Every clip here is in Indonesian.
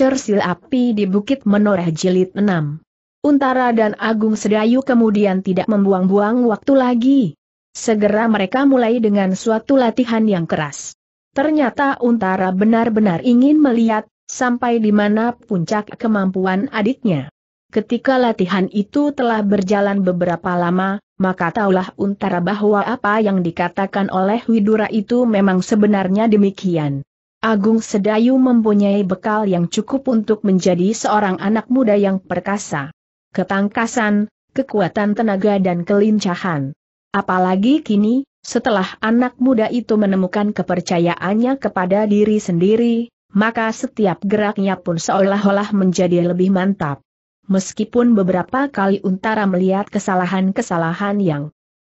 Cersil Api di Bukit Menoreh Jilid 6. Untara dan Agung Sedayu kemudian tidak membuang-buang waktu lagi. Segera mereka mulai dengan suatu latihan yang keras. Ternyata Untara benar-benar ingin melihat, sampai di mana puncak kemampuan adiknya. Ketika latihan itu telah berjalan beberapa lama, maka taulah Untara bahwa apa yang dikatakan oleh Widura itu memang sebenarnya demikian. Agung Sedayu mempunyai bekal yang cukup untuk menjadi seorang anak muda yang perkasa. Ketangkasan, kekuatan tenaga dan kelincahan. Apalagi kini, setelah anak muda itu menemukan kepercayaannya kepada diri sendiri, maka setiap geraknya pun seolah-olah menjadi lebih mantap. Meskipun beberapa kali Untara melihat kesalahan-kesalahan yang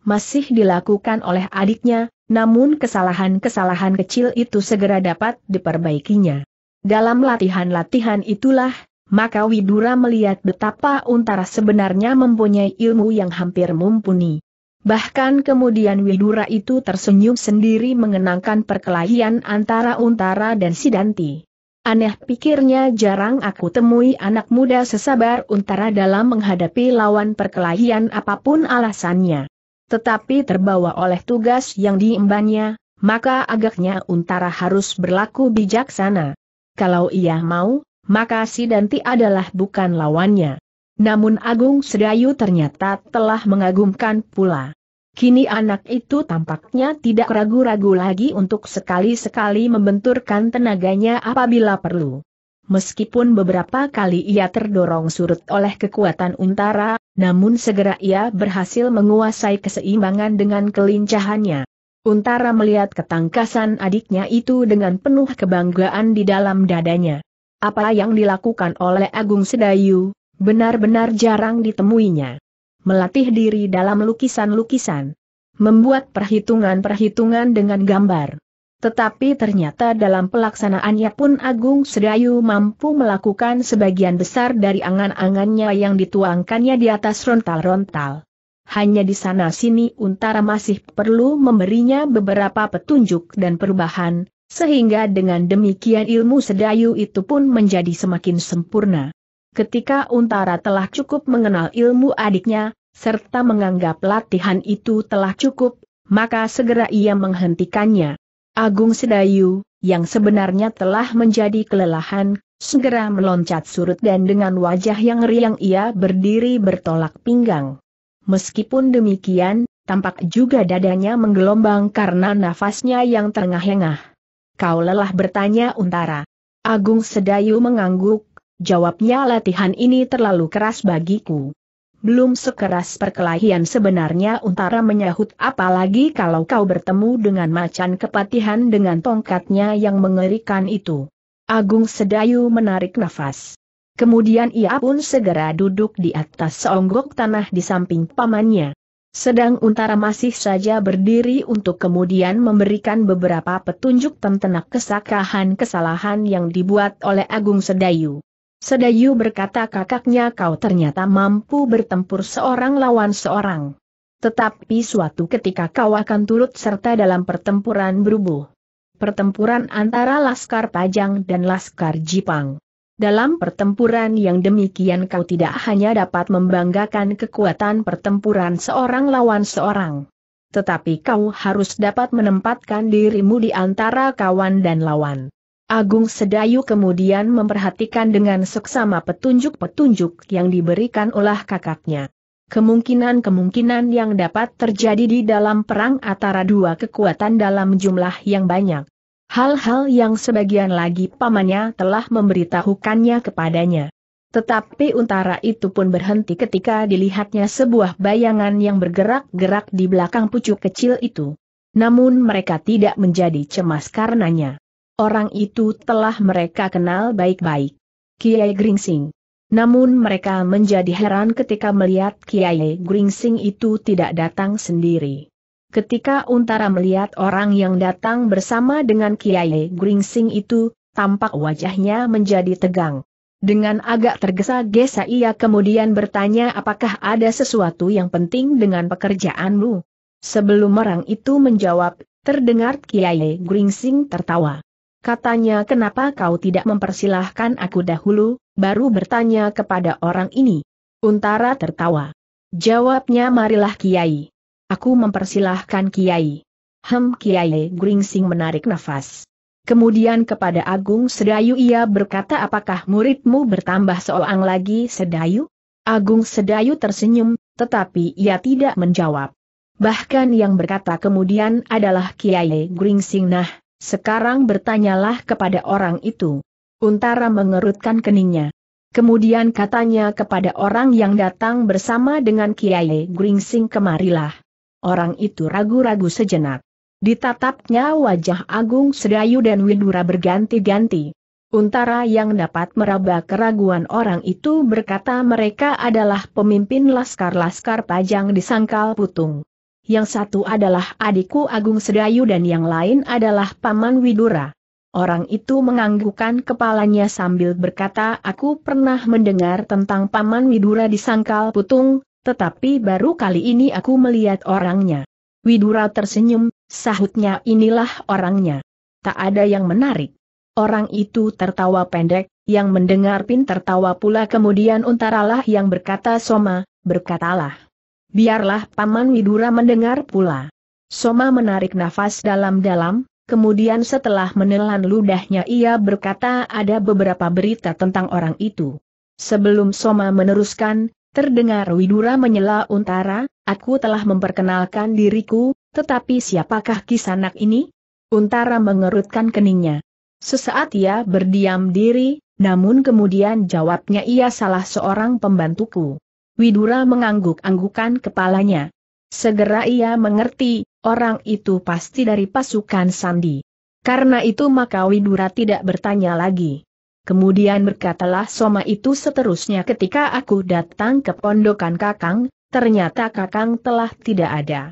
masih dilakukan oleh adiknya, namun kesalahan-kesalahan kecil itu segera dapat diperbaikinya. Dalam latihan-latihan itulah, maka Widura melihat betapa Untara sebenarnya mempunyai ilmu yang hampir mumpuni. Bahkan kemudian Widura itu tersenyum sendiri mengenangkan perkelahian antara Untara dan Sidanti. Aneh pikirnya jarang aku temui anak muda sesabar Untara dalam menghadapi lawan perkelahian apapun alasannya tetapi terbawa oleh tugas yang diembannya, maka agaknya Untara harus berlaku bijaksana. Kalau ia mau, maka si Danti adalah bukan lawannya. Namun Agung Sedayu ternyata telah mengagumkan pula. Kini anak itu tampaknya tidak ragu-ragu lagi untuk sekali-sekali membenturkan tenaganya apabila perlu. Meskipun beberapa kali ia terdorong surut oleh kekuatan untara, namun segera ia berhasil menguasai keseimbangan dengan kelincahannya. Untara melihat ketangkasan adiknya itu dengan penuh kebanggaan di dalam dadanya. Apa yang dilakukan oleh Agung Sedayu, benar-benar jarang ditemuinya. Melatih diri dalam lukisan-lukisan. Membuat perhitungan-perhitungan dengan gambar. Tetapi ternyata dalam pelaksanaannya pun Agung Sedayu mampu melakukan sebagian besar dari angan-angannya yang dituangkannya di atas rontal-rontal. Hanya di sana-sini Untara masih perlu memberinya beberapa petunjuk dan perubahan, sehingga dengan demikian ilmu Sedayu itu pun menjadi semakin sempurna. Ketika Untara telah cukup mengenal ilmu adiknya, serta menganggap latihan itu telah cukup, maka segera ia menghentikannya. Agung Sedayu, yang sebenarnya telah menjadi kelelahan, segera meloncat surut dan dengan wajah yang riang ia berdiri bertolak pinggang. Meskipun demikian, tampak juga dadanya menggelombang karena nafasnya yang terengah-engah. Kau lelah bertanya Untara. Agung Sedayu mengangguk, jawabnya latihan ini terlalu keras bagiku. Belum sekeras perkelahian sebenarnya Untara menyahut apalagi kalau kau bertemu dengan macan kepatihan dengan tongkatnya yang mengerikan itu. Agung Sedayu menarik nafas. Kemudian ia pun segera duduk di atas seonggok tanah di samping pamannya. Sedang Untara masih saja berdiri untuk kemudian memberikan beberapa petunjuk tentang kesakahan kesalahan yang dibuat oleh Agung Sedayu. Sedayu berkata kakaknya kau ternyata mampu bertempur seorang lawan seorang. Tetapi suatu ketika kau akan turut serta dalam pertempuran berubuh. Pertempuran antara Laskar Pajang dan Laskar Jipang. Dalam pertempuran yang demikian kau tidak hanya dapat membanggakan kekuatan pertempuran seorang lawan seorang. Tetapi kau harus dapat menempatkan dirimu di antara kawan dan lawan. Agung Sedayu kemudian memperhatikan dengan seksama petunjuk-petunjuk yang diberikan oleh kakaknya. Kemungkinan-kemungkinan yang dapat terjadi di dalam perang antara dua kekuatan dalam jumlah yang banyak. Hal-hal yang sebagian lagi pamannya telah memberitahukannya kepadanya. Tetapi untara itu pun berhenti ketika dilihatnya sebuah bayangan yang bergerak-gerak di belakang pucuk kecil itu. Namun mereka tidak menjadi cemas karenanya. Orang itu telah mereka kenal baik-baik. Kiai Gringsing. Namun mereka menjadi heran ketika melihat Kiai Gringsing itu tidak datang sendiri. Ketika Untara melihat orang yang datang bersama dengan Kiai Gringsing itu, tampak wajahnya menjadi tegang. Dengan agak tergesa-gesa ia kemudian bertanya apakah ada sesuatu yang penting dengan pekerjaanmu. Sebelum orang itu menjawab, terdengar Kiai Gringsing tertawa. Katanya kenapa kau tidak mempersilahkan aku dahulu, baru bertanya kepada orang ini. Untara tertawa. Jawabnya marilah Kiai. Aku mempersilahkan Kiai. Hem Kiai Gringsing menarik nafas. Kemudian kepada Agung Sedayu ia berkata apakah muridmu bertambah seorang lagi Sedayu? Agung Sedayu tersenyum, tetapi ia tidak menjawab. Bahkan yang berkata kemudian adalah Kiai Gringsing nah, sekarang bertanyalah kepada orang itu. Untara mengerutkan keningnya. Kemudian katanya kepada orang yang datang bersama dengan Kiai Gringsing kemarilah. Orang itu ragu-ragu sejenak. Ditatapnya wajah Agung Sedayu dan Widura berganti-ganti. Untara yang dapat meraba keraguan orang itu berkata mereka adalah pemimpin laskar-laskar pajang di Sangkal Putung yang satu adalah adikku Agung Sedayu dan yang lain adalah Paman Widura. Orang itu menganggukkan kepalanya sambil berkata aku pernah mendengar tentang Paman Widura di Sangkal Putung, tetapi baru kali ini aku melihat orangnya. Widura tersenyum, sahutnya inilah orangnya. Tak ada yang menarik. Orang itu tertawa pendek, yang mendengar pin tertawa pula kemudian untaralah yang berkata soma, berkatalah. Biarlah Paman Widura mendengar pula. Soma menarik nafas dalam-dalam, kemudian setelah menelan ludahnya ia berkata ada beberapa berita tentang orang itu. Sebelum Soma meneruskan, terdengar Widura menyela Untara, aku telah memperkenalkan diriku, tetapi siapakah kisanak ini? Untara mengerutkan keningnya. Sesaat ia berdiam diri, namun kemudian jawabnya ia salah seorang pembantuku. Widura mengangguk-anggukan kepalanya. Segera ia mengerti, orang itu pasti dari pasukan Sandi. Karena itu maka Widura tidak bertanya lagi. Kemudian berkatalah Soma itu seterusnya ketika aku datang ke pondokan Kakang, ternyata Kakang telah tidak ada.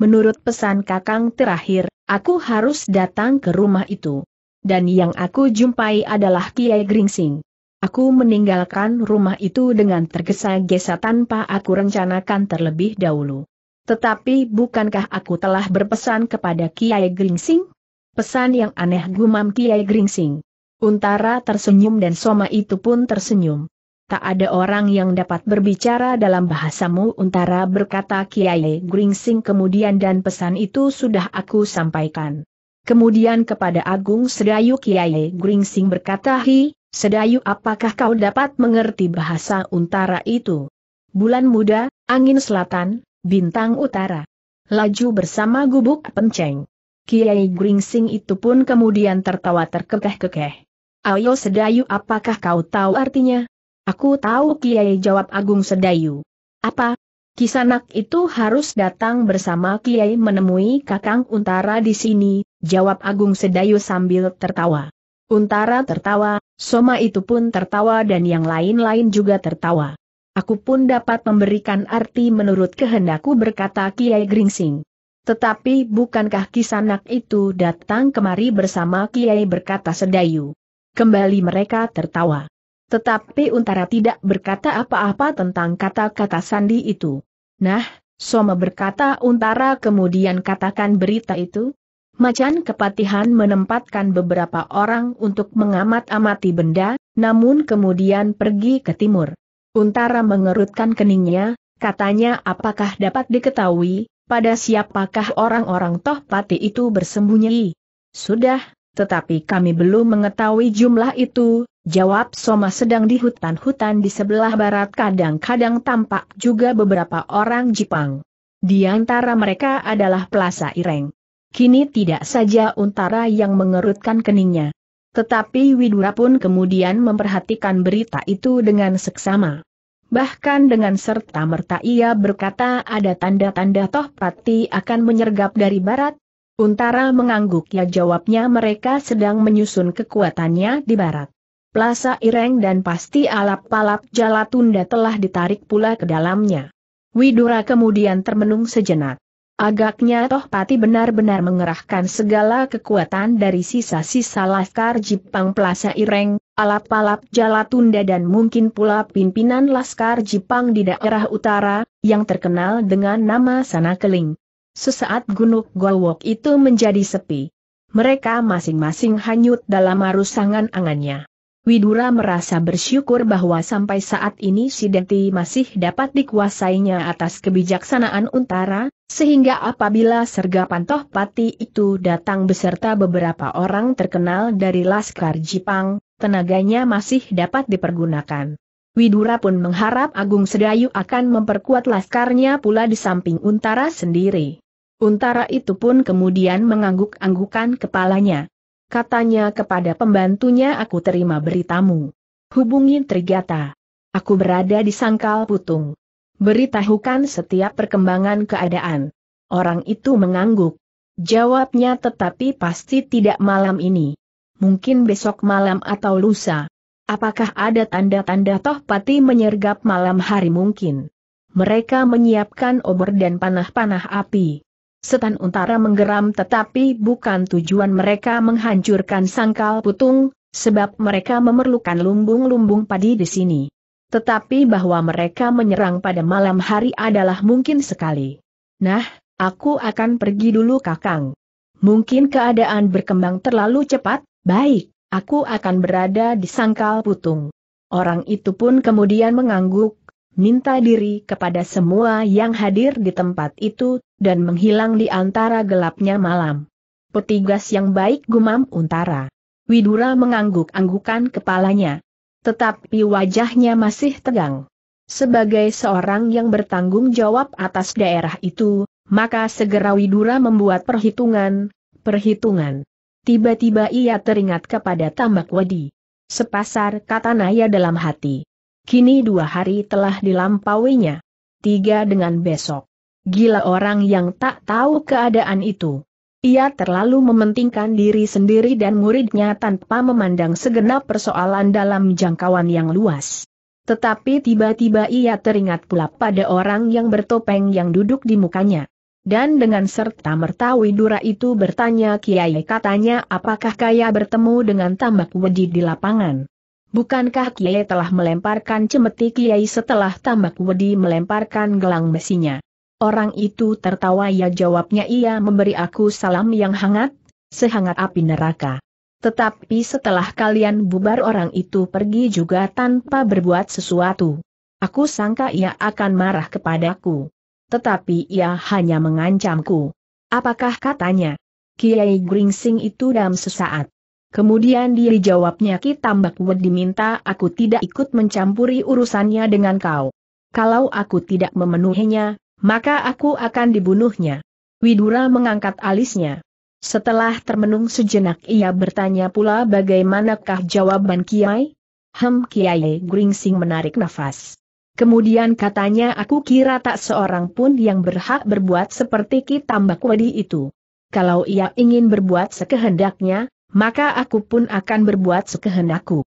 Menurut pesan Kakang terakhir, aku harus datang ke rumah itu. Dan yang aku jumpai adalah Kiai Gringsing. Aku meninggalkan rumah itu dengan tergesa-gesa tanpa aku rencanakan terlebih dahulu. Tetapi bukankah aku telah berpesan kepada Kiai Gringsing? Pesan yang aneh gumam Kiai Gringsing. Untara tersenyum dan Soma itu pun tersenyum. Tak ada orang yang dapat berbicara dalam bahasamu Untara berkata Kiai Gringsing kemudian dan pesan itu sudah aku sampaikan. Kemudian kepada Agung Sedayu Kiai Gringsing berkata hi, Sedayu apakah kau dapat mengerti bahasa untara itu? Bulan muda, angin selatan, bintang utara. Laju bersama gubuk penceng. Kiai Gringsing itu pun kemudian tertawa terkekeh-kekeh. Ayo Sedayu apakah kau tahu artinya? Aku tahu Kiai jawab Agung Sedayu. Apa? Kisanak itu harus datang bersama Kiai menemui Kakang Untara di sini, jawab Agung Sedayu sambil tertawa. Untara tertawa, Soma itu pun tertawa dan yang lain-lain juga tertawa. Aku pun dapat memberikan arti menurut kehendakku berkata Kiai Gringsing. Tetapi bukankah kisanak itu datang kemari bersama Kiai berkata Sedayu. Kembali mereka tertawa. Tetapi Untara tidak berkata apa-apa tentang kata-kata sandi itu. Nah, Soma berkata Untara kemudian katakan berita itu, Macan kepatihan menempatkan beberapa orang untuk mengamat-amati benda, namun kemudian pergi ke timur. Untara mengerutkan keningnya, katanya apakah dapat diketahui, pada siapakah orang-orang Tohpati itu bersembunyi? Sudah, tetapi kami belum mengetahui jumlah itu, jawab Soma sedang di hutan-hutan di sebelah barat kadang-kadang tampak juga beberapa orang Jepang. Di antara mereka adalah Plaza Ireng. Kini tidak saja Untara yang mengerutkan keningnya. Tetapi Widura pun kemudian memperhatikan berita itu dengan seksama. Bahkan dengan serta-merta ia berkata ada tanda-tanda toh Pati akan menyergap dari barat. Untara mengangguk ya jawabnya mereka sedang menyusun kekuatannya di barat. Plaza Ireng dan pasti alap Palap Jalatunda telah ditarik pula ke dalamnya. Widura kemudian termenung sejenak. Agaknya Toh Pati benar-benar mengerahkan segala kekuatan dari sisa-sisa Laskar Jipang Plaza Ireng, alap-alap Jalatunda dan mungkin pula pimpinan Laskar Jipang di daerah utara, yang terkenal dengan nama Sanakeling. Sesaat Gunung Golwok itu menjadi sepi. Mereka masing-masing hanyut dalam arus angan-angannya. Widura merasa bersyukur bahwa sampai saat ini Sidenti masih dapat dikuasainya atas kebijaksanaan Untara, sehingga apabila Sergapan Tohpati itu datang beserta beberapa orang terkenal dari Laskar Jipang, tenaganya masih dapat dipergunakan. Widura pun mengharap Agung Sedayu akan memperkuat laskarnya pula di samping Untara sendiri. Untara itu pun kemudian mengangguk-anggukan kepalanya. Katanya kepada pembantunya aku terima beritamu. Hubungi Trigata. Aku berada di Sangkal Putung beritahukan setiap perkembangan keadaan. Orang itu mengangguk. Jawabnya tetapi pasti tidak malam ini. Mungkin besok malam atau lusa. Apakah ada tanda-tanda toh Tohpati menyergap malam hari mungkin? Mereka menyiapkan obor dan panah-panah api. Setan Untara menggeram tetapi bukan tujuan mereka menghancurkan sangkal putung, sebab mereka memerlukan lumbung-lumbung padi di sini. Tetapi bahwa mereka menyerang pada malam hari adalah mungkin sekali. Nah, aku akan pergi dulu kakang. Mungkin keadaan berkembang terlalu cepat, baik, aku akan berada di sangkal putung. Orang itu pun kemudian mengangguk, minta diri kepada semua yang hadir di tempat itu, dan menghilang di antara gelapnya malam. Petugas yang baik gumam untara. Widura mengangguk-anggukan kepalanya. Tetapi wajahnya masih tegang. Sebagai seorang yang bertanggung jawab atas daerah itu, maka segera Widura membuat perhitungan, perhitungan. Tiba-tiba ia teringat kepada tambak wadi. Sepasar kata Naya dalam hati. Kini dua hari telah dilampauinya. Tiga dengan besok. Gila orang yang tak tahu keadaan itu. Ia terlalu mementingkan diri sendiri dan muridnya tanpa memandang segenap persoalan dalam jangkauan yang luas. Tetapi tiba-tiba ia teringat pula pada orang yang bertopeng yang duduk di mukanya. Dan dengan serta merta Widura itu bertanya Kiai katanya apakah Kaya bertemu dengan tambak wedi di lapangan. Bukankah Kiai telah melemparkan cemeti Kiai setelah tambak wedi melemparkan gelang besinya? Orang itu tertawa ya jawabnya ia memberi aku salam yang hangat, sehangat api neraka. Tetapi setelah kalian bubar orang itu pergi juga tanpa berbuat sesuatu. Aku sangka ia akan marah kepadaku. Tetapi ia hanya mengancamku. Apakah katanya? Kiai Gringsing itu dalam sesaat. Kemudian dia jawabnya Ki Tambak Wed diminta aku tidak ikut mencampuri urusannya dengan kau. Kalau aku tidak memenuhinya, maka aku akan dibunuhnya. Widura mengangkat alisnya. Setelah termenung sejenak ia bertanya pula bagaimanakah jawaban Kiai? Hem Kiai Gringsing menarik nafas. Kemudian katanya aku kira tak seorang pun yang berhak berbuat seperti Ki Tambak itu. Kalau ia ingin berbuat sekehendaknya, maka aku pun akan berbuat sekehendakku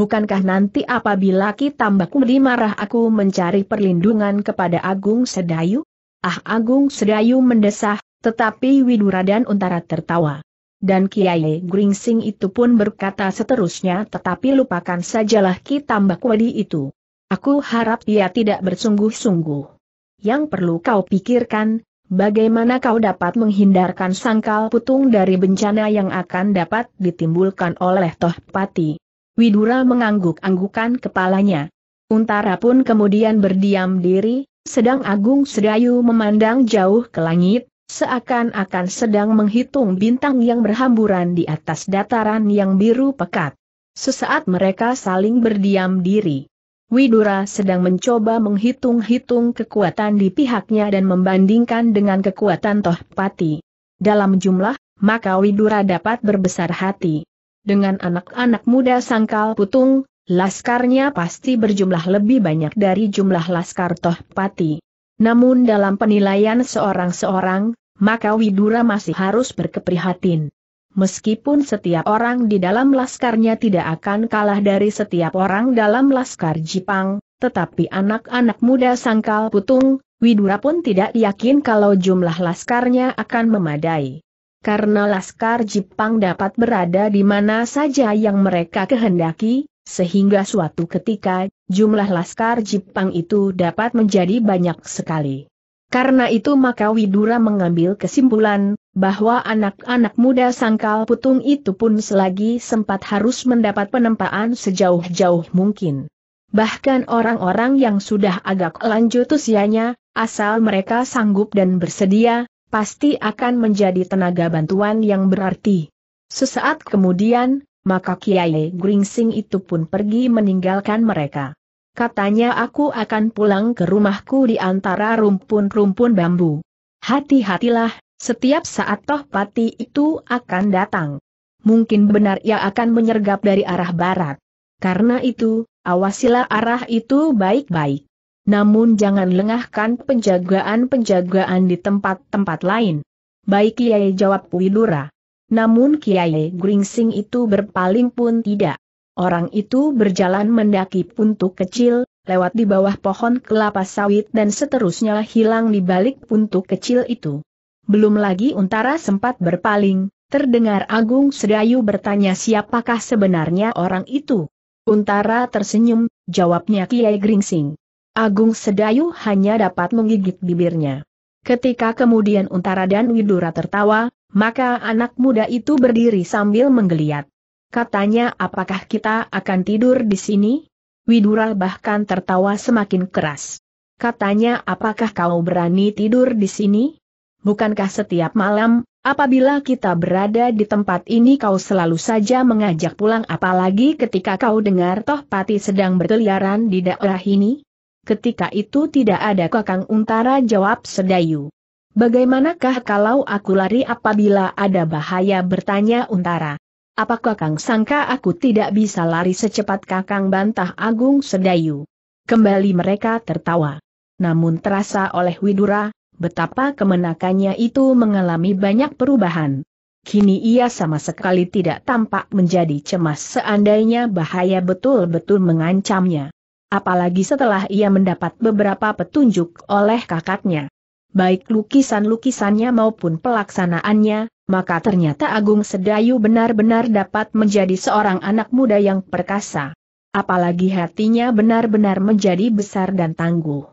bukankah nanti apabila Kitambaku marah aku mencari perlindungan kepada Agung Sedayu? Ah Agung Sedayu mendesah, tetapi Widura dan Untara tertawa. Dan Kiai Gringsing itu pun berkata seterusnya tetapi lupakan sajalah Kitambakwadi itu. Aku harap ia tidak bersungguh-sungguh. Yang perlu kau pikirkan, bagaimana kau dapat menghindarkan sangkal putung dari bencana yang akan dapat ditimbulkan oleh Tohpati. Widura mengangguk-anggukan kepalanya. Untara pun kemudian berdiam diri, sedang Agung Sedayu memandang jauh ke langit, seakan-akan sedang menghitung bintang yang berhamburan di atas dataran yang biru pekat. Sesaat mereka saling berdiam diri. Widura sedang mencoba menghitung-hitung kekuatan di pihaknya dan membandingkan dengan kekuatan Tohpati. Dalam jumlah, maka Widura dapat berbesar hati dengan anak-anak muda sangkal putung, laskarnya pasti berjumlah lebih banyak dari jumlah laskar Tohpati. Namun dalam penilaian seorang-seorang, maka Widura masih harus berkeprihatin. Meskipun setiap orang di dalam laskarnya tidak akan kalah dari setiap orang dalam laskar Jipang, tetapi anak-anak muda sangkal putung, Widura pun tidak yakin kalau jumlah laskarnya akan memadai karena laskar Jepang dapat berada di mana saja yang mereka kehendaki, sehingga suatu ketika, jumlah laskar Jepang itu dapat menjadi banyak sekali. Karena itu maka Widura mengambil kesimpulan, bahwa anak-anak muda sangkal putung itu pun selagi sempat harus mendapat penempaan sejauh-jauh mungkin. Bahkan orang-orang yang sudah agak lanjut usianya, asal mereka sanggup dan bersedia, pasti akan menjadi tenaga bantuan yang berarti. Sesaat kemudian, maka Kiai Gringsing itu pun pergi meninggalkan mereka. Katanya aku akan pulang ke rumahku di antara rumpun-rumpun bambu. Hati-hatilah, setiap saat toh pati itu akan datang. Mungkin benar ia akan menyergap dari arah barat. Karena itu, awasilah arah itu baik-baik. Namun jangan lengahkan penjagaan-penjagaan di tempat-tempat lain. Baik Kiai jawab Widura. Namun Kiai Gringsing itu berpaling pun tidak. Orang itu berjalan mendaki puntuk kecil, lewat di bawah pohon kelapa sawit dan seterusnya hilang di balik puntuk kecil itu. Belum lagi Untara sempat berpaling, terdengar Agung Sedayu bertanya siapakah sebenarnya orang itu. Untara tersenyum, jawabnya Kiai Gringsing. Agung Sedayu hanya dapat menggigit bibirnya. Ketika kemudian Untara dan Widura tertawa, maka anak muda itu berdiri sambil menggeliat. Katanya apakah kita akan tidur di sini? Widura bahkan tertawa semakin keras. Katanya apakah kau berani tidur di sini? Bukankah setiap malam, apabila kita berada di tempat ini kau selalu saja mengajak pulang apalagi ketika kau dengar Toh Pati sedang berkeliaran di daerah ini? ketika itu tidak ada kakang untara jawab Sedayu. Bagaimanakah kalau aku lari apabila ada bahaya bertanya Untara? Apakah Kang sangka aku tidak bisa lari secepat Kakang bantah Agung Sedayu? Kembali mereka tertawa. Namun terasa oleh Widura, betapa kemenakannya itu mengalami banyak perubahan. Kini ia sama sekali tidak tampak menjadi cemas seandainya bahaya betul-betul mengancamnya apalagi setelah ia mendapat beberapa petunjuk oleh kakaknya. Baik lukisan-lukisannya maupun pelaksanaannya, maka ternyata Agung Sedayu benar-benar dapat menjadi seorang anak muda yang perkasa. Apalagi hatinya benar-benar menjadi besar dan tangguh.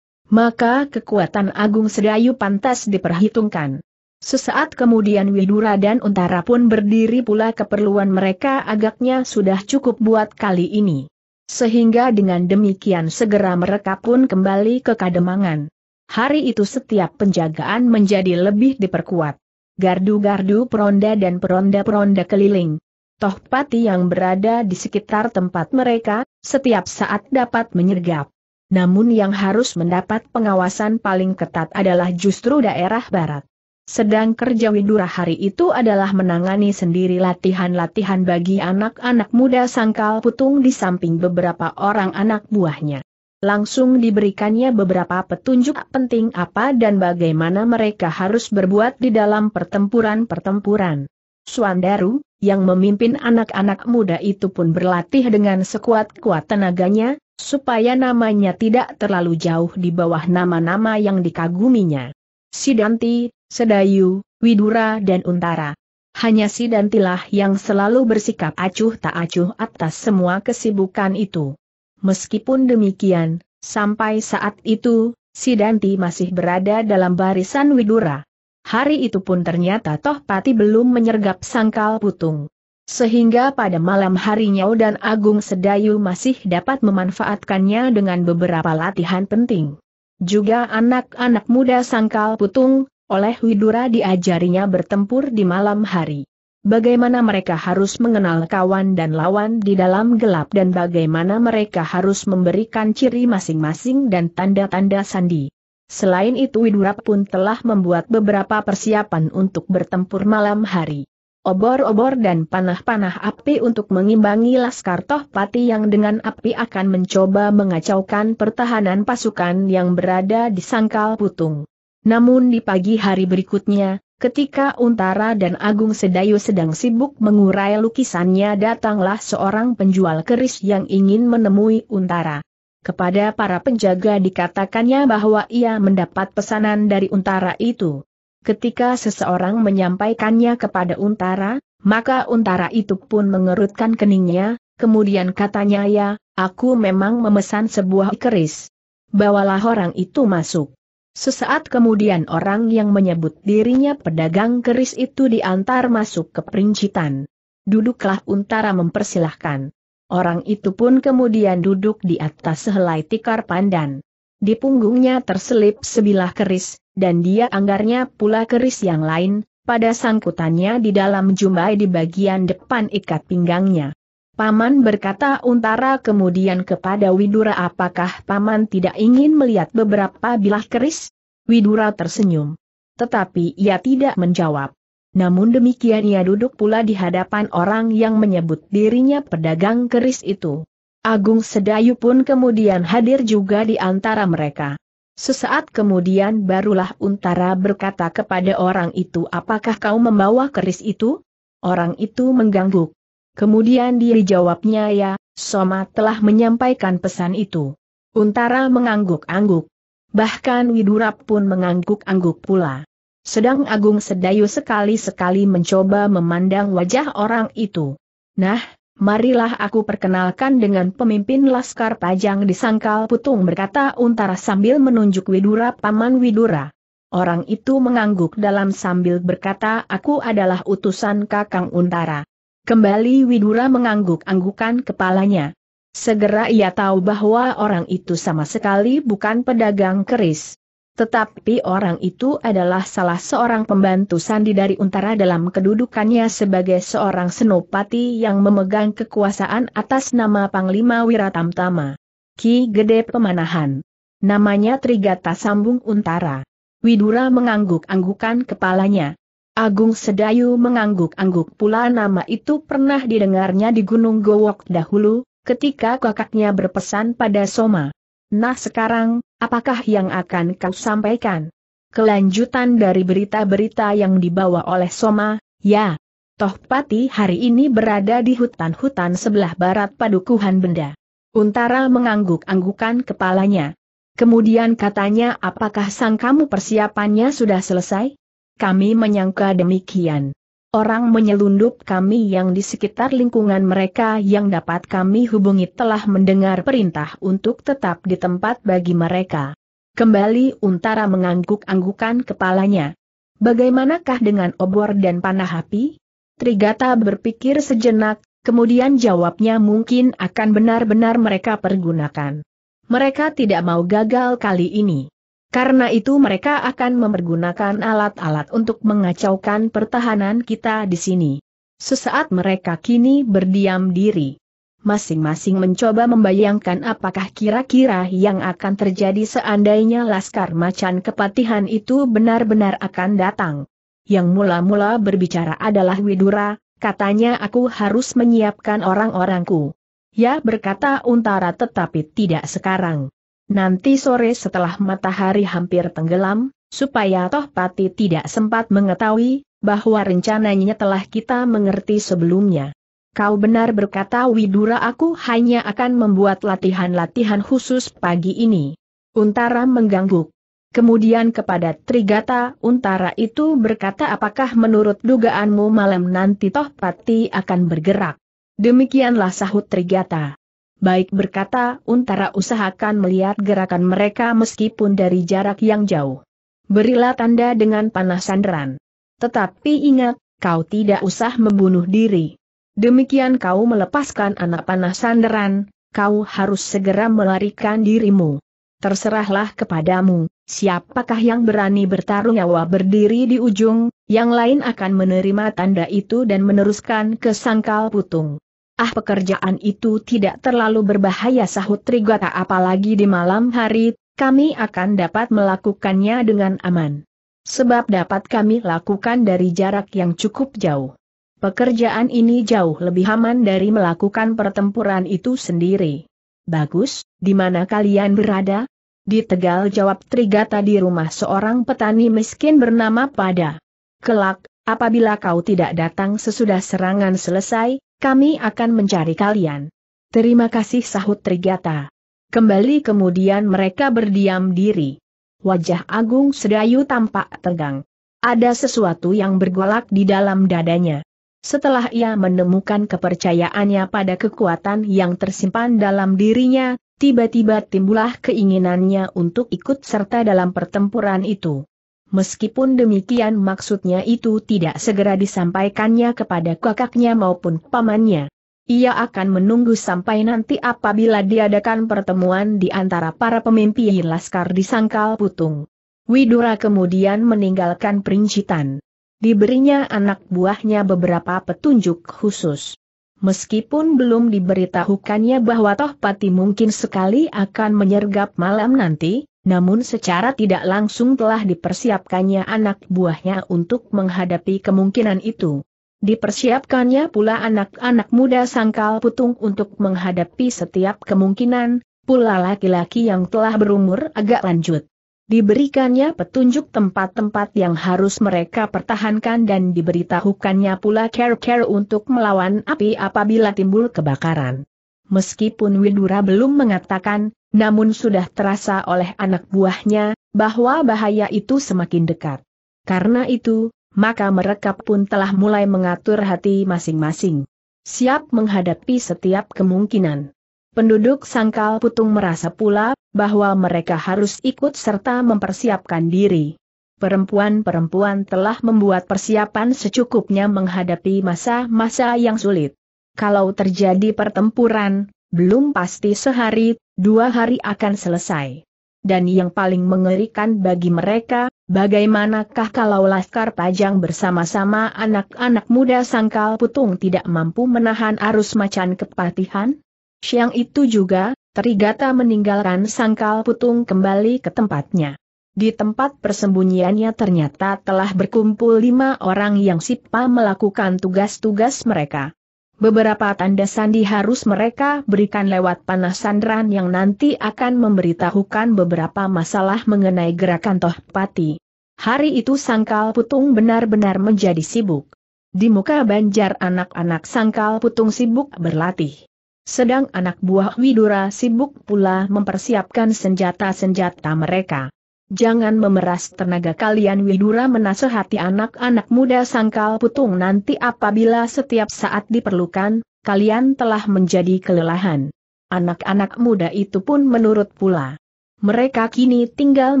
Maka kekuatan Agung Sedayu pantas diperhitungkan. Sesaat kemudian Widura dan Untara pun berdiri pula keperluan mereka agaknya sudah cukup buat kali ini. Sehingga dengan demikian segera mereka pun kembali ke Kademangan. Hari itu setiap penjagaan menjadi lebih diperkuat. Gardu-gardu peronda dan peronda-peronda keliling. Tohpati yang berada di sekitar tempat mereka, setiap saat dapat menyergap. Namun yang harus mendapat pengawasan paling ketat adalah justru daerah barat. Sedang kerja Widura hari itu adalah menangani sendiri latihan-latihan bagi anak-anak muda sangkal putung di samping beberapa orang anak buahnya. Langsung diberikannya beberapa petunjuk penting apa dan bagaimana mereka harus berbuat di dalam pertempuran-pertempuran. Suandaru, yang memimpin anak-anak muda itu pun berlatih dengan sekuat-kuat tenaganya, supaya namanya tidak terlalu jauh di bawah nama-nama yang dikaguminya. Sidanti, Sedayu, Widura dan Untara. Hanya si Dantilah yang selalu bersikap acuh tak acuh atas semua kesibukan itu. Meskipun demikian, sampai saat itu, si Danti masih berada dalam barisan Widura. Hari itu pun ternyata toh Pati belum menyergap sangkal putung. Sehingga pada malam harinya dan Agung Sedayu masih dapat memanfaatkannya dengan beberapa latihan penting. Juga anak-anak muda sangkal putung, oleh Widura diajarinya bertempur di malam hari. Bagaimana mereka harus mengenal kawan dan lawan di dalam gelap dan bagaimana mereka harus memberikan ciri masing-masing dan tanda-tanda sandi. Selain itu Widura pun telah membuat beberapa persiapan untuk bertempur malam hari. Obor-obor dan panah-panah api untuk mengimbangi Laskar Tohpati yang dengan api akan mencoba mengacaukan pertahanan pasukan yang berada di sangkal putung. Namun di pagi hari berikutnya, ketika Untara dan Agung Sedayu sedang sibuk mengurai lukisannya datanglah seorang penjual keris yang ingin menemui Untara. Kepada para penjaga dikatakannya bahwa ia mendapat pesanan dari Untara itu. Ketika seseorang menyampaikannya kepada Untara, maka Untara itu pun mengerutkan keningnya, kemudian katanya ya, aku memang memesan sebuah keris. Bawalah orang itu masuk. Sesaat kemudian orang yang menyebut dirinya pedagang keris itu diantar masuk ke perincitan. Duduklah Untara mempersilahkan. Orang itu pun kemudian duduk di atas sehelai tikar pandan. Di punggungnya terselip sebilah keris, dan dia anggarnya pula keris yang lain, pada sangkutannya di dalam jumbai di bagian depan ikat pinggangnya. Paman berkata Untara kemudian kepada Widura apakah Paman tidak ingin melihat beberapa bilah keris? Widura tersenyum. Tetapi ia tidak menjawab. Namun demikian ia duduk pula di hadapan orang yang menyebut dirinya pedagang keris itu. Agung Sedayu pun kemudian hadir juga di antara mereka. Sesaat kemudian barulah Untara berkata kepada orang itu apakah kau membawa keris itu? Orang itu mengganggu. Kemudian diri jawabnya ya, Soma telah menyampaikan pesan itu. Untara mengangguk-angguk. Bahkan Widura pun mengangguk-angguk pula. Sedang Agung Sedayu sekali-sekali mencoba memandang wajah orang itu. Nah, marilah aku perkenalkan dengan pemimpin Laskar Pajang di Sangkal Putung berkata Untara sambil menunjuk Widura Paman Widura. Orang itu mengangguk dalam sambil berkata aku adalah utusan Kakang Untara. Kembali Widura mengangguk-anggukan kepalanya. Segera ia tahu bahwa orang itu sama sekali bukan pedagang keris. Tetapi orang itu adalah salah seorang pembantu sandi dari Untara dalam kedudukannya sebagai seorang senopati yang memegang kekuasaan atas nama Panglima Wiratamtama. Ki Gede Pemanahan. Namanya Trigata Sambung Untara. Widura mengangguk-anggukan kepalanya. Agung Sedayu mengangguk-angguk pula nama itu pernah didengarnya di Gunung Gowok dahulu, ketika kakaknya berpesan pada Soma. Nah sekarang, apakah yang akan kau sampaikan? Kelanjutan dari berita-berita yang dibawa oleh Soma, ya. Tohpati hari ini berada di hutan-hutan sebelah barat padukuhan benda. Untara mengangguk-anggukan kepalanya. Kemudian katanya apakah sang kamu persiapannya sudah selesai? Kami menyangka demikian. Orang menyelundup kami yang di sekitar lingkungan mereka yang dapat kami hubungi telah mendengar perintah untuk tetap di tempat bagi mereka. Kembali Untara mengangguk-anggukan kepalanya. Bagaimanakah dengan obor dan panah api? Trigata berpikir sejenak, kemudian jawabnya mungkin akan benar-benar mereka pergunakan. Mereka tidak mau gagal kali ini. Karena itu mereka akan mempergunakan alat-alat untuk mengacaukan pertahanan kita di sini. Sesaat mereka kini berdiam diri. Masing-masing mencoba membayangkan apakah kira-kira yang akan terjadi seandainya Laskar Macan Kepatihan itu benar-benar akan datang. Yang mula-mula berbicara adalah Widura, katanya aku harus menyiapkan orang-orangku. Ya berkata Untara tetapi tidak sekarang nanti sore setelah matahari hampir tenggelam, supaya Tohpati tidak sempat mengetahui bahwa rencananya telah kita mengerti sebelumnya. Kau benar berkata Widura aku hanya akan membuat latihan-latihan khusus pagi ini. Untara mengganggu. Kemudian kepada Trigata Untara itu berkata apakah menurut dugaanmu malam nanti Tohpati akan bergerak. Demikianlah sahut Trigata. Baik berkata, Untara usahakan melihat gerakan mereka meskipun dari jarak yang jauh. Berilah tanda dengan panah sandaran. Tetapi ingat, kau tidak usah membunuh diri. Demikian kau melepaskan anak panah sandaran, kau harus segera melarikan dirimu. Terserahlah kepadamu, siapakah yang berani bertarung nyawa berdiri di ujung, yang lain akan menerima tanda itu dan meneruskan ke sangkal putung. Ah pekerjaan itu tidak terlalu berbahaya sahut Trigata apalagi di malam hari, kami akan dapat melakukannya dengan aman. Sebab dapat kami lakukan dari jarak yang cukup jauh. Pekerjaan ini jauh lebih aman dari melakukan pertempuran itu sendiri. Bagus, di mana kalian berada? Di Tegal jawab Trigata di rumah seorang petani miskin bernama Pada. Kelak, apabila kau tidak datang sesudah serangan selesai, kami akan mencari kalian. Terima kasih sahut Trigata. Kembali kemudian mereka berdiam diri. Wajah Agung Sedayu tampak tegang. Ada sesuatu yang bergolak di dalam dadanya. Setelah ia menemukan kepercayaannya pada kekuatan yang tersimpan dalam dirinya, tiba-tiba timbullah keinginannya untuk ikut serta dalam pertempuran itu. Meskipun demikian maksudnya itu tidak segera disampaikannya kepada kakaknya maupun pamannya. Ia akan menunggu sampai nanti apabila diadakan pertemuan di antara para pemimpin Laskar di Sangkal Putung. Widura kemudian meninggalkan perincitan. Diberinya anak buahnya beberapa petunjuk khusus. Meskipun belum diberitahukannya bahwa Tohpati mungkin sekali akan menyergap malam nanti, namun secara tidak langsung telah dipersiapkannya anak buahnya untuk menghadapi kemungkinan itu. Dipersiapkannya pula anak-anak muda sangkal putung untuk menghadapi setiap kemungkinan, pula laki-laki yang telah berumur agak lanjut. Diberikannya petunjuk tempat-tempat yang harus mereka pertahankan dan diberitahukannya pula care-care untuk melawan api apabila timbul kebakaran. Meskipun Widura belum mengatakan, namun sudah terasa oleh anak buahnya, bahwa bahaya itu semakin dekat. Karena itu, maka mereka pun telah mulai mengatur hati masing-masing. Siap menghadapi setiap kemungkinan. Penduduk Sangkal Putung merasa pula, bahwa mereka harus ikut serta mempersiapkan diri. Perempuan-perempuan telah membuat persiapan secukupnya menghadapi masa-masa yang sulit. Kalau terjadi pertempuran, belum pasti sehari dua hari akan selesai. Dan yang paling mengerikan bagi mereka, bagaimanakah kalau Laskar Pajang bersama-sama anak-anak muda sangkal putung tidak mampu menahan arus macan kepatihan? Siang itu juga, Trigata meninggalkan sangkal putung kembali ke tempatnya. Di tempat persembunyiannya ternyata telah berkumpul lima orang yang sipa melakukan tugas-tugas mereka. Beberapa tanda sandi harus mereka berikan lewat panah sandran yang nanti akan memberitahukan beberapa masalah mengenai gerakan toh Tohpati. Hari itu Sangkal Putung benar-benar menjadi sibuk. Di muka banjar anak-anak Sangkal Putung sibuk berlatih. Sedang anak buah Widura sibuk pula mempersiapkan senjata-senjata mereka. Jangan memeras tenaga kalian Widura menasehati anak-anak muda sangkal putung nanti apabila setiap saat diperlukan, kalian telah menjadi kelelahan. Anak-anak muda itu pun menurut pula. Mereka kini tinggal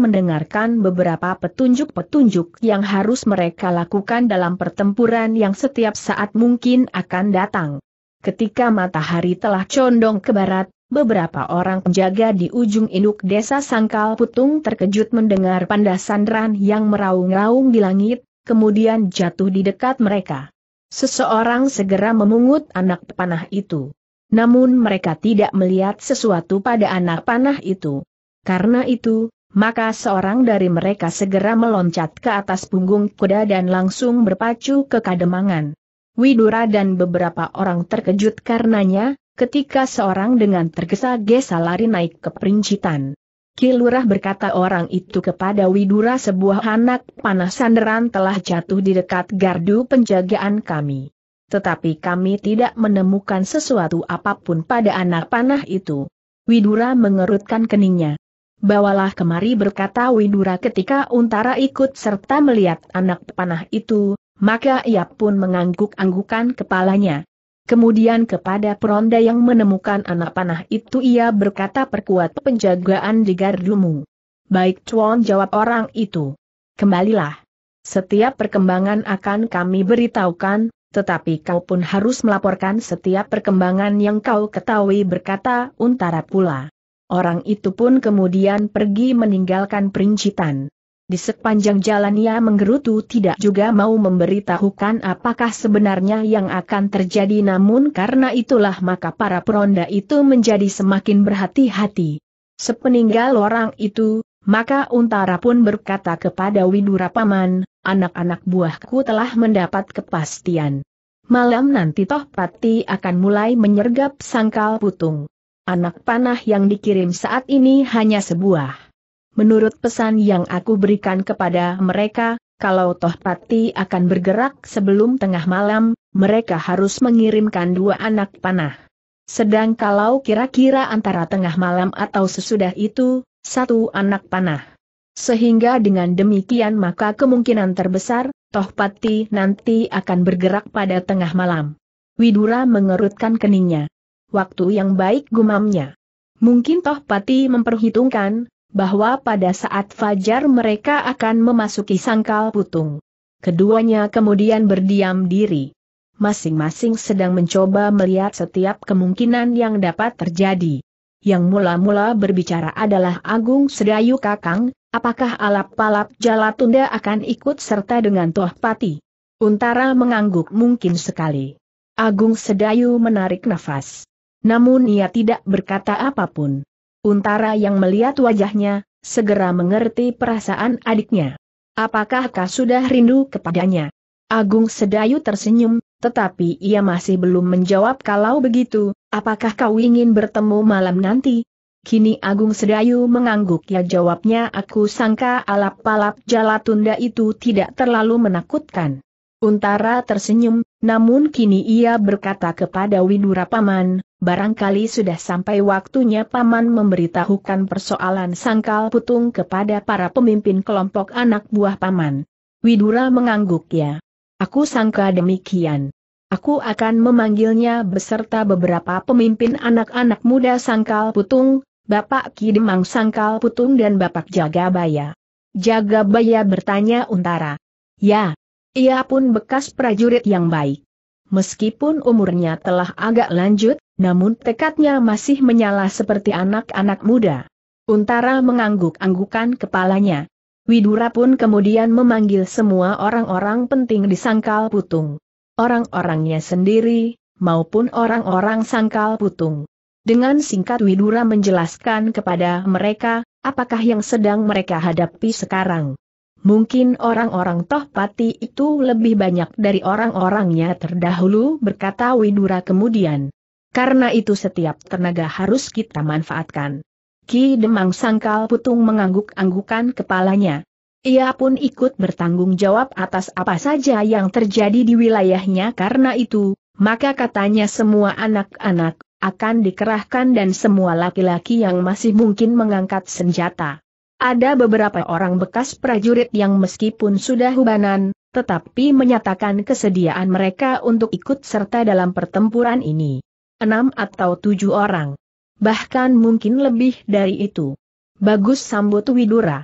mendengarkan beberapa petunjuk-petunjuk yang harus mereka lakukan dalam pertempuran yang setiap saat mungkin akan datang. Ketika matahari telah condong ke barat, Beberapa orang penjaga di ujung induk desa Sangkal Putung terkejut mendengar panda sandaran yang meraung-raung di langit, kemudian jatuh di dekat mereka. Seseorang segera memungut anak panah itu. Namun mereka tidak melihat sesuatu pada anak panah itu. Karena itu, maka seorang dari mereka segera meloncat ke atas punggung kuda dan langsung berpacu ke kademangan. Widura dan beberapa orang terkejut karenanya, ketika seorang dengan tergesa-gesa lari naik ke perincitan. Kilurah berkata orang itu kepada Widura sebuah anak panah sanderan telah jatuh di dekat gardu penjagaan kami. Tetapi kami tidak menemukan sesuatu apapun pada anak panah itu. Widura mengerutkan keningnya. Bawalah kemari berkata Widura ketika Untara ikut serta melihat anak panah itu, maka ia pun mengangguk-anggukan kepalanya. Kemudian kepada peronda yang menemukan anak panah itu ia berkata perkuat penjagaan di gardumu. Baik Chuan jawab orang itu. Kembalilah. Setiap perkembangan akan kami beritahukan, tetapi kau pun harus melaporkan setiap perkembangan yang kau ketahui berkata untara pula. Orang itu pun kemudian pergi meninggalkan perincitan. Di sepanjang jalan ia menggerutu tidak juga mau memberitahukan apakah sebenarnya yang akan terjadi namun karena itulah maka para peronda itu menjadi semakin berhati-hati. Sepeninggal orang itu, maka Untara pun berkata kepada Widura Paman, anak-anak buahku telah mendapat kepastian. Malam nanti toh Pati akan mulai menyergap sangkal putung. Anak panah yang dikirim saat ini hanya sebuah Menurut pesan yang aku berikan kepada mereka, kalau Toh Pati akan bergerak sebelum tengah malam, mereka harus mengirimkan dua anak panah. Sedang kalau kira-kira antara tengah malam atau sesudah itu, satu anak panah. Sehingga dengan demikian maka kemungkinan terbesar, Toh Pati nanti akan bergerak pada tengah malam. Widura mengerutkan keningnya. Waktu yang baik gumamnya. Mungkin Toh Pati memperhitungkan, bahwa pada saat fajar mereka akan memasuki sangkal putung. Keduanya kemudian berdiam diri. Masing-masing sedang mencoba melihat setiap kemungkinan yang dapat terjadi. Yang mula-mula berbicara adalah Agung Sedayu Kakang, apakah alap-alap Jalatunda akan ikut serta dengan Tohpati? Untara mengangguk mungkin sekali. Agung Sedayu menarik nafas. Namun ia tidak berkata apapun. Untara yang melihat wajahnya, segera mengerti perasaan adiknya. Apakah kau sudah rindu kepadanya? Agung Sedayu tersenyum, tetapi ia masih belum menjawab kalau begitu, apakah kau ingin bertemu malam nanti? Kini Agung Sedayu mengangguk ya jawabnya aku sangka alap-alap jala tunda itu tidak terlalu menakutkan. Untara tersenyum, namun kini ia berkata kepada Widura Paman, barangkali sudah sampai waktunya Paman memberitahukan persoalan sangkal putung kepada para pemimpin kelompok anak buah Paman. Widura mengangguk ya. Aku sangka demikian. Aku akan memanggilnya beserta beberapa pemimpin anak-anak muda sangkal putung, Bapak Kidemang sangkal putung dan Bapak Jagabaya. Jagabaya bertanya Untara. Ya, ia pun bekas prajurit yang baik. Meskipun umurnya telah agak lanjut, namun tekadnya masih menyala seperti anak-anak muda. Untara mengangguk-anggukan kepalanya. Widura pun kemudian memanggil semua orang-orang penting di Sangkal Putung. Orang-orangnya sendiri, maupun orang-orang Sangkal Putung. Dengan singkat Widura menjelaskan kepada mereka, apakah yang sedang mereka hadapi sekarang. Mungkin orang-orang Tohpati itu lebih banyak dari orang-orangnya terdahulu berkata Widura kemudian. Karena itu setiap tenaga harus kita manfaatkan. Ki Demang Sangkal Putung mengangguk-anggukan kepalanya. Ia pun ikut bertanggung jawab atas apa saja yang terjadi di wilayahnya karena itu, maka katanya semua anak-anak akan dikerahkan dan semua laki-laki yang masih mungkin mengangkat senjata ada beberapa orang bekas prajurit yang meskipun sudah hubanan, tetapi menyatakan kesediaan mereka untuk ikut serta dalam pertempuran ini. Enam atau tujuh orang. Bahkan mungkin lebih dari itu. Bagus sambut Widura.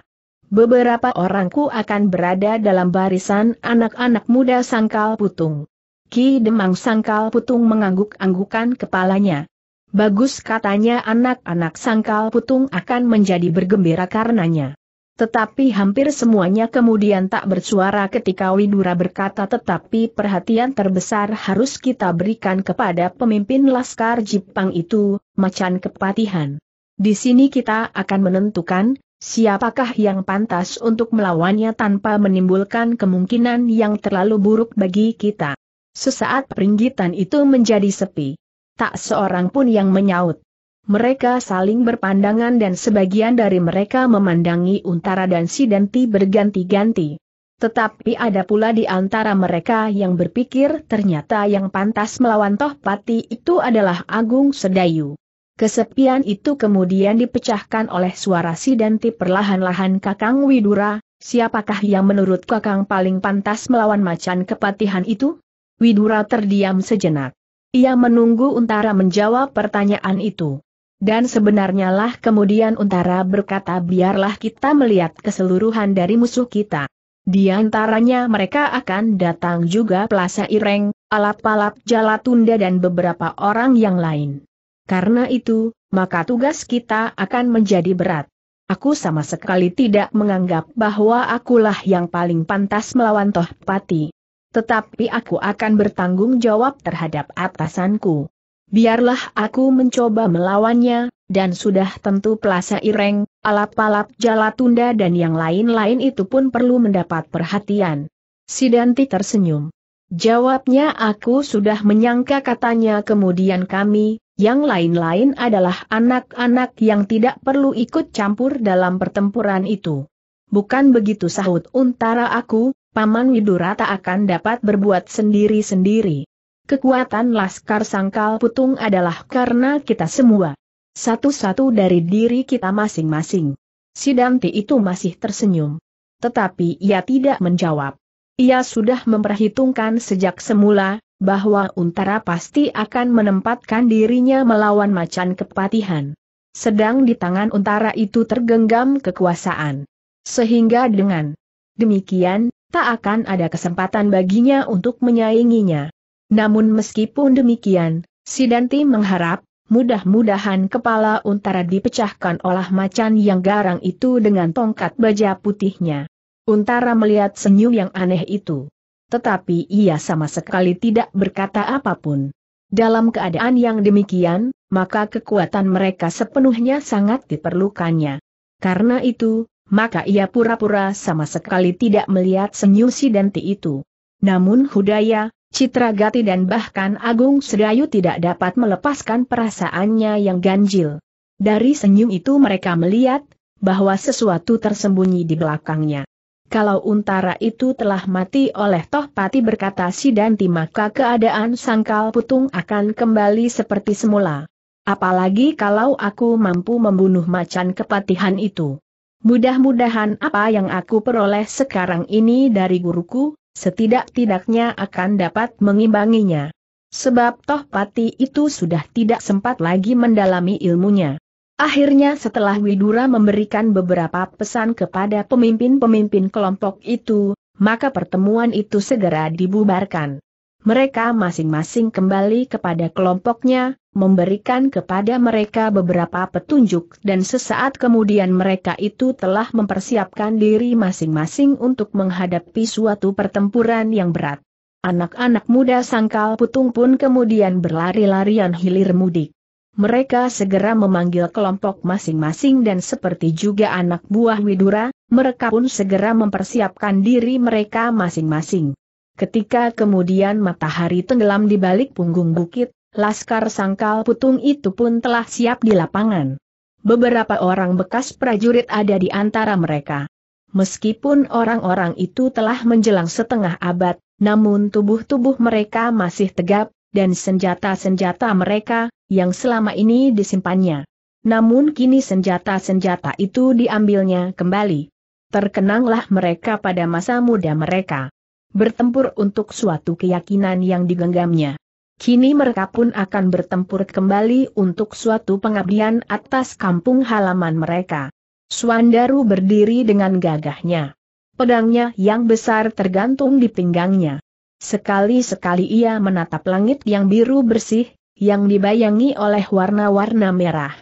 Beberapa orangku akan berada dalam barisan anak-anak muda sangkal putung. Ki Demang Sangkal Putung mengangguk-anggukan kepalanya. Bagus katanya anak-anak sangkal putung akan menjadi bergembira karenanya. Tetapi hampir semuanya kemudian tak bersuara ketika Widura berkata tetapi perhatian terbesar harus kita berikan kepada pemimpin Laskar Jepang itu, Macan Kepatihan. Di sini kita akan menentukan, siapakah yang pantas untuk melawannya tanpa menimbulkan kemungkinan yang terlalu buruk bagi kita. Sesaat peringgitan itu menjadi sepi tak seorang pun yang menyaut. Mereka saling berpandangan dan sebagian dari mereka memandangi Untara dan Sidenti berganti-ganti. Tetapi ada pula di antara mereka yang berpikir ternyata yang pantas melawan Tohpati itu adalah Agung Sedayu. Kesepian itu kemudian dipecahkan oleh suara Sidanti perlahan-lahan Kakang Widura, siapakah yang menurut Kakang paling pantas melawan macan kepatihan itu? Widura terdiam sejenak. Ia menunggu Untara menjawab pertanyaan itu. Dan sebenarnya lah kemudian Untara berkata biarlah kita melihat keseluruhan dari musuh kita. Di antaranya mereka akan datang juga Plaza Ireng, Alap-Alap Jalatunda dan beberapa orang yang lain. Karena itu, maka tugas kita akan menjadi berat. Aku sama sekali tidak menganggap bahwa akulah yang paling pantas melawan Toh Pati. Tetapi aku akan bertanggung jawab terhadap atasanku. Biarlah aku mencoba melawannya, dan sudah tentu Plaza Ireng, Alap-alap Jalatunda dan yang lain-lain itu pun perlu mendapat perhatian. Sidanti tersenyum. Jawabnya aku sudah menyangka katanya kemudian kami, yang lain-lain adalah anak-anak yang tidak perlu ikut campur dalam pertempuran itu. Bukan begitu sahut untara aku, Paman Widura tak akan dapat berbuat sendiri-sendiri. Kekuatan Laskar Sangkal Putung adalah karena kita semua. Satu-satu dari diri kita masing-masing. Si Danti itu masih tersenyum. Tetapi ia tidak menjawab. Ia sudah memperhitungkan sejak semula, bahwa Untara pasti akan menempatkan dirinya melawan macan kepatihan. Sedang di tangan Untara itu tergenggam kekuasaan. Sehingga dengan demikian, tak akan ada kesempatan baginya untuk menyainginya. Namun meskipun demikian, Sidanti mengharap, mudah-mudahan kepala untara dipecahkan oleh macan yang garang itu dengan tongkat baja putihnya. Untara melihat senyum yang aneh itu. Tetapi ia sama sekali tidak berkata apapun. Dalam keadaan yang demikian, maka kekuatan mereka sepenuhnya sangat diperlukannya. Karena itu, maka ia pura-pura sama sekali tidak melihat senyum si Denti itu. Namun Hudaya, Citra Gati dan bahkan Agung Sedayu tidak dapat melepaskan perasaannya yang ganjil. Dari senyum itu mereka melihat, bahwa sesuatu tersembunyi di belakangnya. Kalau untara itu telah mati oleh Tohpati berkata si Sidanti maka keadaan sangkal putung akan kembali seperti semula. Apalagi kalau aku mampu membunuh macan kepatihan itu. Mudah-mudahan apa yang aku peroleh sekarang ini dari guruku, setidak-tidaknya akan dapat mengimbanginya. Sebab toh pati itu sudah tidak sempat lagi mendalami ilmunya. Akhirnya setelah Widura memberikan beberapa pesan kepada pemimpin-pemimpin kelompok itu, maka pertemuan itu segera dibubarkan. Mereka masing-masing kembali kepada kelompoknya, memberikan kepada mereka beberapa petunjuk dan sesaat kemudian mereka itu telah mempersiapkan diri masing-masing untuk menghadapi suatu pertempuran yang berat. Anak-anak muda sangkal putung pun kemudian berlari-larian hilir mudik. Mereka segera memanggil kelompok masing-masing dan seperti juga anak buah Widura, mereka pun segera mempersiapkan diri mereka masing-masing. Ketika kemudian matahari tenggelam di balik punggung bukit, Laskar sangkal putung itu pun telah siap di lapangan. Beberapa orang bekas prajurit ada di antara mereka. Meskipun orang-orang itu telah menjelang setengah abad, namun tubuh-tubuh mereka masih tegap, dan senjata-senjata mereka, yang selama ini disimpannya. Namun kini senjata-senjata itu diambilnya kembali. Terkenanglah mereka pada masa muda mereka. Bertempur untuk suatu keyakinan yang digenggamnya. Kini mereka pun akan bertempur kembali untuk suatu pengabdian atas kampung halaman mereka. Suandaru berdiri dengan gagahnya. Pedangnya yang besar tergantung di pinggangnya. Sekali-sekali ia menatap langit yang biru bersih, yang dibayangi oleh warna-warna merah.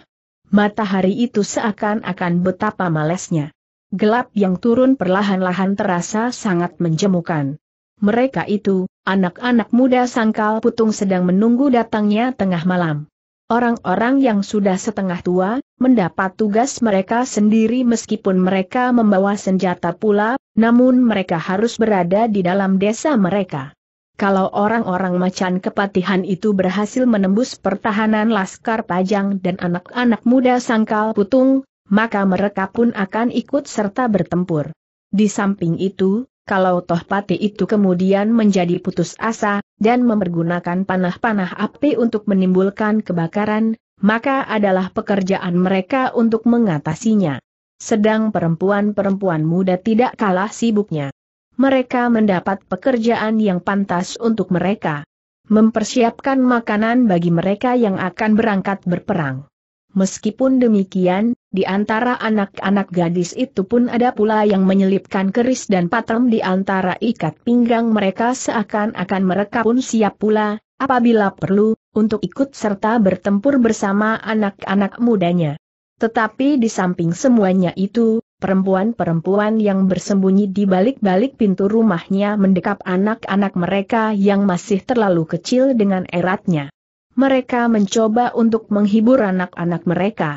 Matahari itu seakan-akan betapa malesnya. Gelap yang turun perlahan-lahan terasa sangat menjemukan mereka itu, anak-anak muda sangkal putung sedang menunggu datangnya tengah malam. Orang-orang yang sudah setengah tua, mendapat tugas mereka sendiri meskipun mereka membawa senjata pula, namun mereka harus berada di dalam desa mereka. Kalau orang-orang macan kepatihan itu berhasil menembus pertahanan Laskar Pajang dan anak-anak muda sangkal putung, maka mereka pun akan ikut serta bertempur. Di samping itu, kalau toh pati itu kemudian menjadi putus asa, dan mempergunakan panah-panah api untuk menimbulkan kebakaran, maka adalah pekerjaan mereka untuk mengatasinya. Sedang perempuan-perempuan muda tidak kalah sibuknya. Mereka mendapat pekerjaan yang pantas untuk mereka. Mempersiapkan makanan bagi mereka yang akan berangkat berperang. Meskipun demikian, di antara anak-anak gadis itu pun ada pula yang menyelipkan keris dan patem di antara ikat pinggang mereka seakan-akan mereka pun siap pula, apabila perlu, untuk ikut serta bertempur bersama anak-anak mudanya. Tetapi di samping semuanya itu, perempuan-perempuan yang bersembunyi di balik-balik pintu rumahnya mendekap anak-anak mereka yang masih terlalu kecil dengan eratnya mereka mencoba untuk menghibur anak-anak mereka.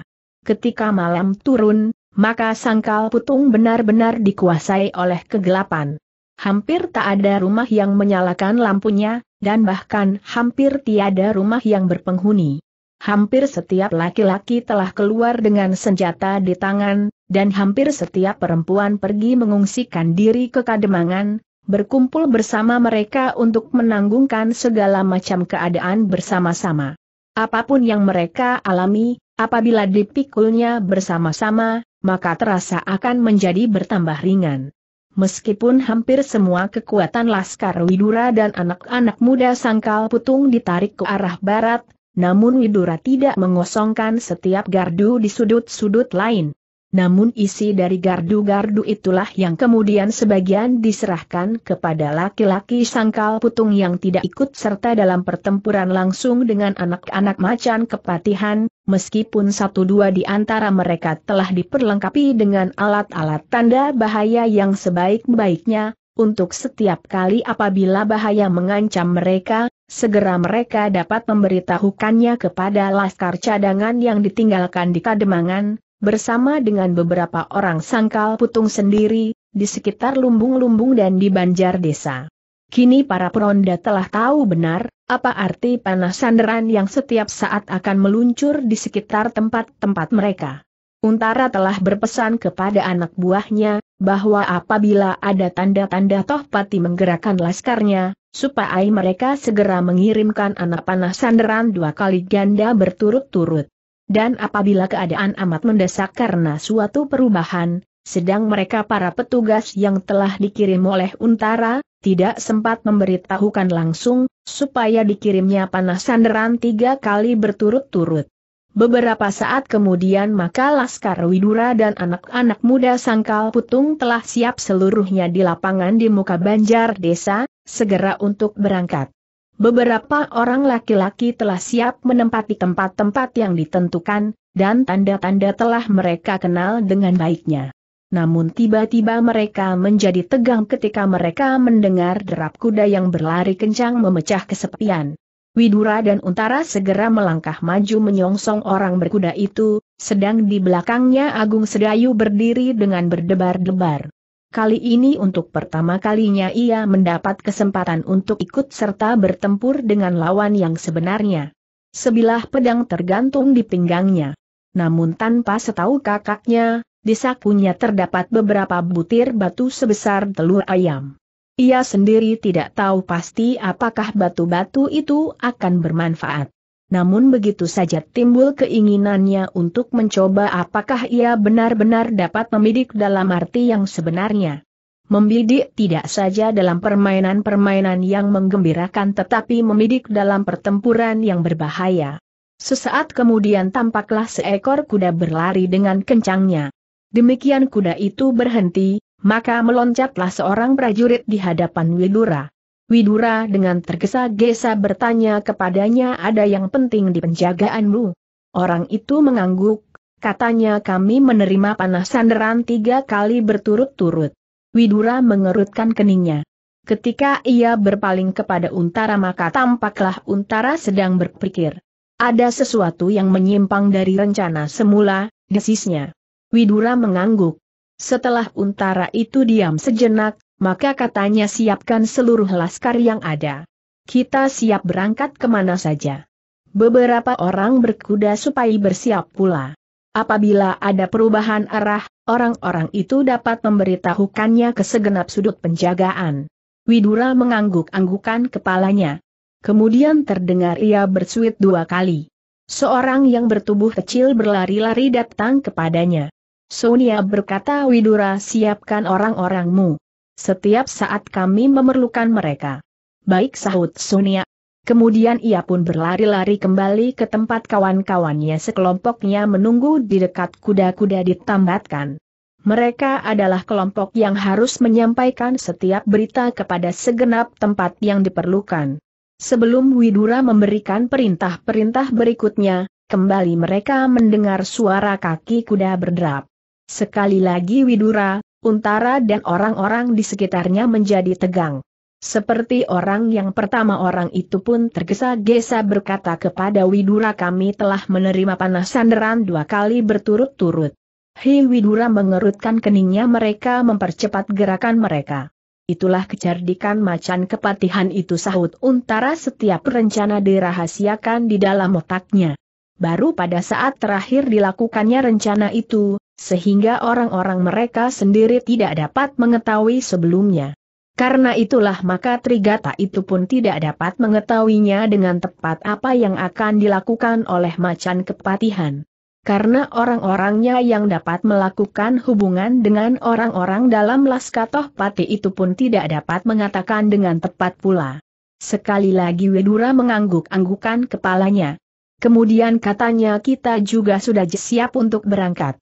Ketika malam turun, maka sangkal putung benar-benar dikuasai oleh kegelapan. Hampir tak ada rumah yang menyalakan lampunya, dan bahkan hampir tiada rumah yang berpenghuni. Hampir setiap laki-laki telah keluar dengan senjata di tangan, dan hampir setiap perempuan pergi mengungsikan diri ke kademangan, berkumpul bersama mereka untuk menanggungkan segala macam keadaan bersama-sama. Apapun yang mereka alami, apabila dipikulnya bersama-sama, maka terasa akan menjadi bertambah ringan. Meskipun hampir semua kekuatan Laskar Widura dan anak-anak muda Sangkal Putung ditarik ke arah barat, namun Widura tidak mengosongkan setiap gardu di sudut-sudut lain namun isi dari gardu-gardu itulah yang kemudian sebagian diserahkan kepada laki-laki sangkal putung yang tidak ikut serta dalam pertempuran langsung dengan anak-anak macan kepatihan, meskipun satu dua di antara mereka telah diperlengkapi dengan alat-alat tanda bahaya yang sebaik-baiknya, untuk setiap kali apabila bahaya mengancam mereka, segera mereka dapat memberitahukannya kepada laskar cadangan yang ditinggalkan di kademangan, bersama dengan beberapa orang sangkal putung sendiri, di sekitar lumbung-lumbung dan di banjar desa. Kini para peronda telah tahu benar, apa arti panah sandaran yang setiap saat akan meluncur di sekitar tempat-tempat mereka. Untara telah berpesan kepada anak buahnya, bahwa apabila ada tanda-tanda Tohpati menggerakkan laskarnya, supaya mereka segera mengirimkan anak panah sandaran dua kali ganda berturut-turut. Dan apabila keadaan amat mendesak karena suatu perubahan, sedang mereka para petugas yang telah dikirim oleh Untara, tidak sempat memberitahukan langsung, supaya dikirimnya panah sanderan tiga kali berturut-turut. Beberapa saat kemudian maka Laskar Widura dan anak-anak muda Sangkal Putung telah siap seluruhnya di lapangan di muka banjar desa, segera untuk berangkat. Beberapa orang laki-laki telah siap menempati tempat-tempat yang ditentukan, dan tanda-tanda telah mereka kenal dengan baiknya. Namun tiba-tiba mereka menjadi tegang ketika mereka mendengar derap kuda yang berlari kencang memecah kesepian. Widura dan Untara segera melangkah maju menyongsong orang berkuda itu, sedang di belakangnya Agung Sedayu berdiri dengan berdebar-debar. Kali ini untuk pertama kalinya ia mendapat kesempatan untuk ikut serta bertempur dengan lawan yang sebenarnya. Sebilah pedang tergantung di pinggangnya. Namun tanpa setahu kakaknya, di sakunya terdapat beberapa butir batu sebesar telur ayam. Ia sendiri tidak tahu pasti apakah batu-batu itu akan bermanfaat namun begitu saja timbul keinginannya untuk mencoba apakah ia benar-benar dapat membidik dalam arti yang sebenarnya. Membidik tidak saja dalam permainan-permainan yang menggembirakan tetapi membidik dalam pertempuran yang berbahaya. Sesaat kemudian tampaklah seekor kuda berlari dengan kencangnya. Demikian kuda itu berhenti, maka meloncatlah seorang prajurit di hadapan Widura. Widura dengan tergesa-gesa bertanya kepadanya ada yang penting di penjagaanmu. Orang itu mengangguk, katanya kami menerima panah sanderan tiga kali berturut-turut. Widura mengerutkan keningnya. Ketika ia berpaling kepada Untara maka tampaklah Untara sedang berpikir. Ada sesuatu yang menyimpang dari rencana semula, desisnya. Widura mengangguk. Setelah Untara itu diam sejenak, maka katanya siapkan seluruh laskar yang ada. Kita siap berangkat kemana saja. Beberapa orang berkuda supaya bersiap pula. Apabila ada perubahan arah, orang-orang itu dapat memberitahukannya ke segenap sudut penjagaan. Widura mengangguk-anggukan kepalanya. Kemudian terdengar ia bersuit dua kali. Seorang yang bertubuh kecil berlari-lari datang kepadanya. Sonia berkata Widura siapkan orang-orangmu. Setiap saat kami memerlukan mereka. Baik sahut Sunia. Kemudian ia pun berlari-lari kembali ke tempat kawan-kawannya sekelompoknya menunggu di dekat kuda-kuda ditambatkan. Mereka adalah kelompok yang harus menyampaikan setiap berita kepada segenap tempat yang diperlukan. Sebelum Widura memberikan perintah-perintah berikutnya, kembali mereka mendengar suara kaki kuda berderap. Sekali lagi Widura, Untara dan orang-orang di sekitarnya menjadi tegang. Seperti orang yang pertama orang itu pun tergesa-gesa berkata kepada Widura kami telah menerima panas sanderan dua kali berturut-turut. Hi Widura mengerutkan keningnya mereka mempercepat gerakan mereka. Itulah kecerdikan macan kepatihan itu sahut untara setiap rencana dirahasiakan di dalam otaknya baru pada saat terakhir dilakukannya rencana itu, sehingga orang-orang mereka sendiri tidak dapat mengetahui sebelumnya. Karena itulah maka Trigata itu pun tidak dapat mengetahuinya dengan tepat apa yang akan dilakukan oleh macan kepatihan. Karena orang-orangnya yang dapat melakukan hubungan dengan orang-orang dalam Laskatoh Pati itu pun tidak dapat mengatakan dengan tepat pula. Sekali lagi Wedura mengangguk-anggukan kepalanya. Kemudian katanya kita juga sudah siap untuk berangkat.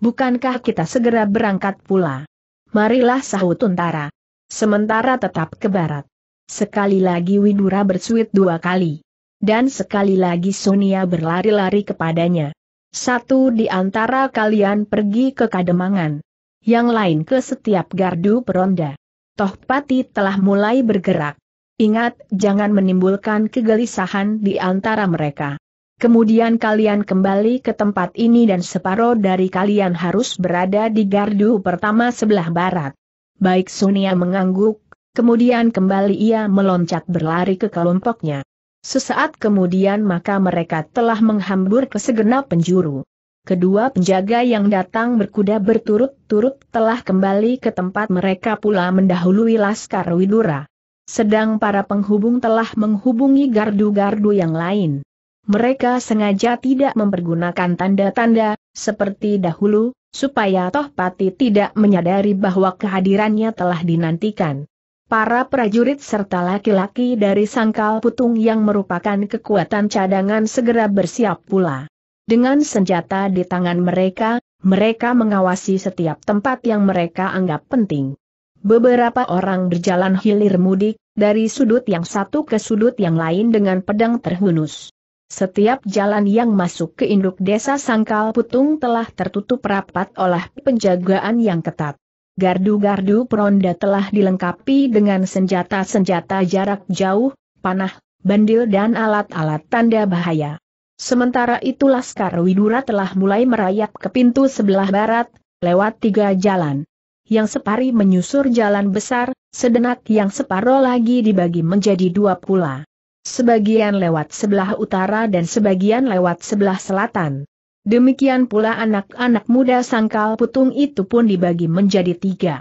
Bukankah kita segera berangkat pula? Marilah sahut Tuntara. Sementara tetap ke barat. Sekali lagi Widura bersuit dua kali. Dan sekali lagi Sonia berlari-lari kepadanya. Satu di antara kalian pergi ke Kademangan. Yang lain ke setiap gardu peronda. Tohpati telah mulai bergerak. Ingat, jangan menimbulkan kegelisahan di antara mereka. Kemudian kalian kembali ke tempat ini dan separuh dari kalian harus berada di gardu pertama sebelah barat. Baik Sunia mengangguk, kemudian kembali ia meloncat berlari ke kelompoknya. Sesaat kemudian maka mereka telah menghambur ke segenap penjuru. Kedua penjaga yang datang berkuda berturut-turut telah kembali ke tempat mereka pula mendahului Laskar Widura. Sedang para penghubung telah menghubungi gardu-gardu yang lain mereka sengaja tidak mempergunakan tanda-tanda, seperti dahulu, supaya Tohpati tidak menyadari bahwa kehadirannya telah dinantikan. Para prajurit serta laki-laki dari sangkal putung yang merupakan kekuatan cadangan segera bersiap pula. Dengan senjata di tangan mereka, mereka mengawasi setiap tempat yang mereka anggap penting. Beberapa orang berjalan hilir mudik, dari sudut yang satu ke sudut yang lain dengan pedang terhunus. Setiap jalan yang masuk ke induk desa Sangkal Putung telah tertutup rapat oleh penjagaan yang ketat. Gardu-gardu peronda telah dilengkapi dengan senjata-senjata jarak jauh, panah, bandil dan alat-alat tanda bahaya. Sementara itu Laskar Widura telah mulai merayap ke pintu sebelah barat, lewat tiga jalan. Yang separi menyusur jalan besar, sedenak yang separo lagi dibagi menjadi dua pula sebagian lewat sebelah utara dan sebagian lewat sebelah selatan. Demikian pula anak-anak muda sangkal putung itu pun dibagi menjadi tiga.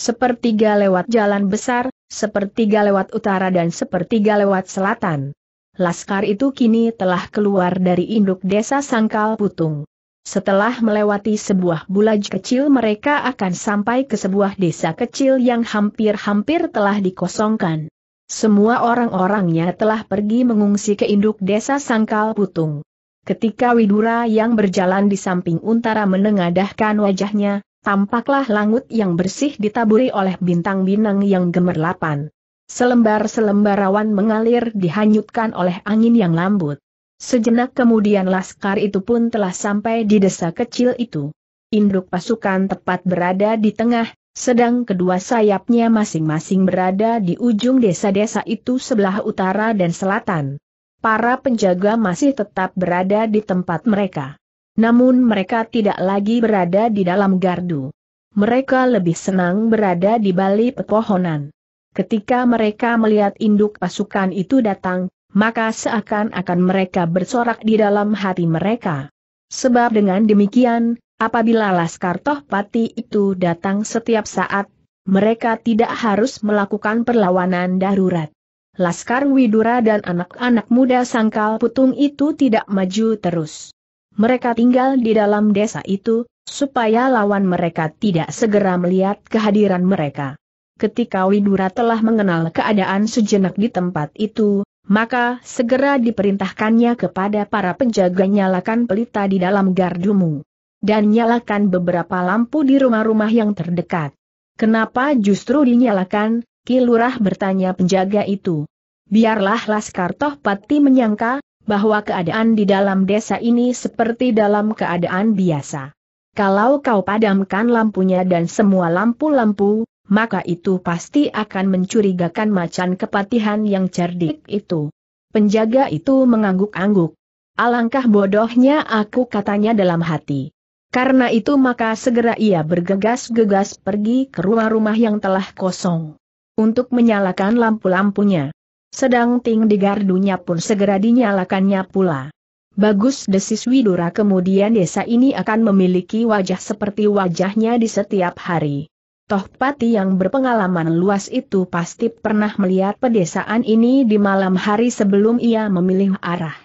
Sepertiga lewat jalan besar, sepertiga lewat utara dan sepertiga lewat selatan. Laskar itu kini telah keluar dari induk desa Sangkal Putung. Setelah melewati sebuah bulaj kecil mereka akan sampai ke sebuah desa kecil yang hampir-hampir telah dikosongkan. Semua orang-orangnya telah pergi mengungsi ke induk desa Sangkal Putung. Ketika Widura yang berjalan di samping Untara menengadahkan wajahnya, tampaklah langut yang bersih ditaburi oleh bintang-bintang yang gemerlapan. Selembar-selembar awan mengalir dihanyutkan oleh angin yang lambut. Sejenak kemudian laskar itu pun telah sampai di desa kecil itu. Induk pasukan tepat berada di tengah, sedang kedua sayapnya masing-masing berada di ujung desa-desa itu sebelah utara dan selatan. Para penjaga masih tetap berada di tempat mereka. Namun mereka tidak lagi berada di dalam gardu. Mereka lebih senang berada di balik pepohonan. Ketika mereka melihat induk pasukan itu datang, maka seakan-akan mereka bersorak di dalam hati mereka. Sebab dengan demikian, Apabila Laskar Tohpati itu datang setiap saat, mereka tidak harus melakukan perlawanan darurat. Laskar Widura dan anak-anak muda sangkal putung itu tidak maju terus. Mereka tinggal di dalam desa itu, supaya lawan mereka tidak segera melihat kehadiran mereka. Ketika Widura telah mengenal keadaan sejenak di tempat itu, maka segera diperintahkannya kepada para penjaga nyalakan pelita di dalam gardumu dan nyalakan beberapa lampu di rumah-rumah yang terdekat. Kenapa justru dinyalakan? Kilurah bertanya penjaga itu. Biarlah Laskar Tohpati menyangka, bahwa keadaan di dalam desa ini seperti dalam keadaan biasa. Kalau kau padamkan lampunya dan semua lampu-lampu, maka itu pasti akan mencurigakan macan kepatihan yang cerdik itu. Penjaga itu mengangguk-angguk. Alangkah bodohnya aku katanya dalam hati. Karena itu maka segera ia bergegas-gegas pergi ke rumah-rumah yang telah kosong. Untuk menyalakan lampu-lampunya. Sedang ting di gardunya pun segera dinyalakannya pula. Bagus desis Widura kemudian desa ini akan memiliki wajah seperti wajahnya di setiap hari. Toh Pati yang berpengalaman luas itu pasti pernah melihat pedesaan ini di malam hari sebelum ia memilih arah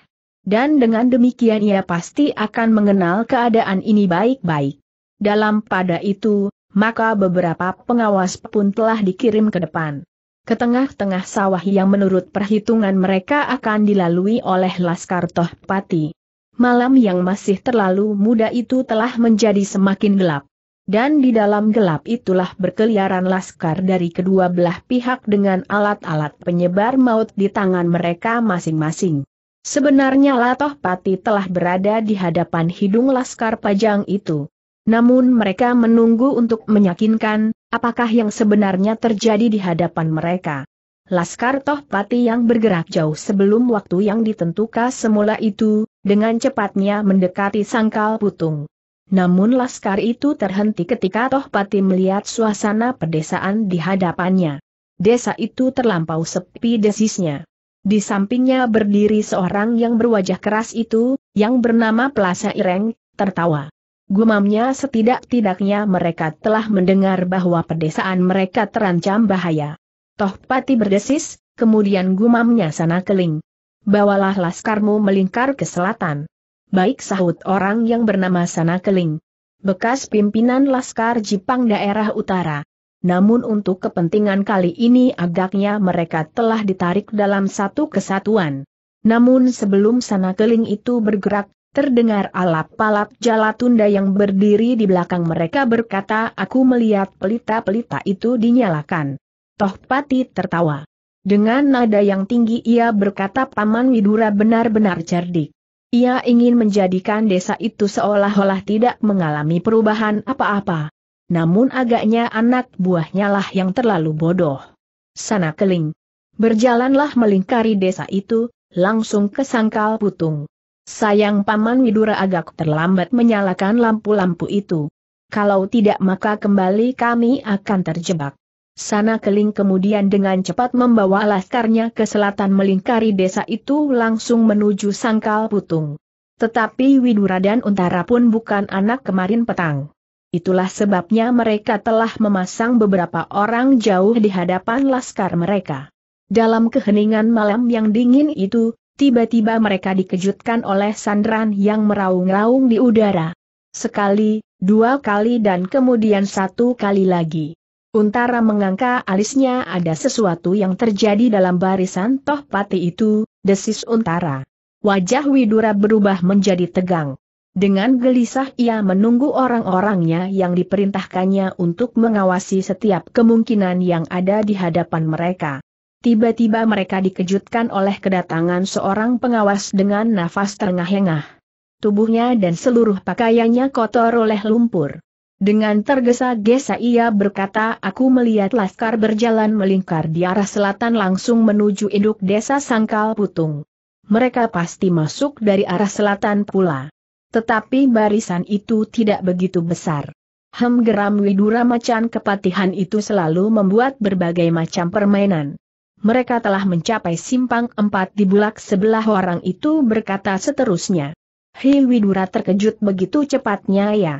dan dengan demikian ia pasti akan mengenal keadaan ini baik-baik. Dalam pada itu, maka beberapa pengawas pun telah dikirim ke depan. Ke tengah-tengah sawah yang menurut perhitungan mereka akan dilalui oleh Laskar Tohpati. Malam yang masih terlalu muda itu telah menjadi semakin gelap. Dan di dalam gelap itulah berkeliaran laskar dari kedua belah pihak dengan alat-alat penyebar maut di tangan mereka masing-masing. Sebenarnya Latoh Pati telah berada di hadapan hidung laskar pajang itu. Namun mereka menunggu untuk menyakinkan apakah yang sebenarnya terjadi di hadapan mereka. Laskar Toh Pati yang bergerak jauh sebelum waktu yang ditentukan semula itu, dengan cepatnya mendekati sangkal putung. Namun laskar itu terhenti ketika Toh Pati melihat suasana pedesaan di hadapannya. Desa itu terlampau sepi desisnya. Di sampingnya berdiri seorang yang berwajah keras itu, yang bernama Pelasa Ireng, tertawa. Gumamnya setidak-tidaknya mereka telah mendengar bahwa pedesaan mereka terancam bahaya. Toh Pati berdesis, kemudian gumamnya sana keling. Bawalah laskarmu melingkar ke selatan. Baik sahut orang yang bernama Sana Keling. Bekas pimpinan Laskar Jipang daerah utara namun untuk kepentingan kali ini agaknya mereka telah ditarik dalam satu kesatuan. Namun sebelum sana keling itu bergerak, terdengar alap-alap tunda yang berdiri di belakang mereka berkata aku melihat pelita-pelita itu dinyalakan. Toh Pati tertawa. Dengan nada yang tinggi ia berkata Paman Widura benar-benar cerdik. Ia ingin menjadikan desa itu seolah-olah tidak mengalami perubahan apa-apa namun agaknya anak buahnya lah yang terlalu bodoh. Sana keling. Berjalanlah melingkari desa itu, langsung ke sangkal putung. Sayang Paman Widura agak terlambat menyalakan lampu-lampu itu. Kalau tidak maka kembali kami akan terjebak. Sana Keling kemudian dengan cepat membawa laskarnya ke selatan melingkari desa itu langsung menuju Sangkal Putung. Tetapi Widura dan Untara pun bukan anak kemarin petang. Itulah sebabnya mereka telah memasang beberapa orang jauh di hadapan laskar mereka. Dalam keheningan malam yang dingin itu, tiba-tiba mereka dikejutkan oleh sandaran yang meraung-raung di udara. Sekali, dua kali dan kemudian satu kali lagi. Untara mengangka alisnya ada sesuatu yang terjadi dalam barisan toh pati itu, desis Untara. Wajah Widura berubah menjadi tegang. Dengan gelisah ia menunggu orang-orangnya yang diperintahkannya untuk mengawasi setiap kemungkinan yang ada di hadapan mereka. Tiba-tiba mereka dikejutkan oleh kedatangan seorang pengawas dengan nafas terengah-engah. Tubuhnya dan seluruh pakaiannya kotor oleh lumpur. Dengan tergesa-gesa ia berkata aku melihat Laskar berjalan melingkar di arah selatan langsung menuju induk desa Sangkal Putung. Mereka pasti masuk dari arah selatan pula. Tetapi barisan itu tidak begitu besar. Hem geram Widura Macan kepatihan itu selalu membuat berbagai macam permainan. Mereka telah mencapai simpang empat di bulak sebelah orang itu berkata seterusnya. Hei Widura terkejut begitu cepatnya ya.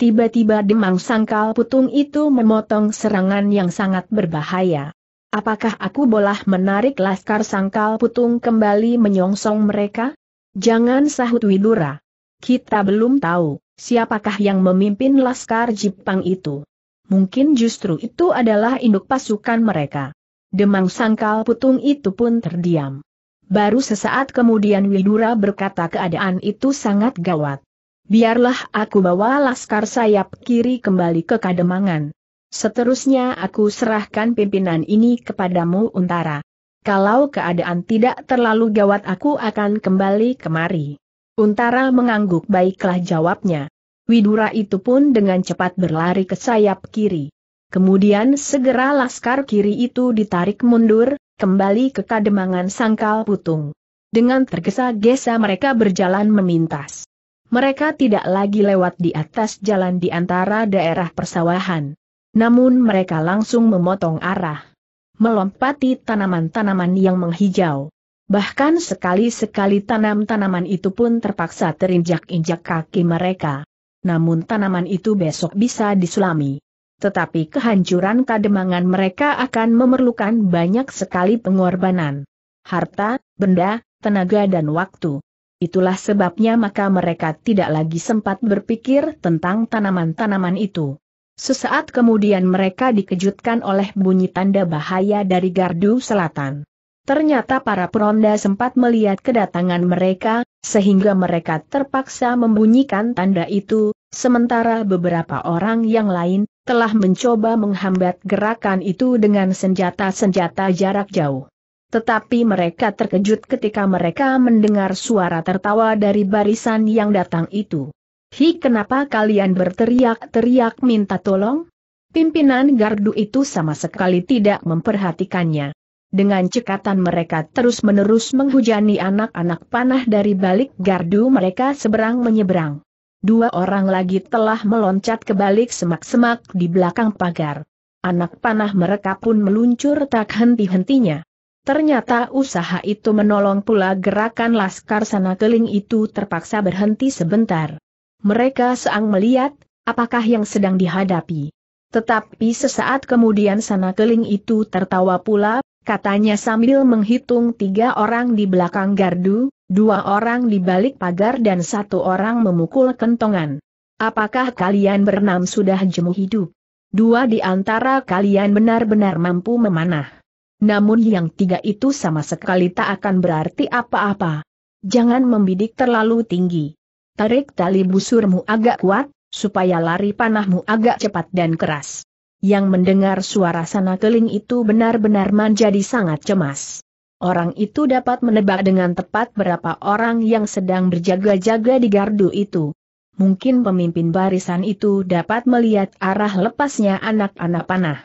Tiba-tiba demang sangkal putung itu memotong serangan yang sangat berbahaya. Apakah aku boleh menarik laskar sangkal putung kembali menyongsong mereka? Jangan sahut Widura. Kita belum tahu, siapakah yang memimpin Laskar Jepang itu. Mungkin justru itu adalah induk pasukan mereka. Demang sangkal putung itu pun terdiam. Baru sesaat kemudian Widura berkata keadaan itu sangat gawat. Biarlah aku bawa laskar sayap kiri kembali ke kademangan. Seterusnya aku serahkan pimpinan ini kepadamu Untara. Kalau keadaan tidak terlalu gawat aku akan kembali kemari. Untara mengangguk baiklah jawabnya. Widura itu pun dengan cepat berlari ke sayap kiri. Kemudian segera laskar kiri itu ditarik mundur, kembali ke kademangan sangkal putung. Dengan tergesa-gesa mereka berjalan memintas. Mereka tidak lagi lewat di atas jalan di antara daerah persawahan. Namun mereka langsung memotong arah. Melompati tanaman-tanaman yang menghijau. Bahkan sekali-sekali tanam-tanaman itu pun terpaksa terinjak-injak kaki mereka. Namun tanaman itu besok bisa disulami. Tetapi kehancuran kademangan mereka akan memerlukan banyak sekali pengorbanan. Harta, benda, tenaga dan waktu. Itulah sebabnya maka mereka tidak lagi sempat berpikir tentang tanaman-tanaman itu. Sesaat kemudian mereka dikejutkan oleh bunyi tanda bahaya dari gardu selatan. Ternyata para peronda sempat melihat kedatangan mereka, sehingga mereka terpaksa membunyikan tanda itu, sementara beberapa orang yang lain, telah mencoba menghambat gerakan itu dengan senjata-senjata jarak jauh. Tetapi mereka terkejut ketika mereka mendengar suara tertawa dari barisan yang datang itu. Hi kenapa kalian berteriak-teriak minta tolong? Pimpinan gardu itu sama sekali tidak memperhatikannya. Dengan cekatan mereka terus-menerus menghujani anak-anak panah dari balik gardu mereka seberang menyeberang. Dua orang lagi telah meloncat ke balik semak-semak di belakang pagar. Anak panah mereka pun meluncur tak henti-hentinya. Ternyata usaha itu menolong pula gerakan laskar sana keling itu terpaksa berhenti sebentar. Mereka seang melihat, apakah yang sedang dihadapi. Tetapi sesaat kemudian sana keling itu tertawa pula, katanya sambil menghitung tiga orang di belakang gardu, dua orang di balik pagar dan satu orang memukul kentongan. Apakah kalian berenam sudah jemu hidup? Dua di antara kalian benar-benar mampu memanah. Namun yang tiga itu sama sekali tak akan berarti apa-apa. Jangan membidik terlalu tinggi. Tarik tali busurmu agak kuat, supaya lari panahmu agak cepat dan keras. Yang mendengar suara sana keling itu benar-benar menjadi sangat cemas. Orang itu dapat menebak dengan tepat berapa orang yang sedang berjaga-jaga di gardu itu. Mungkin pemimpin barisan itu dapat melihat arah lepasnya anak-anak panah.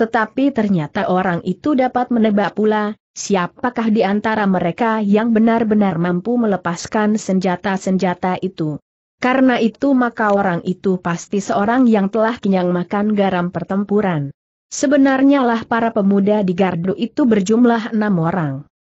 Tetapi ternyata orang itu dapat menebak pula, siapakah di antara mereka yang benar-benar mampu melepaskan senjata-senjata itu. Karena itu maka orang itu pasti seorang yang telah kenyang makan garam pertempuran. Sebenarnya lah para pemuda di gardu itu berjumlah enam orang.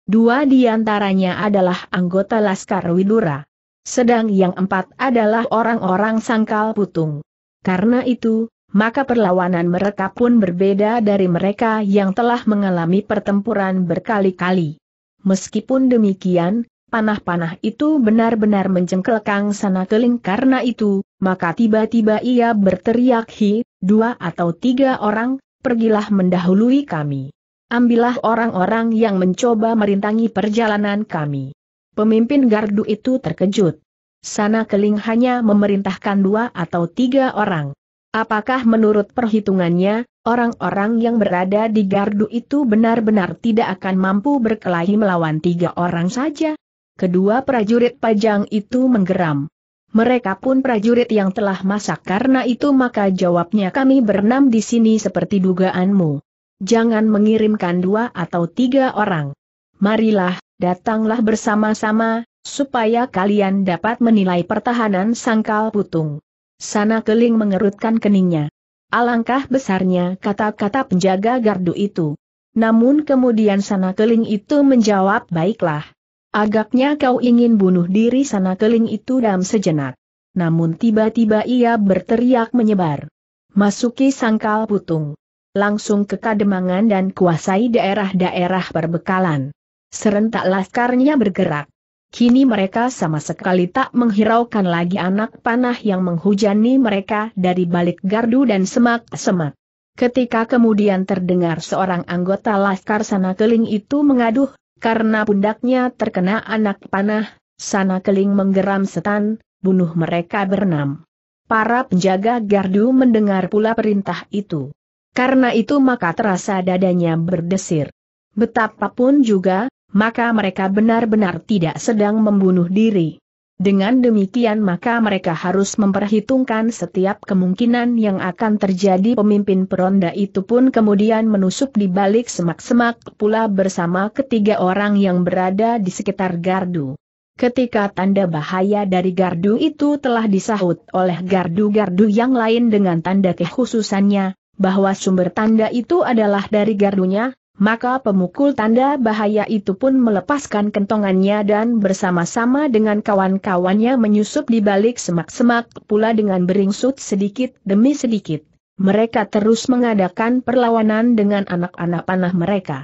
Dua di antaranya adalah anggota Laskar Widura. Sedang yang empat adalah orang-orang sangkal putung. Karena itu, maka perlawanan mereka pun berbeda dari mereka yang telah mengalami pertempuran berkali-kali. Meskipun demikian, panah-panah itu benar-benar menjengkelkang sana keling karena itu, maka tiba-tiba ia berteriak hi, dua atau tiga orang, pergilah mendahului kami. Ambillah orang-orang yang mencoba merintangi perjalanan kami. Pemimpin gardu itu terkejut. Sana keling hanya memerintahkan dua atau tiga orang. Apakah menurut perhitungannya, orang-orang yang berada di gardu itu benar-benar tidak akan mampu berkelahi melawan tiga orang saja? kedua prajurit pajang itu menggeram. Mereka pun prajurit yang telah masak karena itu maka jawabnya kami berenam di sini seperti dugaanmu. Jangan mengirimkan dua atau tiga orang. Marilah, datanglah bersama-sama, supaya kalian dapat menilai pertahanan sangkal putung. Sana keling mengerutkan keningnya. Alangkah besarnya kata-kata penjaga gardu itu. Namun kemudian sana keling itu menjawab baiklah, Agaknya kau ingin bunuh diri sana keling itu dalam sejenak. Namun tiba-tiba ia berteriak menyebar. Masuki sangkal putung. Langsung ke kademangan dan kuasai daerah-daerah perbekalan. Serentak laskarnya bergerak. Kini mereka sama sekali tak menghiraukan lagi anak panah yang menghujani mereka dari balik gardu dan semak-semak. Ketika kemudian terdengar seorang anggota Laskar Sana Keling itu mengaduh karena pundaknya terkena anak panah, sana keling menggeram setan, bunuh mereka bernam. Para penjaga gardu mendengar pula perintah itu. Karena itu maka terasa dadanya berdesir. Betapapun juga, maka mereka benar-benar tidak sedang membunuh diri. Dengan demikian maka mereka harus memperhitungkan setiap kemungkinan yang akan terjadi pemimpin peronda itu pun kemudian menusuk di balik semak-semak pula bersama ketiga orang yang berada di sekitar gardu. Ketika tanda bahaya dari gardu itu telah disahut oleh gardu-gardu yang lain dengan tanda kekhususannya, bahwa sumber tanda itu adalah dari gardunya, maka pemukul tanda bahaya itu pun melepaskan kentongannya dan bersama-sama dengan kawan-kawannya menyusup di balik semak-semak pula dengan beringsut sedikit demi sedikit. Mereka terus mengadakan perlawanan dengan anak-anak panah mereka.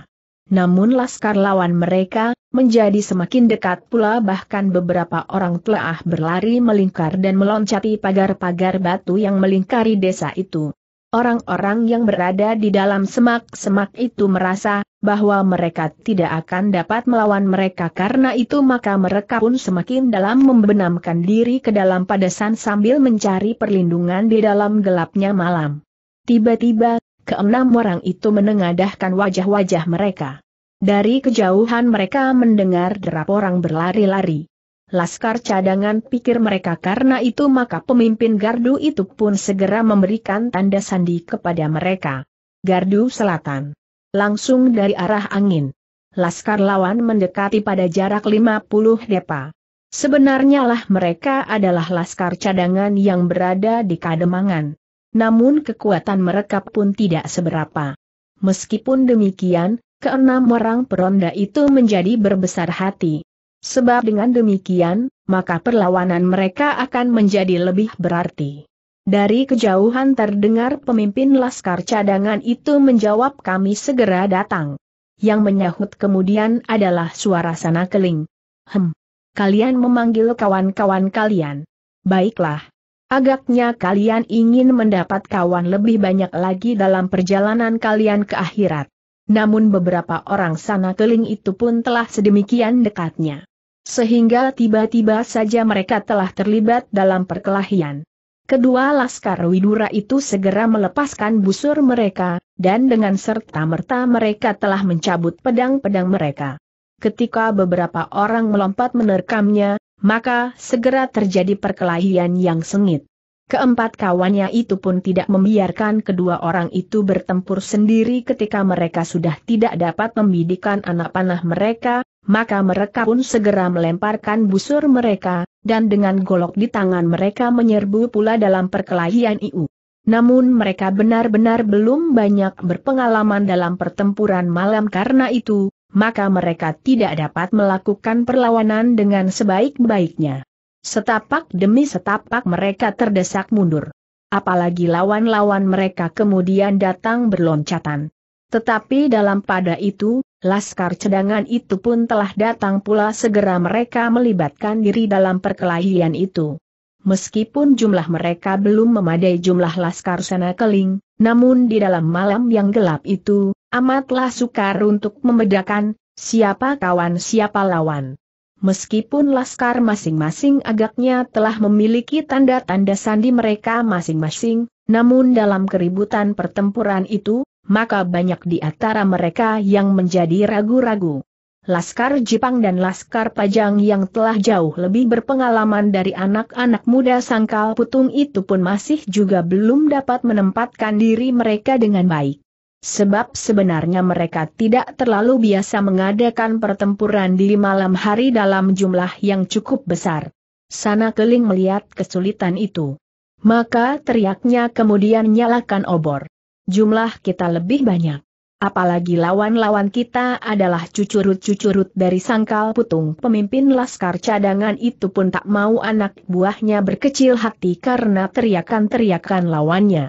Namun laskar lawan mereka, menjadi semakin dekat pula bahkan beberapa orang telah berlari melingkar dan meloncati pagar-pagar batu yang melingkari desa itu. Orang-orang yang berada di dalam semak-semak itu merasa bahwa mereka tidak akan dapat melawan mereka karena itu maka mereka pun semakin dalam membenamkan diri ke dalam padasan sambil mencari perlindungan di dalam gelapnya malam. Tiba-tiba, keenam orang itu menengadahkan wajah-wajah mereka. Dari kejauhan mereka mendengar derap orang berlari-lari laskar cadangan pikir mereka karena itu maka pemimpin gardu itu pun segera memberikan tanda sandi kepada mereka. Gardu Selatan. Langsung dari arah angin. Laskar lawan mendekati pada jarak 50 depa. Sebenarnya lah mereka adalah laskar cadangan yang berada di Kademangan. Namun kekuatan mereka pun tidak seberapa. Meskipun demikian, keenam orang peronda itu menjadi berbesar hati. Sebab dengan demikian, maka perlawanan mereka akan menjadi lebih berarti. Dari kejauhan terdengar pemimpin laskar cadangan itu menjawab kami segera datang. Yang menyahut kemudian adalah suara sana keling. Hem. Kalian memanggil kawan-kawan kalian. Baiklah. Agaknya kalian ingin mendapat kawan lebih banyak lagi dalam perjalanan kalian ke akhirat. Namun beberapa orang sana keling itu pun telah sedemikian dekatnya sehingga tiba-tiba saja mereka telah terlibat dalam perkelahian. Kedua laskar Widura itu segera melepaskan busur mereka, dan dengan serta-merta mereka telah mencabut pedang-pedang mereka. Ketika beberapa orang melompat menerkamnya, maka segera terjadi perkelahian yang sengit. Keempat kawannya itu pun tidak membiarkan kedua orang itu bertempur sendiri ketika mereka sudah tidak dapat membidikan anak panah mereka, maka mereka pun segera melemparkan busur mereka, dan dengan golok di tangan mereka menyerbu pula dalam perkelahian itu. Namun mereka benar-benar belum banyak berpengalaman dalam pertempuran malam karena itu, maka mereka tidak dapat melakukan perlawanan dengan sebaik-baiknya. Setapak demi setapak mereka terdesak mundur. Apalagi lawan-lawan mereka kemudian datang berloncatan. Tetapi dalam pada itu, Laskar Cedangan itu pun telah datang pula segera mereka melibatkan diri dalam perkelahian itu. Meskipun jumlah mereka belum memadai jumlah laskar Sena keling, namun di dalam malam yang gelap itu, amatlah sukar untuk membedakan, siapa kawan siapa lawan. Meskipun laskar masing-masing agaknya telah memiliki tanda-tanda sandi mereka masing-masing, namun dalam keributan pertempuran itu, maka banyak di antara mereka yang menjadi ragu-ragu. Laskar Jepang dan Laskar Pajang yang telah jauh lebih berpengalaman dari anak-anak muda sangkal putung itu pun masih juga belum dapat menempatkan diri mereka dengan baik. Sebab sebenarnya mereka tidak terlalu biasa mengadakan pertempuran di malam hari dalam jumlah yang cukup besar. Sana Keling melihat kesulitan itu. Maka teriaknya kemudian nyalakan obor jumlah kita lebih banyak. Apalagi lawan-lawan kita adalah cucurut-cucurut dari sangkal putung pemimpin laskar cadangan itu pun tak mau anak buahnya berkecil hati karena teriakan-teriakan lawannya.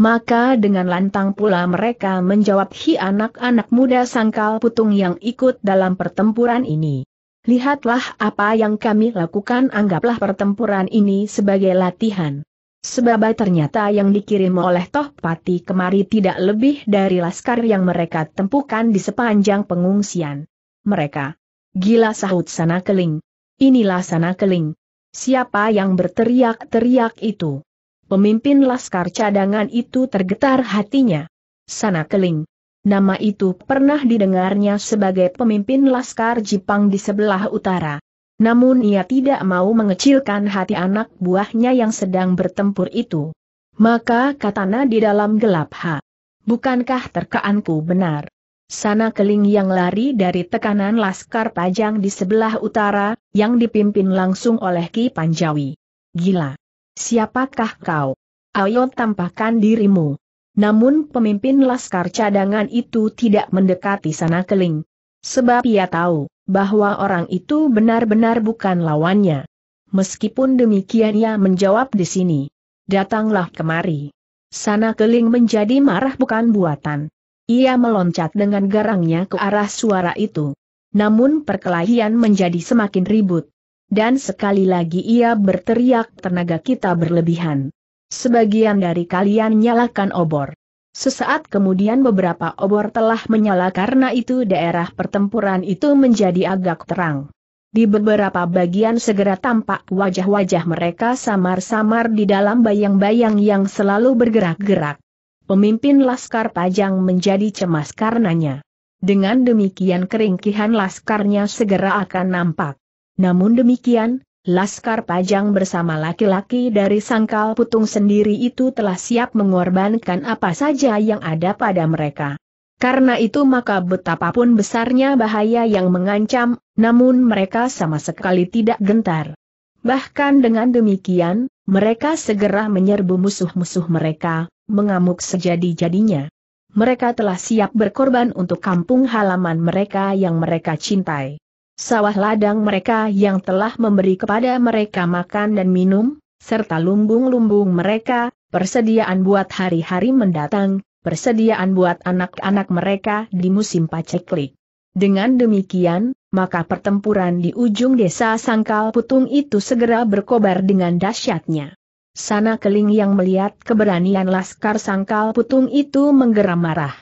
Maka dengan lantang pula mereka menjawab hi anak-anak muda sangkal putung yang ikut dalam pertempuran ini. Lihatlah apa yang kami lakukan anggaplah pertempuran ini sebagai latihan. Sebab ternyata yang dikirim oleh Toh Pati kemari tidak lebih dari laskar yang mereka tempukan di sepanjang pengungsian. Mereka. Gila sahut sana keling. Inilah sana keling. Siapa yang berteriak-teriak itu? Pemimpin laskar cadangan itu tergetar hatinya. Sana keling. Nama itu pernah didengarnya sebagai pemimpin laskar Jipang di sebelah utara. Namun ia tidak mau mengecilkan hati anak buahnya yang sedang bertempur itu. Maka katana di dalam gelap ha. Bukankah terkaanku benar? Sana keling yang lari dari tekanan laskar pajang di sebelah utara, yang dipimpin langsung oleh Ki Panjawi. Gila! Siapakah kau? Ayo tampakkan dirimu. Namun pemimpin laskar cadangan itu tidak mendekati sana keling. Sebab ia tahu, bahwa orang itu benar-benar bukan lawannya. Meskipun demikian ia menjawab di sini. Datanglah kemari. Sana keling menjadi marah bukan buatan. Ia meloncat dengan garangnya ke arah suara itu. Namun perkelahian menjadi semakin ribut. Dan sekali lagi ia berteriak tenaga kita berlebihan. Sebagian dari kalian nyalakan obor. Sesaat kemudian beberapa obor telah menyala karena itu daerah pertempuran itu menjadi agak terang. Di beberapa bagian segera tampak wajah-wajah mereka samar-samar di dalam bayang-bayang yang selalu bergerak-gerak. Pemimpin Laskar Pajang menjadi cemas karenanya. Dengan demikian keringkihan Laskarnya segera akan nampak. Namun demikian, Laskar Pajang bersama laki-laki dari Sangkal Putung sendiri itu telah siap mengorbankan apa saja yang ada pada mereka. Karena itu maka betapapun besarnya bahaya yang mengancam, namun mereka sama sekali tidak gentar. Bahkan dengan demikian, mereka segera menyerbu musuh-musuh mereka, mengamuk sejadi-jadinya. Mereka telah siap berkorban untuk kampung halaman mereka yang mereka cintai sawah ladang mereka yang telah memberi kepada mereka makan dan minum, serta lumbung-lumbung mereka, persediaan buat hari-hari mendatang, persediaan buat anak-anak mereka di musim paceklik. Dengan demikian, maka pertempuran di ujung desa Sangkal Putung itu segera berkobar dengan dahsyatnya. Sana Keling yang melihat keberanian Laskar Sangkal Putung itu menggeram marah.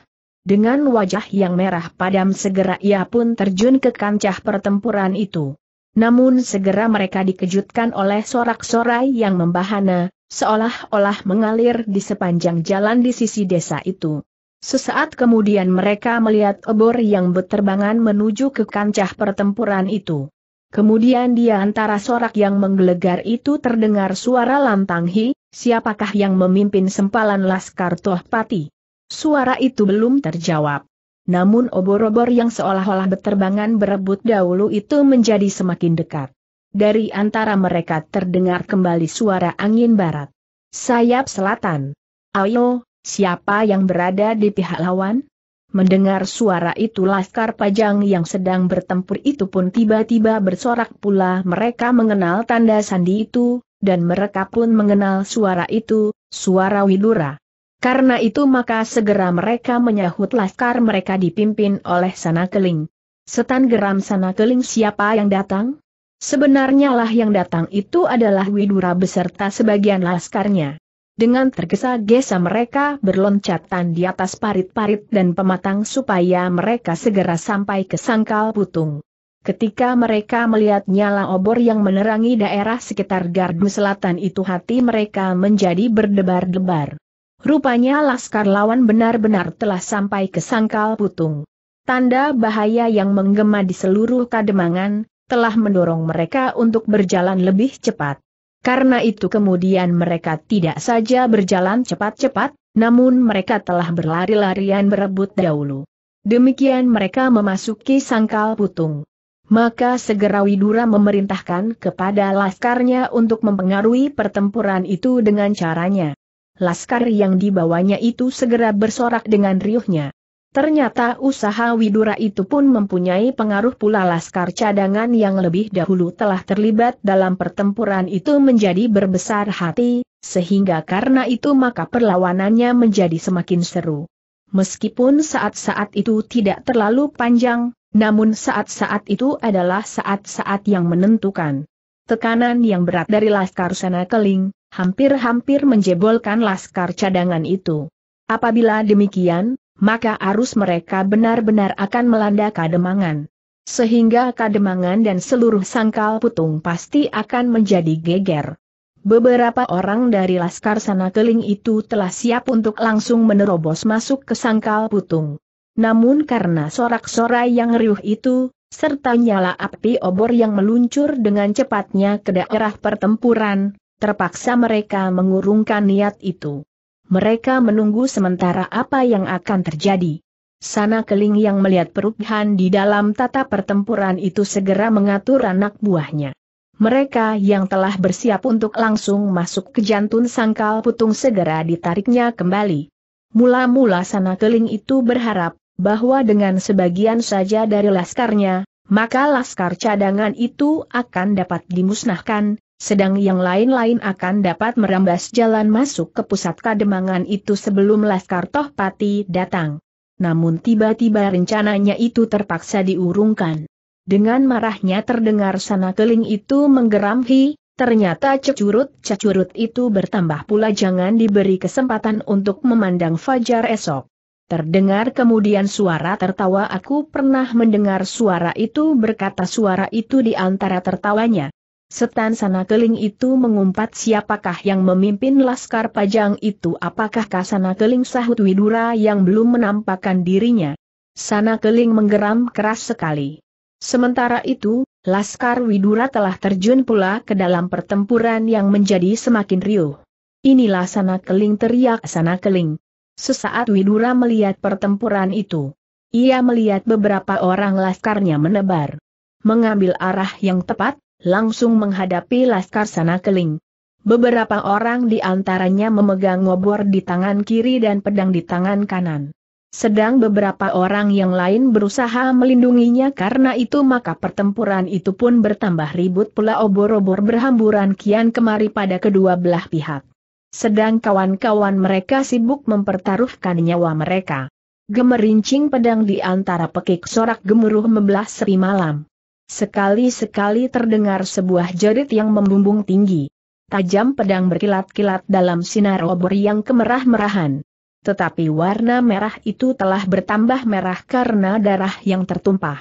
Dengan wajah yang merah padam segera ia pun terjun ke kancah pertempuran itu. Namun segera mereka dikejutkan oleh sorak-sorai yang membahana, seolah-olah mengalir di sepanjang jalan di sisi desa itu. Sesaat kemudian mereka melihat obor yang berterbangan menuju ke kancah pertempuran itu. Kemudian di antara sorak yang menggelegar itu terdengar suara lantanghi, siapakah yang memimpin sempalan Laskar Tohpati. Suara itu belum terjawab. Namun obor-obor yang seolah-olah beterbangan berebut dahulu itu menjadi semakin dekat. Dari antara mereka terdengar kembali suara angin barat. Sayap selatan. Ayo, siapa yang berada di pihak lawan? Mendengar suara itu laskar pajang yang sedang bertempur itu pun tiba-tiba bersorak pula mereka mengenal tanda sandi itu, dan mereka pun mengenal suara itu, suara Widura. Karena itu maka segera mereka menyahut laskar mereka dipimpin oleh Sana Keling. Setan geram Sana Keling siapa yang datang? Sebenarnya lah yang datang itu adalah Widura beserta sebagian laskarnya. Dengan tergesa-gesa mereka berloncatan di atas parit-parit dan pematang supaya mereka segera sampai ke sangkal putung. Ketika mereka melihat nyala obor yang menerangi daerah sekitar gardu selatan itu hati mereka menjadi berdebar-debar. Rupanya laskar lawan benar-benar telah sampai ke sangkal putung. Tanda bahaya yang menggema di seluruh kademangan, telah mendorong mereka untuk berjalan lebih cepat. Karena itu kemudian mereka tidak saja berjalan cepat-cepat, namun mereka telah berlari-larian berebut dahulu. Demikian mereka memasuki sangkal putung. Maka segera Widura memerintahkan kepada laskarnya untuk mempengaruhi pertempuran itu dengan caranya laskar yang dibawanya itu segera bersorak dengan riuhnya. Ternyata usaha Widura itu pun mempunyai pengaruh pula laskar cadangan yang lebih dahulu telah terlibat dalam pertempuran itu menjadi berbesar hati, sehingga karena itu maka perlawanannya menjadi semakin seru. Meskipun saat-saat itu tidak terlalu panjang, namun saat-saat itu adalah saat-saat yang menentukan. Tekanan yang berat dari laskar sana keling, hampir-hampir menjebolkan laskar cadangan itu. Apabila demikian, maka arus mereka benar-benar akan melanda Kademangan. Sehingga Kademangan dan seluruh sangkal putung pasti akan menjadi geger. Beberapa orang dari Laskar sana keling itu telah siap untuk langsung menerobos masuk ke sangkal putung. Namun karena sorak-sorai yang riuh itu, serta nyala api obor yang meluncur dengan cepatnya ke daerah pertempuran, terpaksa mereka mengurungkan niat itu. Mereka menunggu sementara apa yang akan terjadi. Sana Keling yang melihat perubahan di dalam tata pertempuran itu segera mengatur anak buahnya. Mereka yang telah bersiap untuk langsung masuk ke jantun sangkal putung segera ditariknya kembali. Mula-mula Sana Keling itu berharap bahwa dengan sebagian saja dari laskarnya, maka laskar cadangan itu akan dapat dimusnahkan, sedang yang lain-lain akan dapat merambas jalan masuk ke pusat kademangan itu sebelum Laskar Tohpati datang. Namun tiba-tiba rencananya itu terpaksa diurungkan. Dengan marahnya terdengar sana keling itu menggeram hi, ternyata cecurut-cecurut itu bertambah pula jangan diberi kesempatan untuk memandang fajar esok. Terdengar kemudian suara tertawa aku pernah mendengar suara itu berkata suara itu di antara tertawanya. Setan Sana Keling itu mengumpat siapakah yang memimpin laskar pajang itu apakah sana Keling sahut Widura yang belum menampakkan dirinya. Sana Keling menggeram keras sekali. Sementara itu, laskar Widura telah terjun pula ke dalam pertempuran yang menjadi semakin riuh. Inilah Sana Keling teriak Sana Keling. Sesaat Widura melihat pertempuran itu. Ia melihat beberapa orang laskarnya menebar. Mengambil arah yang tepat, langsung menghadapi Laskar Sana Keling. Beberapa orang di antaranya memegang ngobor di tangan kiri dan pedang di tangan kanan. Sedang beberapa orang yang lain berusaha melindunginya karena itu maka pertempuran itu pun bertambah ribut pula obor-obor berhamburan kian kemari pada kedua belah pihak. Sedang kawan-kawan mereka sibuk mempertaruhkan nyawa mereka. Gemerincing pedang di antara pekik sorak gemuruh membelah sepi malam. Sekali-sekali terdengar sebuah jerit yang membumbung tinggi. Tajam pedang berkilat-kilat dalam sinar obor yang kemerah-merahan. Tetapi warna merah itu telah bertambah merah karena darah yang tertumpah.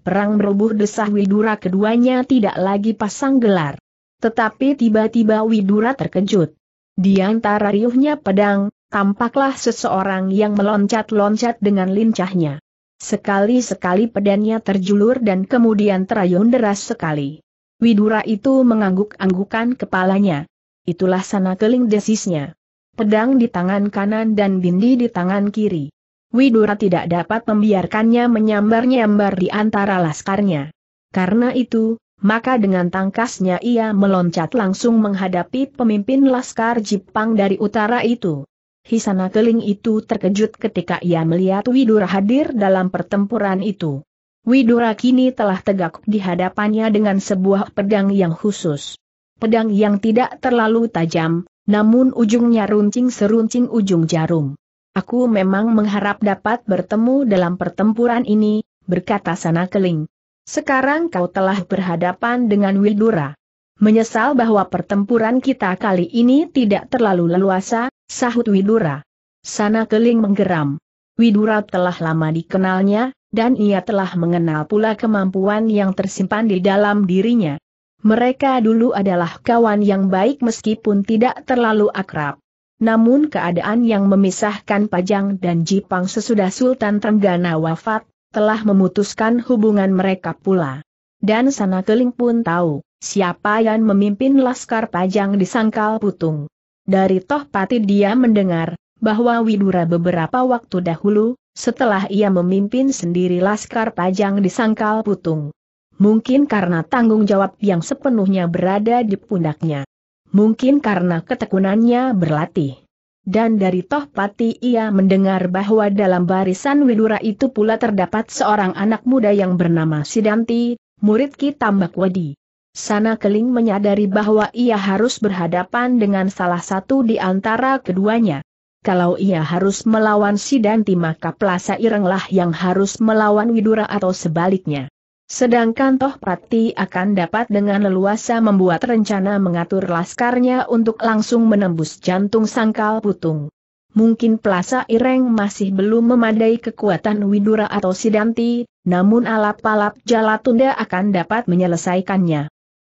Perang merubuh desah Widura keduanya tidak lagi pasang gelar. Tetapi tiba-tiba Widura terkejut. Di antara riuhnya pedang, tampaklah seseorang yang meloncat-loncat dengan lincahnya. Sekali-sekali pedannya terjulur dan kemudian terayun deras sekali. Widura itu mengangguk-anggukan kepalanya. Itulah sana keling desisnya. Pedang di tangan kanan dan bindi di tangan kiri. Widura tidak dapat membiarkannya menyambar-nyambar di antara laskarnya. Karena itu, maka dengan tangkasnya ia meloncat langsung menghadapi pemimpin laskar Jipang dari utara itu. Hisana Keling itu terkejut ketika ia melihat Widura hadir dalam pertempuran itu. Widura kini telah tegak di hadapannya dengan sebuah pedang yang khusus. Pedang yang tidak terlalu tajam, namun ujungnya runcing seruncing ujung jarum. Aku memang mengharap dapat bertemu dalam pertempuran ini, berkata Sana Keling. Sekarang kau telah berhadapan dengan Widura. Menyesal bahwa pertempuran kita kali ini tidak terlalu leluasa, Sahut Widura. Sana keling menggeram. Widura telah lama dikenalnya, dan ia telah mengenal pula kemampuan yang tersimpan di dalam dirinya. Mereka dulu adalah kawan yang baik meskipun tidak terlalu akrab. Namun keadaan yang memisahkan Pajang dan Jipang sesudah Sultan Tenggana wafat, telah memutuskan hubungan mereka pula. Dan Sana Keling pun tahu, siapa yang memimpin Laskar Pajang di Sangkal Putung. Dari Tohpati dia mendengar, bahwa Widura beberapa waktu dahulu, setelah ia memimpin sendiri Laskar Pajang di Sangkal Putung. Mungkin karena tanggung jawab yang sepenuhnya berada di pundaknya. Mungkin karena ketekunannya berlatih. Dan dari Tohpati ia mendengar bahwa dalam barisan Widura itu pula terdapat seorang anak muda yang bernama Sidanti, murid Ki Tambak Wadi. Sana Keling menyadari bahwa ia harus berhadapan dengan salah satu di antara keduanya. Kalau ia harus melawan Sidanti maka Plasa Irenglah yang harus melawan Widura atau sebaliknya. Sedangkan Toh Prati akan dapat dengan leluasa membuat rencana mengatur laskarnya untuk langsung menembus jantung sangkal putung. Mungkin Plasa Ireng masih belum memadai kekuatan Widura atau Sidanti, namun alap-alap Jalatunda akan dapat menyelesaikannya.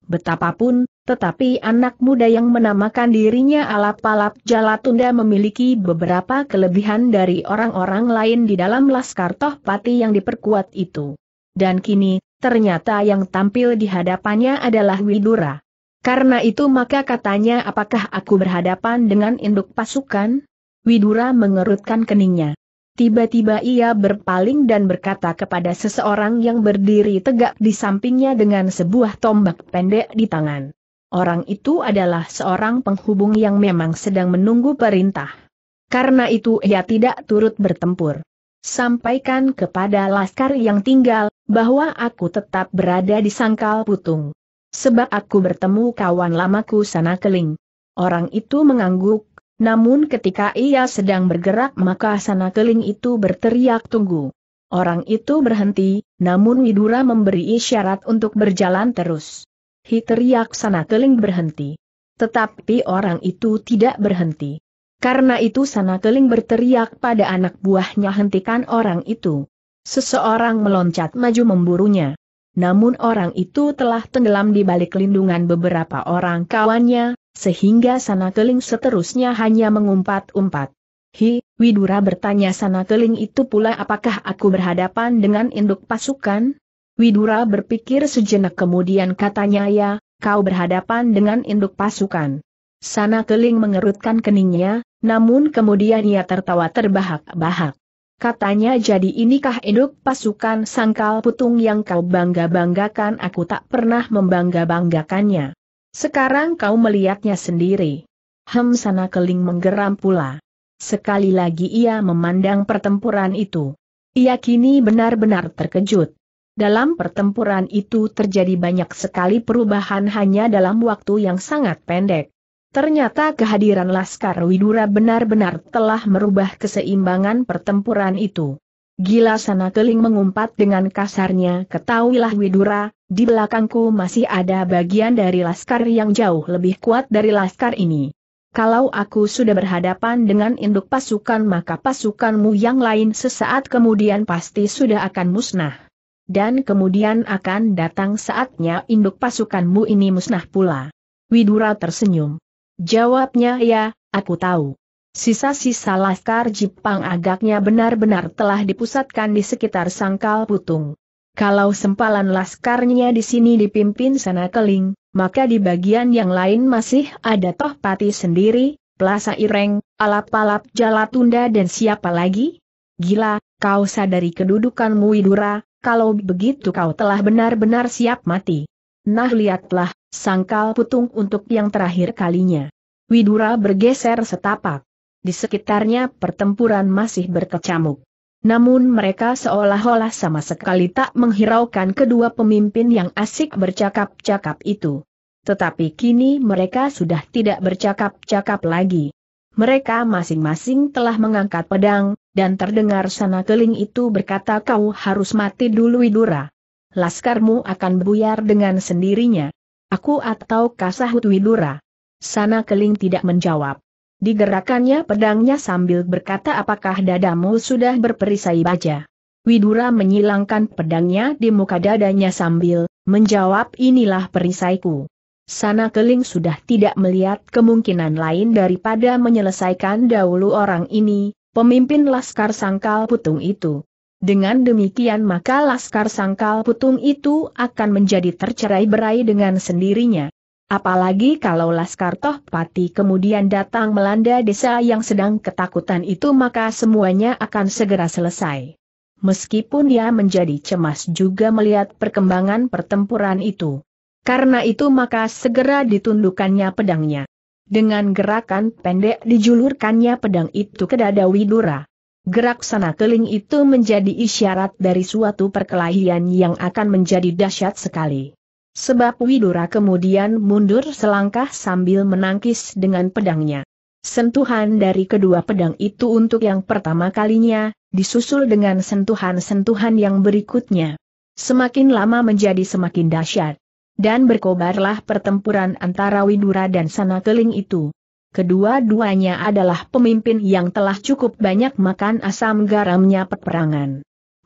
Betapapun, tetapi anak muda yang menamakan dirinya alap-alap Jalatunda memiliki beberapa kelebihan dari orang-orang lain di dalam Laskar Tohpati yang diperkuat itu. Dan kini, ternyata yang tampil di hadapannya adalah Widura. Karena itu maka katanya apakah aku berhadapan dengan induk pasukan? Widura mengerutkan keningnya. Tiba-tiba ia berpaling dan berkata kepada seseorang yang berdiri tegak di sampingnya dengan sebuah tombak pendek di tangan. Orang itu adalah seorang penghubung yang memang sedang menunggu perintah. Karena itu ia tidak turut bertempur. Sampaikan kepada laskar yang tinggal, bahwa aku tetap berada di sangkal putung. Sebab aku bertemu kawan lamaku sana keling. Orang itu mengangguk, namun ketika ia sedang bergerak maka sana keling itu berteriak tunggu. Orang itu berhenti, namun Widura memberi isyarat untuk berjalan terus. Hi teriak sana keling berhenti. Tetapi orang itu tidak berhenti. Karena itu sana keling berteriak pada anak buahnya hentikan orang itu. Seseorang meloncat maju memburunya. Namun orang itu telah tenggelam di balik lindungan beberapa orang kawannya, sehingga sana keling seterusnya hanya mengumpat-umpat. Hi, Widura bertanya sana keling itu pula apakah aku berhadapan dengan induk pasukan? Widura berpikir sejenak kemudian katanya ya, kau berhadapan dengan induk pasukan. Sana keling mengerutkan keningnya, namun kemudian ia tertawa terbahak-bahak. Katanya jadi inikah induk pasukan sangkal putung yang kau bangga-banggakan aku tak pernah membangga-banggakannya. Sekarang kau melihatnya sendiri. Hem sana keling menggeram pula. Sekali lagi ia memandang pertempuran itu. Ia kini benar-benar terkejut. Dalam pertempuran itu terjadi banyak sekali perubahan hanya dalam waktu yang sangat pendek. Ternyata kehadiran Laskar Widura benar-benar telah merubah keseimbangan pertempuran itu. Gila sana keling mengumpat dengan kasarnya ketahuilah Widura, di belakangku masih ada bagian dari laskar yang jauh lebih kuat dari laskar ini. Kalau aku sudah berhadapan dengan induk pasukan maka pasukanmu yang lain sesaat kemudian pasti sudah akan musnah. Dan kemudian akan datang saatnya induk pasukanmu ini musnah pula. Widura tersenyum. Jawabnya ya, aku tahu. Sisa-sisa laskar Jepang agaknya benar-benar telah dipusatkan di sekitar sangkal putung. Kalau sempalan laskarnya di sini dipimpin sana keling, maka di bagian yang lain masih ada Tohpati sendiri, Plaza Ireng, alap-alap Jalatunda dan siapa lagi? Gila, kau sadari kedudukanmu Widura, kalau begitu kau telah benar-benar siap mati. Nah lihatlah, sangkal putung untuk yang terakhir kalinya. Widura bergeser setapak di sekitarnya pertempuran masih berkecamuk. Namun mereka seolah-olah sama sekali tak menghiraukan kedua pemimpin yang asik bercakap-cakap itu. Tetapi kini mereka sudah tidak bercakap-cakap lagi. Mereka masing-masing telah mengangkat pedang, dan terdengar sana keling itu berkata kau harus mati dulu Widura. Laskarmu akan buyar dengan sendirinya. Aku atau kasahut Widura. Sana keling tidak menjawab digerakannya pedangnya sambil berkata apakah dadamu sudah berperisai baja. Widura menyilangkan pedangnya di muka dadanya sambil menjawab inilah perisaiku. Sana Keling sudah tidak melihat kemungkinan lain daripada menyelesaikan dahulu orang ini, pemimpin Laskar Sangkal Putung itu. Dengan demikian maka Laskar Sangkal Putung itu akan menjadi tercerai berai dengan sendirinya. Apalagi kalau Laskar Toh Pati kemudian datang melanda desa yang sedang ketakutan itu maka semuanya akan segera selesai. Meskipun dia menjadi cemas juga melihat perkembangan pertempuran itu. Karena itu maka segera ditundukkannya pedangnya. Dengan gerakan pendek dijulurkannya pedang itu ke dada Widura. Gerak sana keling itu menjadi isyarat dari suatu perkelahian yang akan menjadi dahsyat sekali. Sebab Widura kemudian mundur selangkah sambil menangkis dengan pedangnya. Sentuhan dari kedua pedang itu untuk yang pertama kalinya, disusul dengan sentuhan-sentuhan yang berikutnya. Semakin lama menjadi semakin dahsyat. Dan berkobarlah pertempuran antara Widura dan Sanakeling itu. Kedua-duanya adalah pemimpin yang telah cukup banyak makan asam garamnya peperangan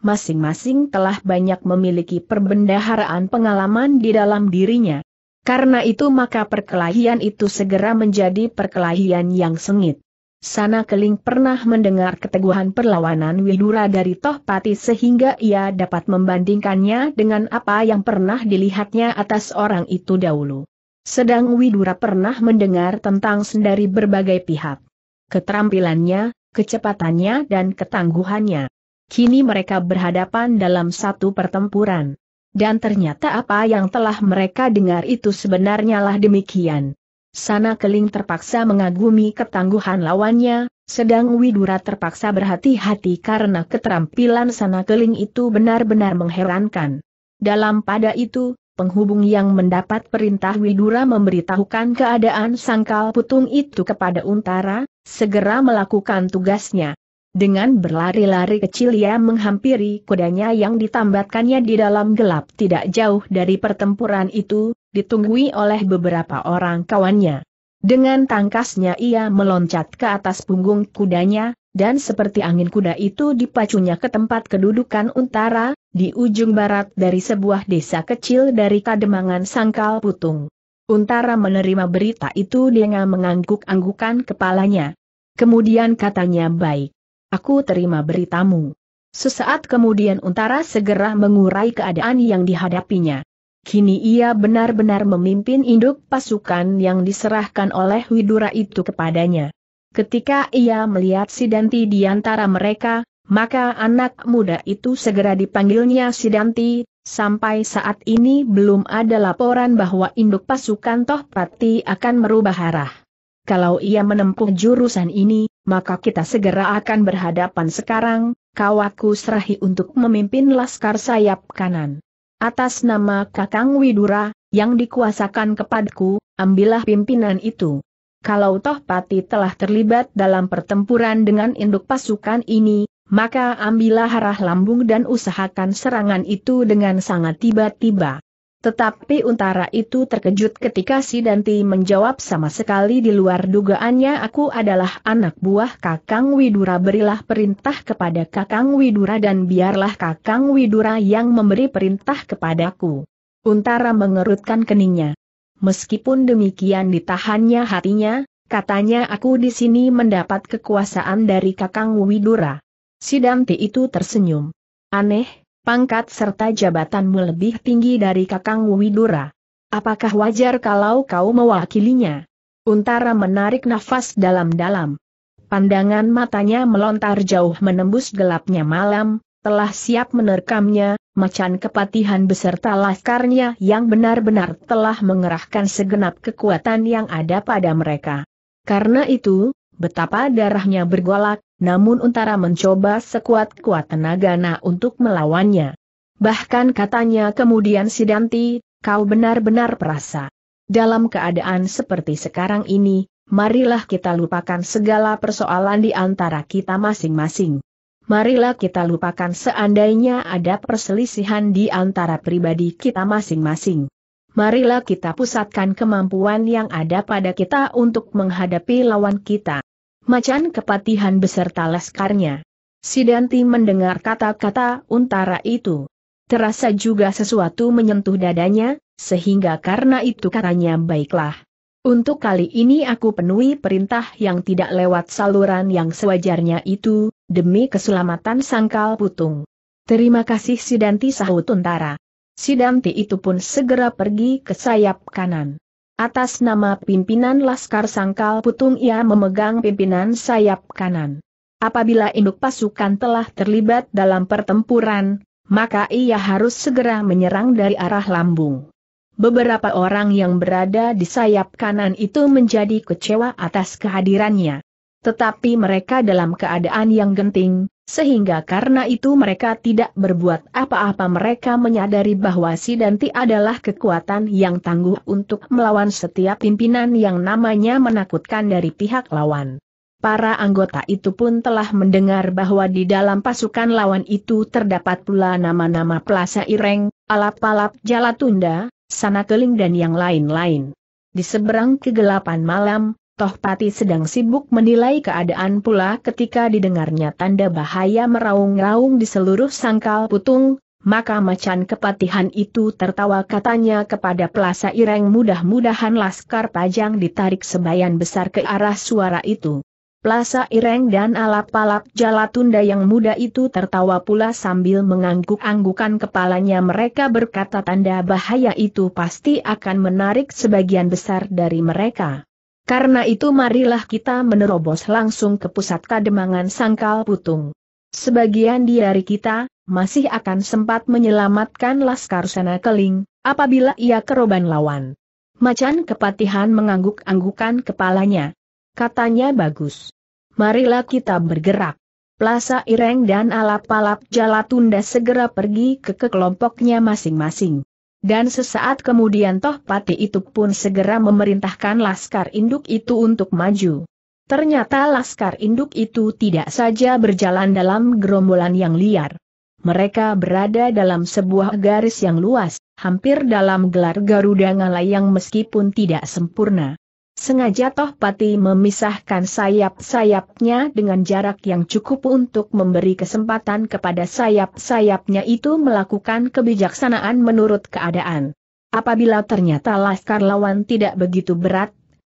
masing-masing telah banyak memiliki perbendaharaan pengalaman di dalam dirinya. Karena itu maka perkelahian itu segera menjadi perkelahian yang sengit. Sana Keling pernah mendengar keteguhan perlawanan Widura dari Tohpati sehingga ia dapat membandingkannya dengan apa yang pernah dilihatnya atas orang itu dahulu. Sedang Widura pernah mendengar tentang sendari berbagai pihak. Keterampilannya, kecepatannya dan ketangguhannya kini mereka berhadapan dalam satu pertempuran. Dan ternyata apa yang telah mereka dengar itu sebenarnya lah demikian. Sana Keling terpaksa mengagumi ketangguhan lawannya, sedang Widura terpaksa berhati-hati karena keterampilan Sana Keling itu benar-benar mengherankan. Dalam pada itu, penghubung yang mendapat perintah Widura memberitahukan keadaan sangkal putung itu kepada Untara, segera melakukan tugasnya. Dengan berlari-lari kecil ia menghampiri kudanya yang ditambatkannya di dalam gelap tidak jauh dari pertempuran itu, ditunggui oleh beberapa orang kawannya. Dengan tangkasnya ia meloncat ke atas punggung kudanya, dan seperti angin kuda itu dipacunya ke tempat kedudukan untara, di ujung barat dari sebuah desa kecil dari Kademangan Sangkal Putung. Untara menerima berita itu dengan mengangguk-anggukan kepalanya. Kemudian katanya baik. Aku terima beritamu. Sesaat kemudian Untara segera mengurai keadaan yang dihadapinya. Kini ia benar-benar memimpin induk pasukan yang diserahkan oleh Widura itu kepadanya. Ketika ia melihat Sidanti di antara mereka, maka anak muda itu segera dipanggilnya Sidanti, Sampai saat ini belum ada laporan bahwa induk pasukan Tohpati akan merubah arah kalau ia menempuh jurusan ini, maka kita segera akan berhadapan sekarang, kau aku serahi untuk memimpin laskar sayap kanan. Atas nama Kakang Widura, yang dikuasakan kepadaku, ambillah pimpinan itu. Kalau toh Pati telah terlibat dalam pertempuran dengan induk pasukan ini, maka ambillah arah lambung dan usahakan serangan itu dengan sangat tiba-tiba. Tetapi untara itu terkejut ketika si Danti menjawab sama sekali di luar dugaannya aku adalah anak buah Kakang Widura berilah perintah kepada Kakang Widura dan biarlah Kakang Widura yang memberi perintah kepadaku. Untara mengerutkan keningnya. Meskipun demikian ditahannya hatinya, katanya aku di sini mendapat kekuasaan dari Kakang Widura. Si Danti itu tersenyum. Aneh, pangkat serta jabatanmu lebih tinggi dari Kakang Widura. Apakah wajar kalau kau mewakilinya? Untara menarik nafas dalam-dalam. Pandangan matanya melontar jauh menembus gelapnya malam, telah siap menerkamnya, macan kepatihan beserta laskarnya yang benar-benar telah mengerahkan segenap kekuatan yang ada pada mereka. Karena itu, betapa darahnya bergolak, namun Untara mencoba sekuat-kuat tenaga na untuk melawannya. Bahkan katanya kemudian Sidanti, kau benar-benar perasa. Dalam keadaan seperti sekarang ini, marilah kita lupakan segala persoalan di antara kita masing-masing. Marilah kita lupakan seandainya ada perselisihan di antara pribadi kita masing-masing. Marilah kita pusatkan kemampuan yang ada pada kita untuk menghadapi lawan kita. Macan kepatihan beserta leskarnya. Sidanti mendengar kata-kata untara itu. Terasa juga sesuatu menyentuh dadanya, sehingga karena itu katanya baiklah. Untuk kali ini aku penuhi perintah yang tidak lewat saluran yang sewajarnya itu, demi keselamatan sangkal putung. Terima kasih Sidanti sahut untara. Sidanti itu pun segera pergi ke sayap kanan. Atas nama pimpinan Laskar Sangkal Putung ia memegang pimpinan sayap kanan. Apabila induk pasukan telah terlibat dalam pertempuran, maka ia harus segera menyerang dari arah lambung. Beberapa orang yang berada di sayap kanan itu menjadi kecewa atas kehadirannya. Tetapi mereka dalam keadaan yang genting, sehingga karena itu mereka tidak berbuat apa-apa mereka menyadari bahwa si Danti adalah kekuatan yang tangguh untuk melawan setiap pimpinan yang namanya menakutkan dari pihak lawan. Para anggota itu pun telah mendengar bahwa di dalam pasukan lawan itu terdapat pula nama-nama Plaza Ireng, Alap-Alap Jalatunda, Sana Keling dan yang lain-lain. Di seberang kegelapan malam, Tohpati sedang sibuk menilai keadaan pula ketika didengarnya tanda bahaya meraung-raung di seluruh sangkal putung, maka macan kepatihan itu tertawa katanya kepada Pelasa Ireng mudah-mudahan Laskar Pajang ditarik sebayan besar ke arah suara itu. Plaza Ireng dan alap-alap Jalatunda yang muda itu tertawa pula sambil mengangguk-anggukan kepalanya mereka berkata tanda bahaya itu pasti akan menarik sebagian besar dari mereka. Karena itu marilah kita menerobos langsung ke pusat kademangan sangkal putung. Sebagian hari kita, masih akan sempat menyelamatkan Laskar Sana Keling, apabila ia keroban lawan. Macan kepatihan mengangguk-anggukan kepalanya. Katanya bagus. Marilah kita bergerak. Plasa Ireng dan Alap-Alap Jalatunda segera pergi ke kelompoknya masing-masing. Dan sesaat kemudian Toh Pati itu pun segera memerintahkan Laskar Induk itu untuk maju. Ternyata Laskar Induk itu tidak saja berjalan dalam gerombolan yang liar. Mereka berada dalam sebuah garis yang luas, hampir dalam gelar Garuda Ngala yang meskipun tidak sempurna Sengaja Toh Pati memisahkan sayap-sayapnya dengan jarak yang cukup untuk memberi kesempatan kepada sayap-sayapnya itu melakukan kebijaksanaan menurut keadaan. Apabila ternyata laskar lawan tidak begitu berat,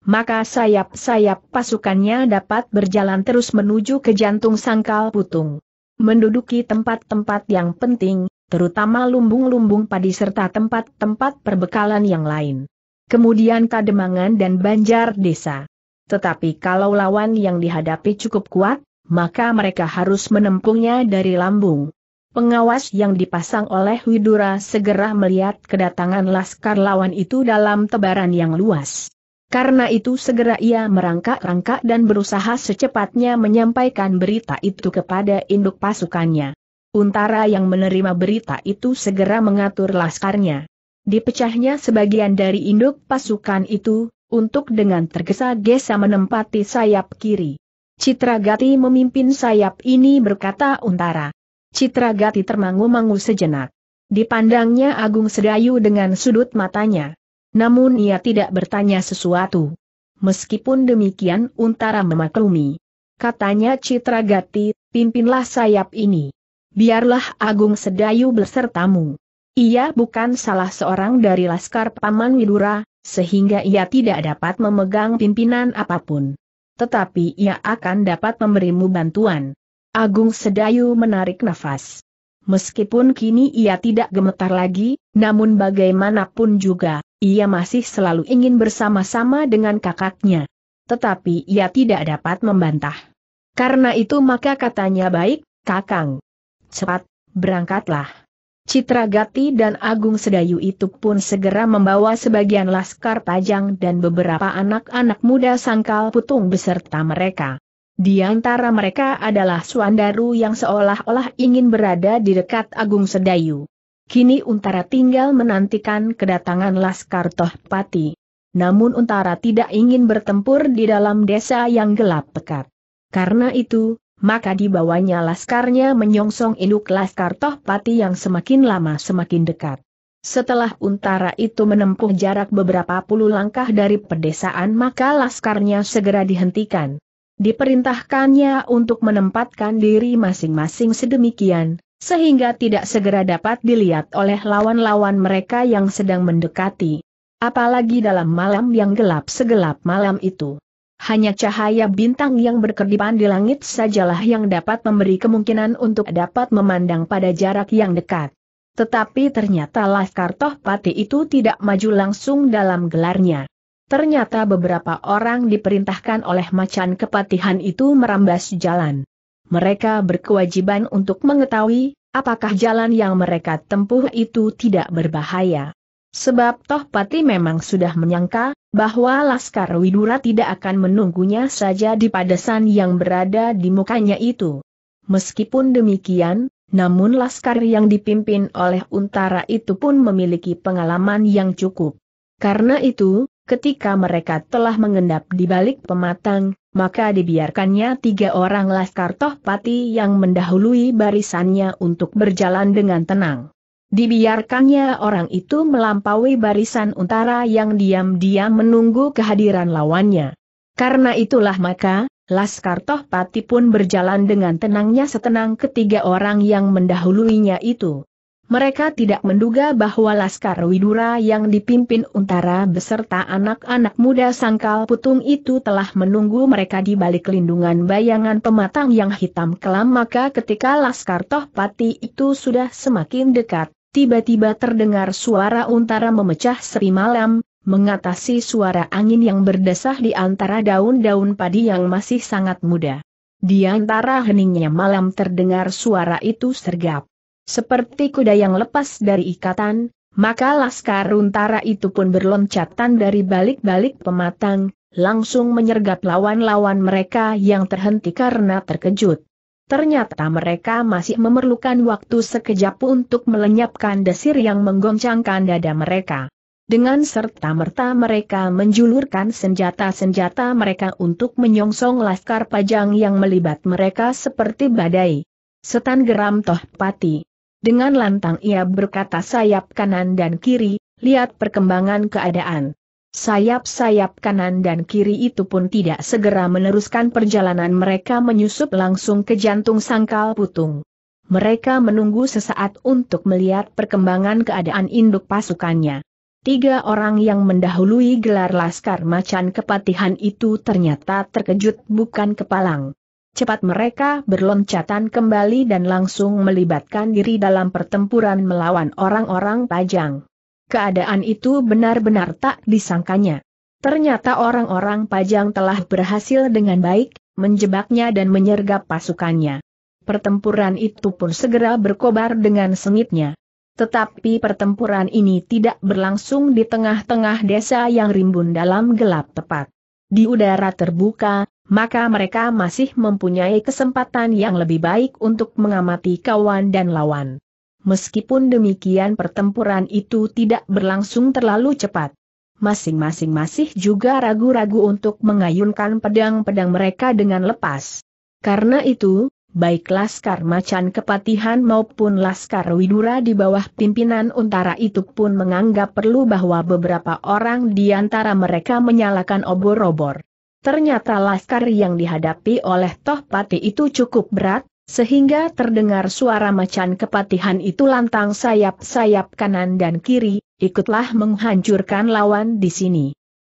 maka sayap-sayap pasukannya dapat berjalan terus menuju ke jantung sangkal putung. Menduduki tempat-tempat yang penting, terutama lumbung-lumbung padi serta tempat-tempat perbekalan yang lain kemudian Kademangan dan Banjar Desa. Tetapi kalau lawan yang dihadapi cukup kuat, maka mereka harus menempungnya dari lambung. Pengawas yang dipasang oleh Widura segera melihat kedatangan laskar lawan itu dalam tebaran yang luas. Karena itu segera ia merangkak-rangkak dan berusaha secepatnya menyampaikan berita itu kepada induk pasukannya. Untara yang menerima berita itu segera mengatur laskarnya dipecahnya sebagian dari induk pasukan itu, untuk dengan tergesa-gesa menempati sayap kiri. Citragati memimpin sayap ini berkata untara. Citragati termangu-mangu sejenak. Dipandangnya Agung Sedayu dengan sudut matanya. Namun ia tidak bertanya sesuatu. Meskipun demikian Untara memaklumi. Katanya Citragati, pimpinlah sayap ini. Biarlah Agung Sedayu bersertamu. Ia bukan salah seorang dari Laskar Paman Widura, sehingga ia tidak dapat memegang pimpinan apapun. Tetapi ia akan dapat memberimu bantuan. Agung Sedayu menarik nafas. Meskipun kini ia tidak gemetar lagi, namun bagaimanapun juga, ia masih selalu ingin bersama-sama dengan kakaknya. Tetapi ia tidak dapat membantah. Karena itu maka katanya baik, kakang. Cepat, berangkatlah. Citra Gati dan Agung Sedayu itu pun segera membawa sebagian laskar pajang dan beberapa anak-anak muda sangkal putung beserta mereka. Di antara mereka adalah Suandaru yang seolah-olah ingin berada di dekat Agung Sedayu. Kini Untara tinggal menantikan kedatangan Laskar Tohpati. Namun Untara tidak ingin bertempur di dalam desa yang gelap pekat. Karena itu, maka dibawanya laskarnya menyongsong induk laskar Tohpati yang semakin lama semakin dekat. Setelah untara itu menempuh jarak beberapa puluh langkah dari pedesaan maka laskarnya segera dihentikan. Diperintahkannya untuk menempatkan diri masing-masing sedemikian, sehingga tidak segera dapat dilihat oleh lawan-lawan mereka yang sedang mendekati. Apalagi dalam malam yang gelap segelap malam itu. Hanya cahaya bintang yang berkedipan di langit sajalah yang dapat memberi kemungkinan untuk dapat memandang pada jarak yang dekat. Tetapi ternyata Laskar Tohpati itu tidak maju langsung dalam gelarnya. Ternyata beberapa orang diperintahkan oleh macan kepatihan itu merambas jalan. Mereka berkewajiban untuk mengetahui, apakah jalan yang mereka tempuh itu tidak berbahaya. Sebab Toh Pati memang sudah menyangka, bahwa Laskar Widura tidak akan menunggunya saja di padesan yang berada di mukanya itu. Meskipun demikian, namun Laskar yang dipimpin oleh Untara itu pun memiliki pengalaman yang cukup. Karena itu, ketika mereka telah mengendap di balik pematang, maka dibiarkannya tiga orang Laskar Toh Pati yang mendahului barisannya untuk berjalan dengan tenang. Dibiarkannya orang itu melampaui barisan utara yang diam-diam menunggu kehadiran lawannya. Karena itulah maka, Laskar Tohpati pun berjalan dengan tenangnya setenang ketiga orang yang mendahuluinya itu. Mereka tidak menduga bahwa Laskar Widura yang dipimpin Untara beserta anak-anak muda sangkal putung itu telah menunggu mereka di balik lindungan bayangan pematang yang hitam kelam maka ketika Laskar Tohpati itu sudah semakin dekat, tiba-tiba terdengar suara untara memecah seri malam, mengatasi suara angin yang berdesah di antara daun-daun padi yang masih sangat muda. Di antara heningnya malam terdengar suara itu sergap. Seperti kuda yang lepas dari ikatan, maka laskar untara itu pun berloncatan dari balik-balik pematang, langsung menyergap lawan-lawan mereka yang terhenti karena terkejut. Ternyata mereka masih memerlukan waktu sekejap untuk melenyapkan desir yang menggoncangkan dada mereka. Dengan serta-merta mereka menjulurkan senjata-senjata mereka untuk menyongsong laskar pajang yang melibat mereka seperti badai. Setan geram toh pati. Dengan lantang ia berkata sayap kanan dan kiri, lihat perkembangan keadaan. Sayap-sayap kanan dan kiri itu pun tidak segera meneruskan perjalanan mereka menyusup langsung ke jantung sangkal putung. Mereka menunggu sesaat untuk melihat perkembangan keadaan induk pasukannya. Tiga orang yang mendahului gelar Laskar Macan Kepatihan itu ternyata terkejut bukan kepalang. Cepat mereka berloncatan kembali dan langsung melibatkan diri dalam pertempuran melawan orang-orang Pajang. Keadaan itu benar-benar tak disangkanya. Ternyata orang-orang Pajang telah berhasil dengan baik, menjebaknya dan menyergap pasukannya. Pertempuran itu pun segera berkobar dengan sengitnya. Tetapi pertempuran ini tidak berlangsung di tengah-tengah desa yang rimbun dalam gelap tepat. Di udara terbuka, maka mereka masih mempunyai kesempatan yang lebih baik untuk mengamati kawan dan lawan. Meskipun demikian pertempuran itu tidak berlangsung terlalu cepat. Masing-masing masih juga ragu-ragu untuk mengayunkan pedang-pedang mereka dengan lepas. Karena itu, baik Laskar Macan Kepatihan maupun Laskar Widura di bawah pimpinan Untara itu pun menganggap perlu bahwa beberapa orang di antara mereka menyalakan obor-obor. Ternyata Laskar yang dihadapi oleh Toh Pati itu cukup berat, sehingga terdengar suara macan kepatihan itu lantang sayap-sayap kanan dan kiri, ikutlah menghancurkan lawan di sini.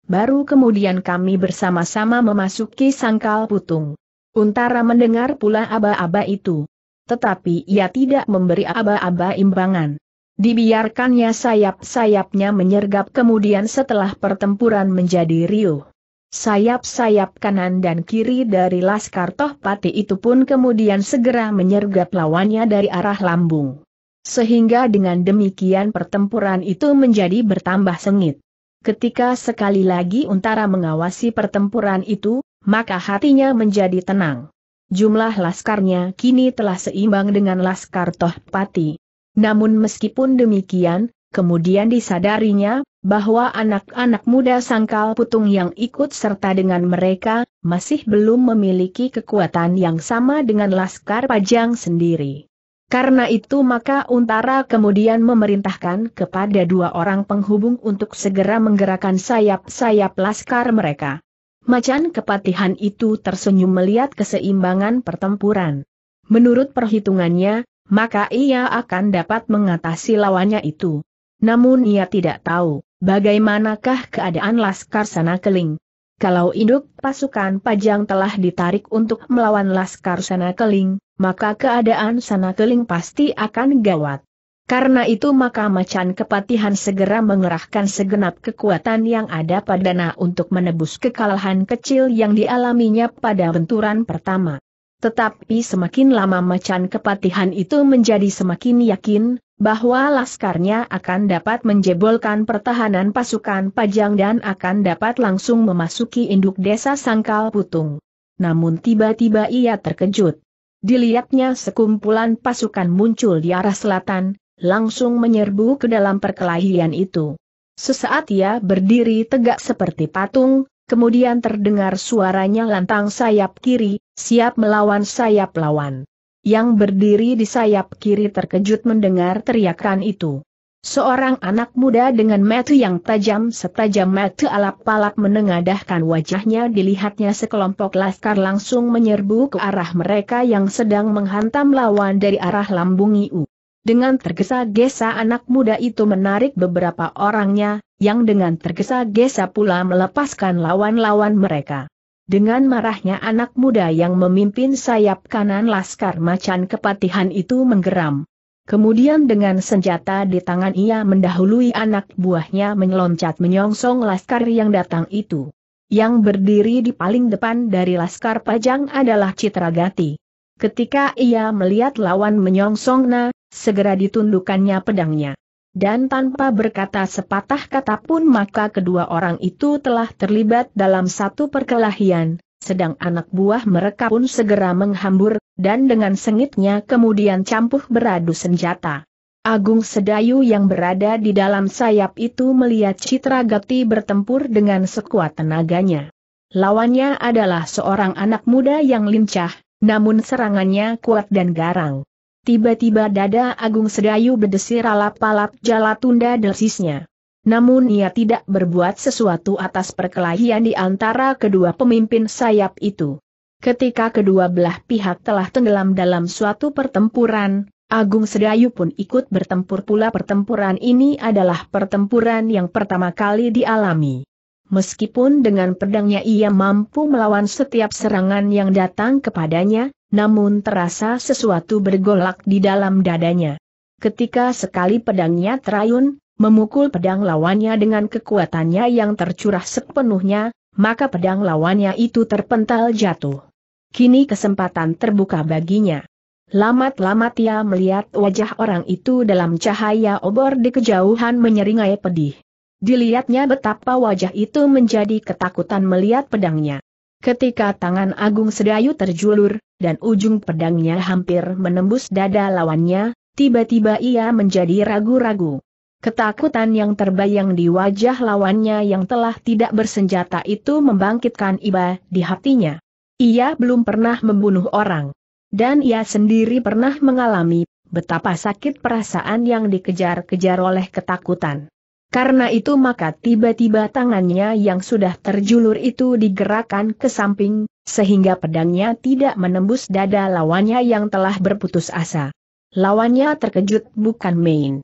Baru kemudian kami bersama-sama memasuki sangkal putung. Untara mendengar pula aba-aba itu. Tetapi ia tidak memberi aba-aba imbangan. Dibiarkannya sayap-sayapnya menyergap kemudian setelah pertempuran menjadi riuh. Sayap-sayap kanan dan kiri dari Laskar Tohpati itu pun kemudian segera menyergap lawannya dari arah lambung. Sehingga dengan demikian pertempuran itu menjadi bertambah sengit. Ketika sekali lagi Untara mengawasi pertempuran itu, maka hatinya menjadi tenang. Jumlah laskarnya kini telah seimbang dengan laskar Tohpati. Namun meskipun demikian, kemudian disadarinya bahwa anak-anak muda sangkal putung yang ikut serta dengan mereka, masih belum memiliki kekuatan yang sama dengan Laskar Pajang sendiri. Karena itu maka Untara kemudian memerintahkan kepada dua orang penghubung untuk segera menggerakkan sayap-sayap Laskar mereka. Macan kepatihan itu tersenyum melihat keseimbangan pertempuran. Menurut perhitungannya, maka ia akan dapat mengatasi lawannya itu. Namun ia tidak tahu bagaimanakah keadaan Laskar Sana Keling? Kalau induk pasukan Pajang telah ditarik untuk melawan Laskar Sana Keling, maka keadaan Sana Keling pasti akan gawat. Karena itu maka Macan Kepatihan segera mengerahkan segenap kekuatan yang ada padana untuk menebus kekalahan kecil yang dialaminya pada benturan pertama. Tetapi semakin lama macan kepatihan itu menjadi semakin yakin, bahwa laskarnya akan dapat menjebolkan pertahanan pasukan Pajang dan akan dapat langsung memasuki induk desa Sangkal Putung. Namun tiba-tiba ia terkejut. Dilihatnya sekumpulan pasukan muncul di arah selatan, langsung menyerbu ke dalam perkelahian itu. Sesaat ia berdiri tegak seperti patung, kemudian terdengar suaranya lantang sayap kiri, siap melawan sayap lawan. Yang berdiri di sayap kiri terkejut mendengar teriakan itu. Seorang anak muda dengan mata yang tajam setajam mata alap-alap menengadahkan wajahnya dilihatnya sekelompok laskar langsung menyerbu ke arah mereka yang sedang menghantam lawan dari arah lambung IU. Dengan tergesa-gesa anak muda itu menarik beberapa orangnya, yang dengan tergesa-gesa pula melepaskan lawan-lawan mereka. Dengan marahnya anak muda yang memimpin sayap kanan laskar macan kepatihan itu menggeram. Kemudian dengan senjata di tangan ia mendahului anak buahnya meloncat menyongsong laskar yang datang itu. Yang berdiri di paling depan dari laskar pajang adalah Citragati. Ketika ia melihat lawan menyongsongna, segera ditundukannya pedangnya. Dan tanpa berkata sepatah kata pun maka kedua orang itu telah terlibat dalam satu perkelahian, sedang anak buah mereka pun segera menghambur, dan dengan sengitnya kemudian campuh beradu senjata. Agung Sedayu yang berada di dalam sayap itu melihat Citra Gati bertempur dengan sekuat tenaganya. Lawannya adalah seorang anak muda yang lincah, namun serangannya kuat dan garang. Tiba-tiba dada Agung Sedayu berdesir alap-alap jala tunda desisnya. Namun ia tidak berbuat sesuatu atas perkelahian di antara kedua pemimpin sayap itu. Ketika kedua belah pihak telah tenggelam dalam suatu pertempuran, Agung Sedayu pun ikut bertempur pula pertempuran ini adalah pertempuran yang pertama kali dialami. Meskipun dengan pedangnya ia mampu melawan setiap serangan yang datang kepadanya, namun terasa sesuatu bergolak di dalam dadanya. Ketika sekali pedangnya terayun, memukul pedang lawannya dengan kekuatannya yang tercurah sepenuhnya, maka pedang lawannya itu terpental jatuh. Kini kesempatan terbuka baginya. Lamat-lamat ia melihat wajah orang itu dalam cahaya obor di kejauhan menyeringai pedih. Dilihatnya betapa wajah itu menjadi ketakutan melihat pedangnya. Ketika tangan Agung Sedayu terjulur, dan ujung pedangnya hampir menembus dada lawannya, tiba-tiba ia menjadi ragu-ragu. Ketakutan yang terbayang di wajah lawannya yang telah tidak bersenjata itu membangkitkan iba di hatinya. Ia belum pernah membunuh orang. Dan ia sendiri pernah mengalami betapa sakit perasaan yang dikejar-kejar oleh ketakutan. Karena itu maka tiba-tiba tangannya yang sudah terjulur itu digerakkan ke samping, sehingga pedangnya tidak menembus dada lawannya yang telah berputus asa. Lawannya terkejut bukan main.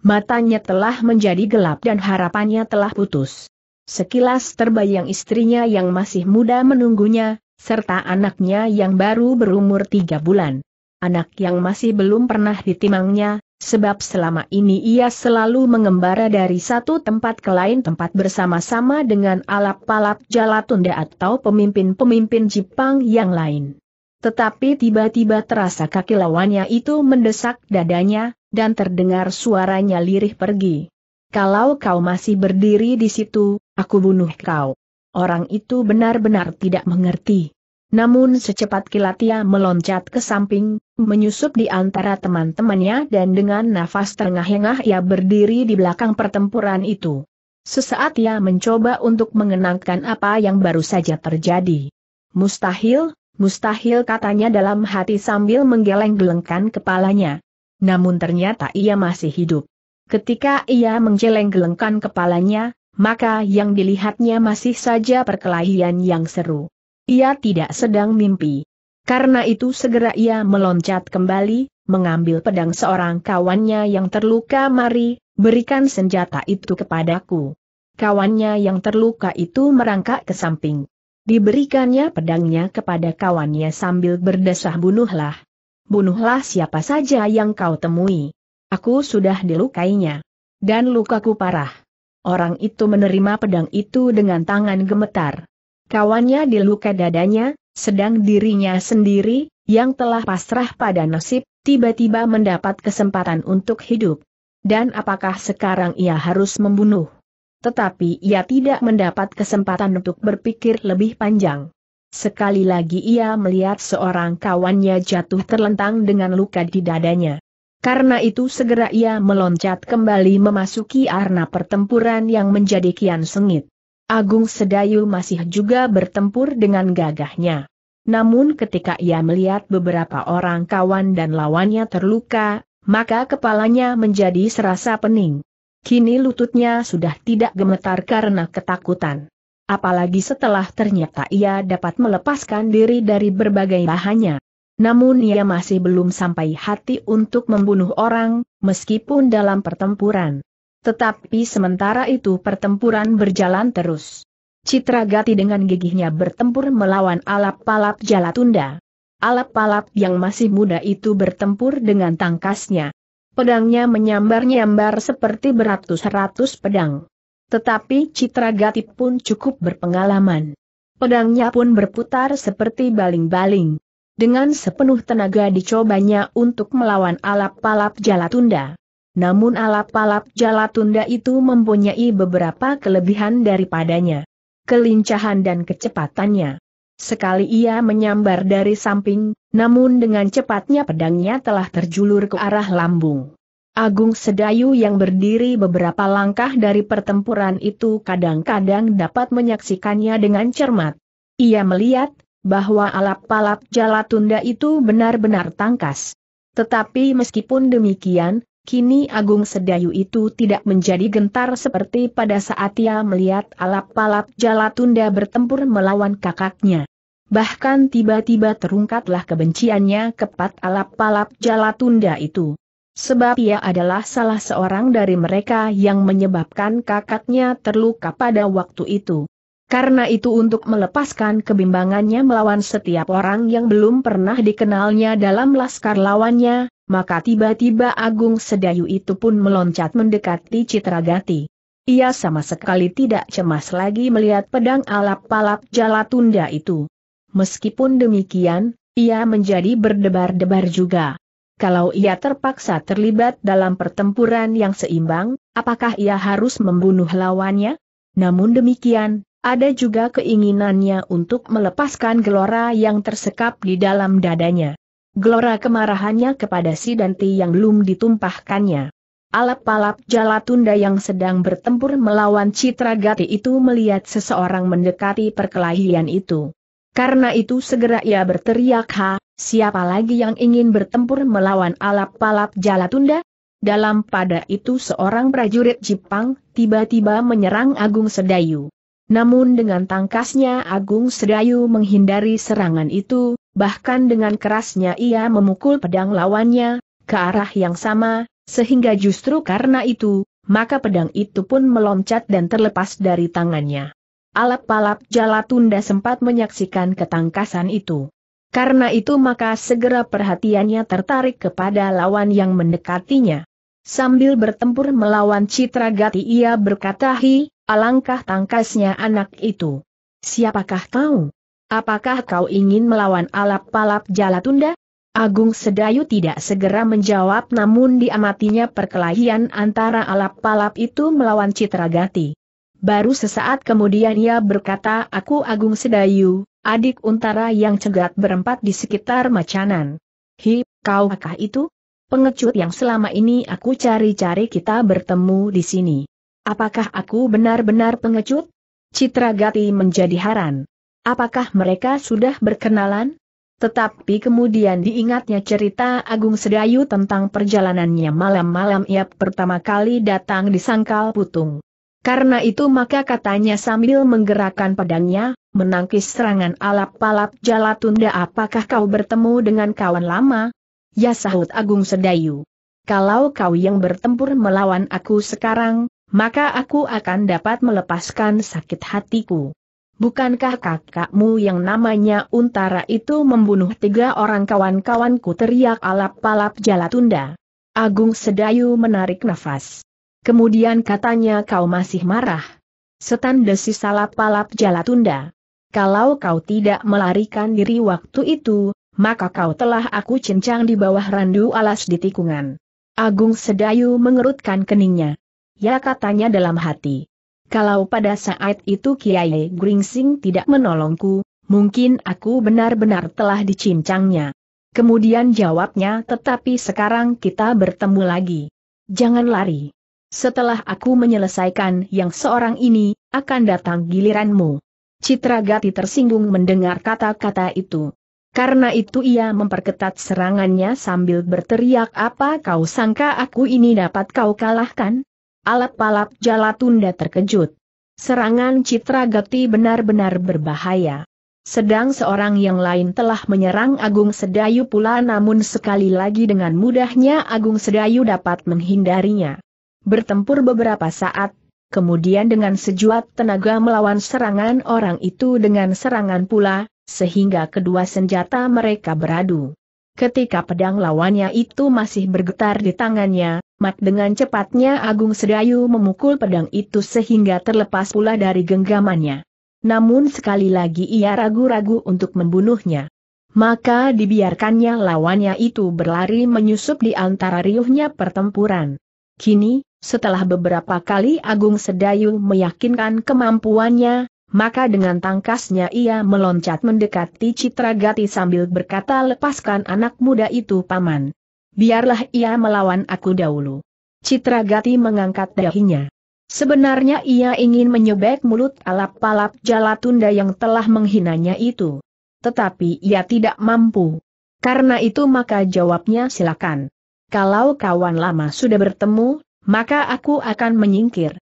Matanya telah menjadi gelap dan harapannya telah putus. Sekilas terbayang istrinya yang masih muda menunggunya, serta anaknya yang baru berumur tiga bulan. Anak yang masih belum pernah ditimangnya, Sebab selama ini ia selalu mengembara dari satu tempat ke lain tempat bersama-sama dengan alap-alap jalatunda atau pemimpin-pemimpin Jepang yang lain. Tetapi tiba-tiba terasa kaki lawannya itu mendesak dadanya, dan terdengar suaranya lirih pergi. Kalau kau masih berdiri di situ, aku bunuh kau. Orang itu benar-benar tidak mengerti. Namun secepat kilat ia meloncat ke samping, menyusup di antara teman-temannya dan dengan nafas terengah-engah ia berdiri di belakang pertempuran itu. Sesaat ia mencoba untuk mengenangkan apa yang baru saja terjadi. Mustahil, mustahil katanya dalam hati sambil menggeleng-gelengkan kepalanya. Namun ternyata ia masih hidup. Ketika ia menggeleng-gelengkan kepalanya, maka yang dilihatnya masih saja perkelahian yang seru. Ia tidak sedang mimpi. Karena itu segera ia meloncat kembali, mengambil pedang seorang kawannya yang terluka mari, berikan senjata itu kepadaku. Kawannya yang terluka itu merangkak ke samping. Diberikannya pedangnya kepada kawannya sambil berdesah bunuhlah. Bunuhlah siapa saja yang kau temui. Aku sudah dilukainya. Dan lukaku parah. Orang itu menerima pedang itu dengan tangan gemetar. Kawannya di luka dadanya, sedang dirinya sendiri, yang telah pasrah pada nasib, tiba-tiba mendapat kesempatan untuk hidup. Dan apakah sekarang ia harus membunuh? Tetapi ia tidak mendapat kesempatan untuk berpikir lebih panjang. Sekali lagi ia melihat seorang kawannya jatuh terlentang dengan luka di dadanya. Karena itu segera ia meloncat kembali memasuki arena pertempuran yang menjadi kian sengit. Agung Sedayu masih juga bertempur dengan gagahnya. Namun ketika ia melihat beberapa orang kawan dan lawannya terluka, maka kepalanya menjadi serasa pening. Kini lututnya sudah tidak gemetar karena ketakutan. Apalagi setelah ternyata ia dapat melepaskan diri dari berbagai bahannya. Namun ia masih belum sampai hati untuk membunuh orang, meskipun dalam pertempuran. Tetapi sementara itu pertempuran berjalan terus. Citragati dengan gigihnya bertempur melawan alap palap Jalatunda. alap palap yang masih muda itu bertempur dengan tangkasnya. Pedangnya menyambar-nyambar seperti beratus-ratus pedang. Tetapi Citragati pun cukup berpengalaman. Pedangnya pun berputar seperti baling-baling. Dengan sepenuh tenaga dicobanya untuk melawan alap palap Jalatunda namun alap-alap Jalatunda itu mempunyai beberapa kelebihan daripadanya. Kelincahan dan kecepatannya. Sekali ia menyambar dari samping, namun dengan cepatnya pedangnya telah terjulur ke arah lambung. Agung Sedayu yang berdiri beberapa langkah dari pertempuran itu kadang-kadang dapat menyaksikannya dengan cermat. Ia melihat, bahwa alap-alap Jalatunda itu benar-benar tangkas. Tetapi meskipun demikian, kini Agung Sedayu itu tidak menjadi gentar seperti pada saat ia melihat alap-alap Jalatunda bertempur melawan kakaknya. Bahkan tiba-tiba terungkatlah kebenciannya kepat alap-alap Jalatunda itu. Sebab ia adalah salah seorang dari mereka yang menyebabkan kakaknya terluka pada waktu itu. Karena itu untuk melepaskan kebimbangannya melawan setiap orang yang belum pernah dikenalnya dalam laskar lawannya, maka tiba-tiba Agung Sedayu itu pun meloncat mendekati Citragati. Ia sama sekali tidak cemas lagi melihat pedang alap-alap jalatunda itu. Meskipun demikian, ia menjadi berdebar-debar juga. Kalau ia terpaksa terlibat dalam pertempuran yang seimbang, apakah ia harus membunuh lawannya? Namun demikian, ada juga keinginannya untuk melepaskan gelora yang tersekap di dalam dadanya. Gelora kemarahannya kepada si Danti yang belum ditumpahkannya. Alap-alap Jalatunda yang sedang bertempur melawan Citra Gati itu melihat seseorang mendekati perkelahian itu. Karena itu segera ia berteriak ha, siapa lagi yang ingin bertempur melawan alap-alap Jalatunda? Dalam pada itu seorang prajurit Jepang tiba-tiba menyerang Agung Sedayu. Namun dengan tangkasnya Agung Sedayu menghindari serangan itu, bahkan dengan kerasnya ia memukul pedang lawannya, ke arah yang sama, sehingga justru karena itu, maka pedang itu pun meloncat dan terlepas dari tangannya. Alap-alap Jalatunda sempat menyaksikan ketangkasan itu. Karena itu maka segera perhatiannya tertarik kepada lawan yang mendekatinya. Sambil bertempur melawan citra gati ia berkata hi, alangkah tangkasnya anak itu. Siapakah kau? Apakah kau ingin melawan alap-alap Jalatunda? Agung Sedayu tidak segera menjawab namun diamatinya perkelahian antara alap palap itu melawan citra gati. Baru sesaat kemudian ia berkata aku Agung Sedayu, adik untara yang cegat berempat di sekitar macanan. Hi, kau akah itu? pengecut yang selama ini aku cari-cari kita bertemu di sini. Apakah aku benar-benar pengecut? Citra Gati menjadi haran. Apakah mereka sudah berkenalan? Tetapi kemudian diingatnya cerita Agung Sedayu tentang perjalanannya malam-malam ia pertama kali datang di Sangkal Putung. Karena itu maka katanya sambil menggerakkan pedangnya, menangkis serangan alap-alap Jalatunda apakah kau bertemu dengan kawan lama, Ya sahut Agung Sedayu. Kalau kau yang bertempur melawan aku sekarang, maka aku akan dapat melepaskan sakit hatiku. Bukankah kakakmu yang namanya Untara itu membunuh tiga orang kawan-kawanku teriak alap-alap Jalatunda? Agung Sedayu menarik nafas. Kemudian katanya kau masih marah. Setan desi salap-alap Jalatunda. Kalau kau tidak melarikan diri waktu itu, maka kau telah aku cincang di bawah randu alas di tikungan. Agung Sedayu mengerutkan keningnya. Ya katanya dalam hati. Kalau pada saat itu Kiai Gringsing tidak menolongku, mungkin aku benar-benar telah dicincangnya. Kemudian jawabnya tetapi sekarang kita bertemu lagi. Jangan lari. Setelah aku menyelesaikan yang seorang ini, akan datang giliranmu. Citra Gati tersinggung mendengar kata-kata itu. Karena itu ia memperketat serangannya sambil berteriak apa kau sangka aku ini dapat kau kalahkan? Alap-alap Jalatunda terkejut. Serangan Citra Gati benar-benar berbahaya. Sedang seorang yang lain telah menyerang Agung Sedayu pula namun sekali lagi dengan mudahnya Agung Sedayu dapat menghindarinya. Bertempur beberapa saat, kemudian dengan sejuat tenaga melawan serangan orang itu dengan serangan pula, sehingga kedua senjata mereka beradu. Ketika pedang lawannya itu masih bergetar di tangannya, mat dengan cepatnya Agung Sedayu memukul pedang itu sehingga terlepas pula dari genggamannya. Namun sekali lagi ia ragu-ragu untuk membunuhnya. Maka dibiarkannya lawannya itu berlari menyusup di antara riuhnya pertempuran. Kini, setelah beberapa kali Agung Sedayu meyakinkan kemampuannya, maka dengan tangkasnya ia meloncat mendekati Citra Gati sambil berkata lepaskan anak muda itu paman. Biarlah ia melawan aku dahulu. Citra Gati mengangkat dahinya. Sebenarnya ia ingin menyebek mulut alap-alap jalatunda yang telah menghinanya itu. Tetapi ia tidak mampu. Karena itu maka jawabnya silakan. Kalau kawan lama sudah bertemu, maka aku akan menyingkir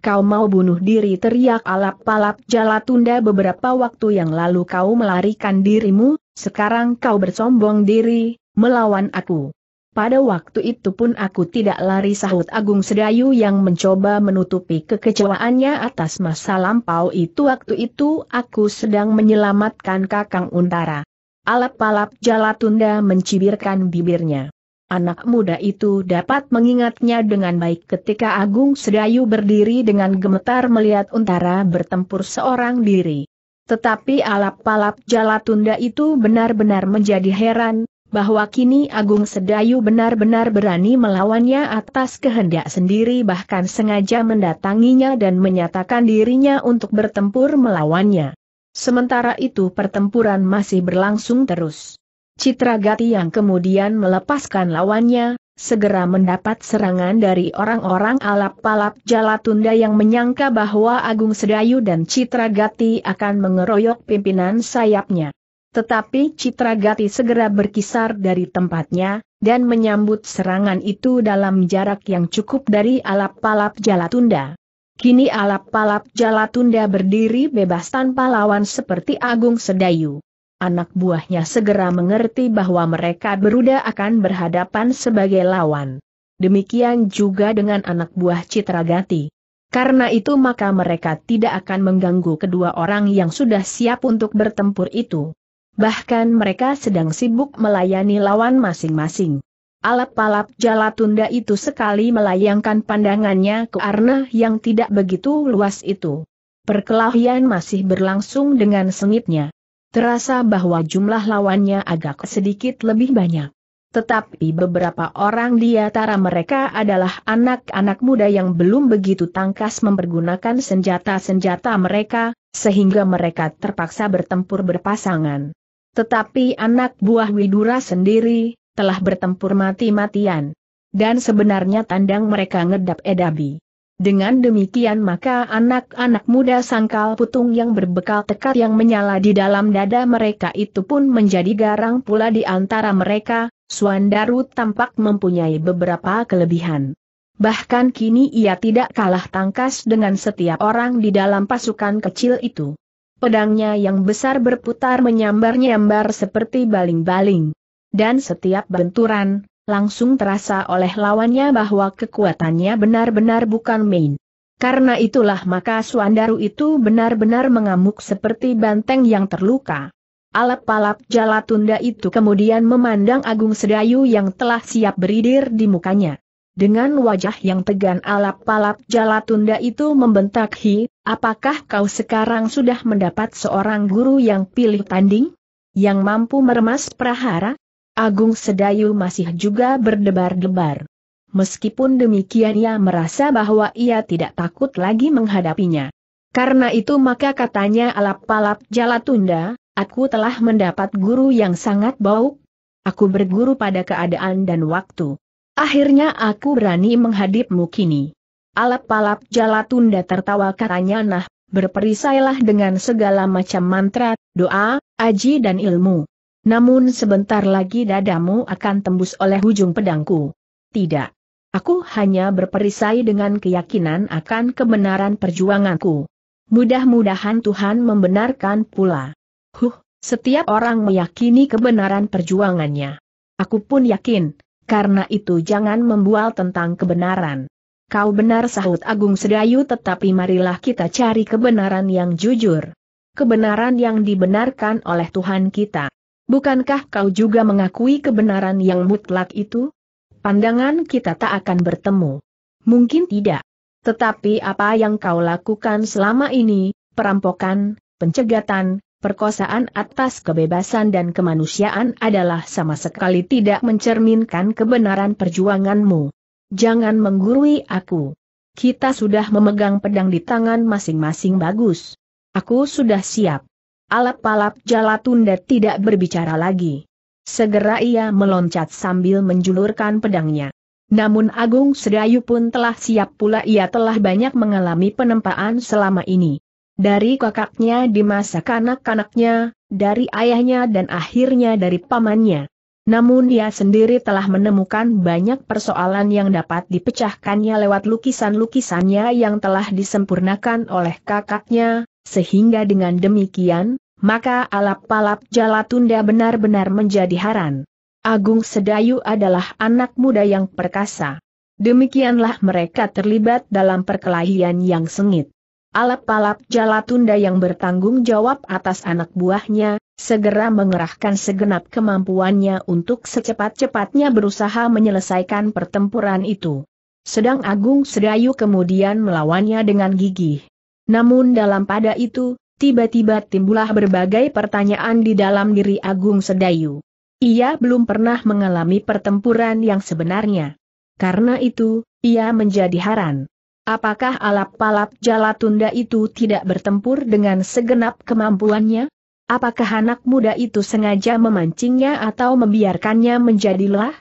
kau mau bunuh diri teriak alap Palap jala tunda beberapa waktu yang lalu kau melarikan dirimu, sekarang kau bersombong diri, melawan aku. Pada waktu itu pun aku tidak lari sahut Agung Sedayu yang mencoba menutupi kekecewaannya atas masa lampau itu waktu itu aku sedang menyelamatkan Kakang Untara. Alap-alap jala tunda mencibirkan bibirnya. Anak muda itu dapat mengingatnya dengan baik ketika Agung Sedayu berdiri dengan gemetar melihat Untara bertempur seorang diri. Tetapi alap Palap Jalatunda itu benar-benar menjadi heran, bahwa kini Agung Sedayu benar-benar berani melawannya atas kehendak sendiri bahkan sengaja mendatanginya dan menyatakan dirinya untuk bertempur melawannya. Sementara itu pertempuran masih berlangsung terus. Citra Gati yang kemudian melepaskan lawannya, segera mendapat serangan dari orang-orang alap-alap Jalatunda yang menyangka bahwa Agung Sedayu dan Citra Gati akan mengeroyok pimpinan sayapnya. Tetapi Citra Gati segera berkisar dari tempatnya, dan menyambut serangan itu dalam jarak yang cukup dari alap-alap Jalatunda. Kini alap-alap Jalatunda berdiri bebas tanpa lawan seperti Agung Sedayu anak buahnya segera mengerti bahwa mereka beruda akan berhadapan sebagai lawan. Demikian juga dengan anak buah Citragati. Karena itu maka mereka tidak akan mengganggu kedua orang yang sudah siap untuk bertempur itu. Bahkan mereka sedang sibuk melayani lawan masing-masing. Alap-alap Jalatunda itu sekali melayangkan pandangannya ke arna yang tidak begitu luas itu. Perkelahian masih berlangsung dengan sengitnya. Terasa bahwa jumlah lawannya agak sedikit lebih banyak. Tetapi beberapa orang di antara mereka adalah anak-anak muda yang belum begitu tangkas mempergunakan senjata-senjata mereka, sehingga mereka terpaksa bertempur berpasangan. Tetapi anak buah Widura sendiri, telah bertempur mati-matian. Dan sebenarnya tandang mereka ngedap edabi. Dengan demikian maka anak-anak muda sangkal putung yang berbekal tekat yang menyala di dalam dada mereka itu pun menjadi garang pula di antara mereka, Suandaru tampak mempunyai beberapa kelebihan. Bahkan kini ia tidak kalah tangkas dengan setiap orang di dalam pasukan kecil itu. Pedangnya yang besar berputar menyambar-nyambar seperti baling-baling. Dan setiap benturan, langsung terasa oleh lawannya bahwa kekuatannya benar-benar bukan main. Karena itulah maka Suandaru itu benar-benar mengamuk seperti banteng yang terluka. Alap-alap Jalatunda itu kemudian memandang Agung Sedayu yang telah siap beridir di mukanya. Dengan wajah yang tegan alap-alap Jalatunda itu membentak Hi, apakah kau sekarang sudah mendapat seorang guru yang pilih tanding? Yang mampu meremas prahara? Agung Sedayu masih juga berdebar-debar. Meskipun demikian ia merasa bahwa ia tidak takut lagi menghadapinya. Karena itu maka katanya alap-alap jalatunda, aku telah mendapat guru yang sangat bauk. Aku berguru pada keadaan dan waktu. Akhirnya aku berani menghadapmu kini. Alap-alap jalatunda tertawa katanya nah, berperisailah dengan segala macam mantra, doa, aji dan ilmu. Namun sebentar lagi dadamu akan tembus oleh ujung pedangku. Tidak. Aku hanya berperisai dengan keyakinan akan kebenaran perjuanganku. Mudah-mudahan Tuhan membenarkan pula. Huh, setiap orang meyakini kebenaran perjuangannya. Aku pun yakin, karena itu jangan membual tentang kebenaran. Kau benar sahut Agung Sedayu tetapi marilah kita cari kebenaran yang jujur. Kebenaran yang dibenarkan oleh Tuhan kita. Bukankah kau juga mengakui kebenaran yang mutlak itu? Pandangan kita tak akan bertemu. Mungkin tidak. Tetapi apa yang kau lakukan selama ini, perampokan, pencegatan, perkosaan atas kebebasan dan kemanusiaan adalah sama sekali tidak mencerminkan kebenaran perjuanganmu. Jangan menggurui aku. Kita sudah memegang pedang di tangan masing-masing bagus. Aku sudah siap. Alap-alap Jalatunda tidak berbicara lagi. Segera ia meloncat sambil menjulurkan pedangnya. Namun Agung Sedayu pun telah siap pula ia telah banyak mengalami penempaan selama ini. Dari kakaknya di masa kanak-kanaknya, dari ayahnya dan akhirnya dari pamannya. Namun dia sendiri telah menemukan banyak persoalan yang dapat dipecahkannya lewat lukisan-lukisannya yang telah disempurnakan oleh kakaknya, sehingga dengan demikian, maka alap-alap Jalatunda benar-benar menjadi haran. Agung Sedayu adalah anak muda yang perkasa. Demikianlah mereka terlibat dalam perkelahian yang sengit. Alap-alap Jalatunda yang bertanggung jawab atas anak buahnya, segera mengerahkan segenap kemampuannya untuk secepat-cepatnya berusaha menyelesaikan pertempuran itu. Sedang Agung Sedayu kemudian melawannya dengan gigih. Namun dalam pada itu, tiba-tiba timbulah berbagai pertanyaan di dalam diri Agung Sedayu. Ia belum pernah mengalami pertempuran yang sebenarnya. Karena itu, ia menjadi haran. Apakah alap-palap Jalatunda itu tidak bertempur dengan segenap kemampuannya? Apakah anak muda itu sengaja memancingnya atau membiarkannya menjadi lelah?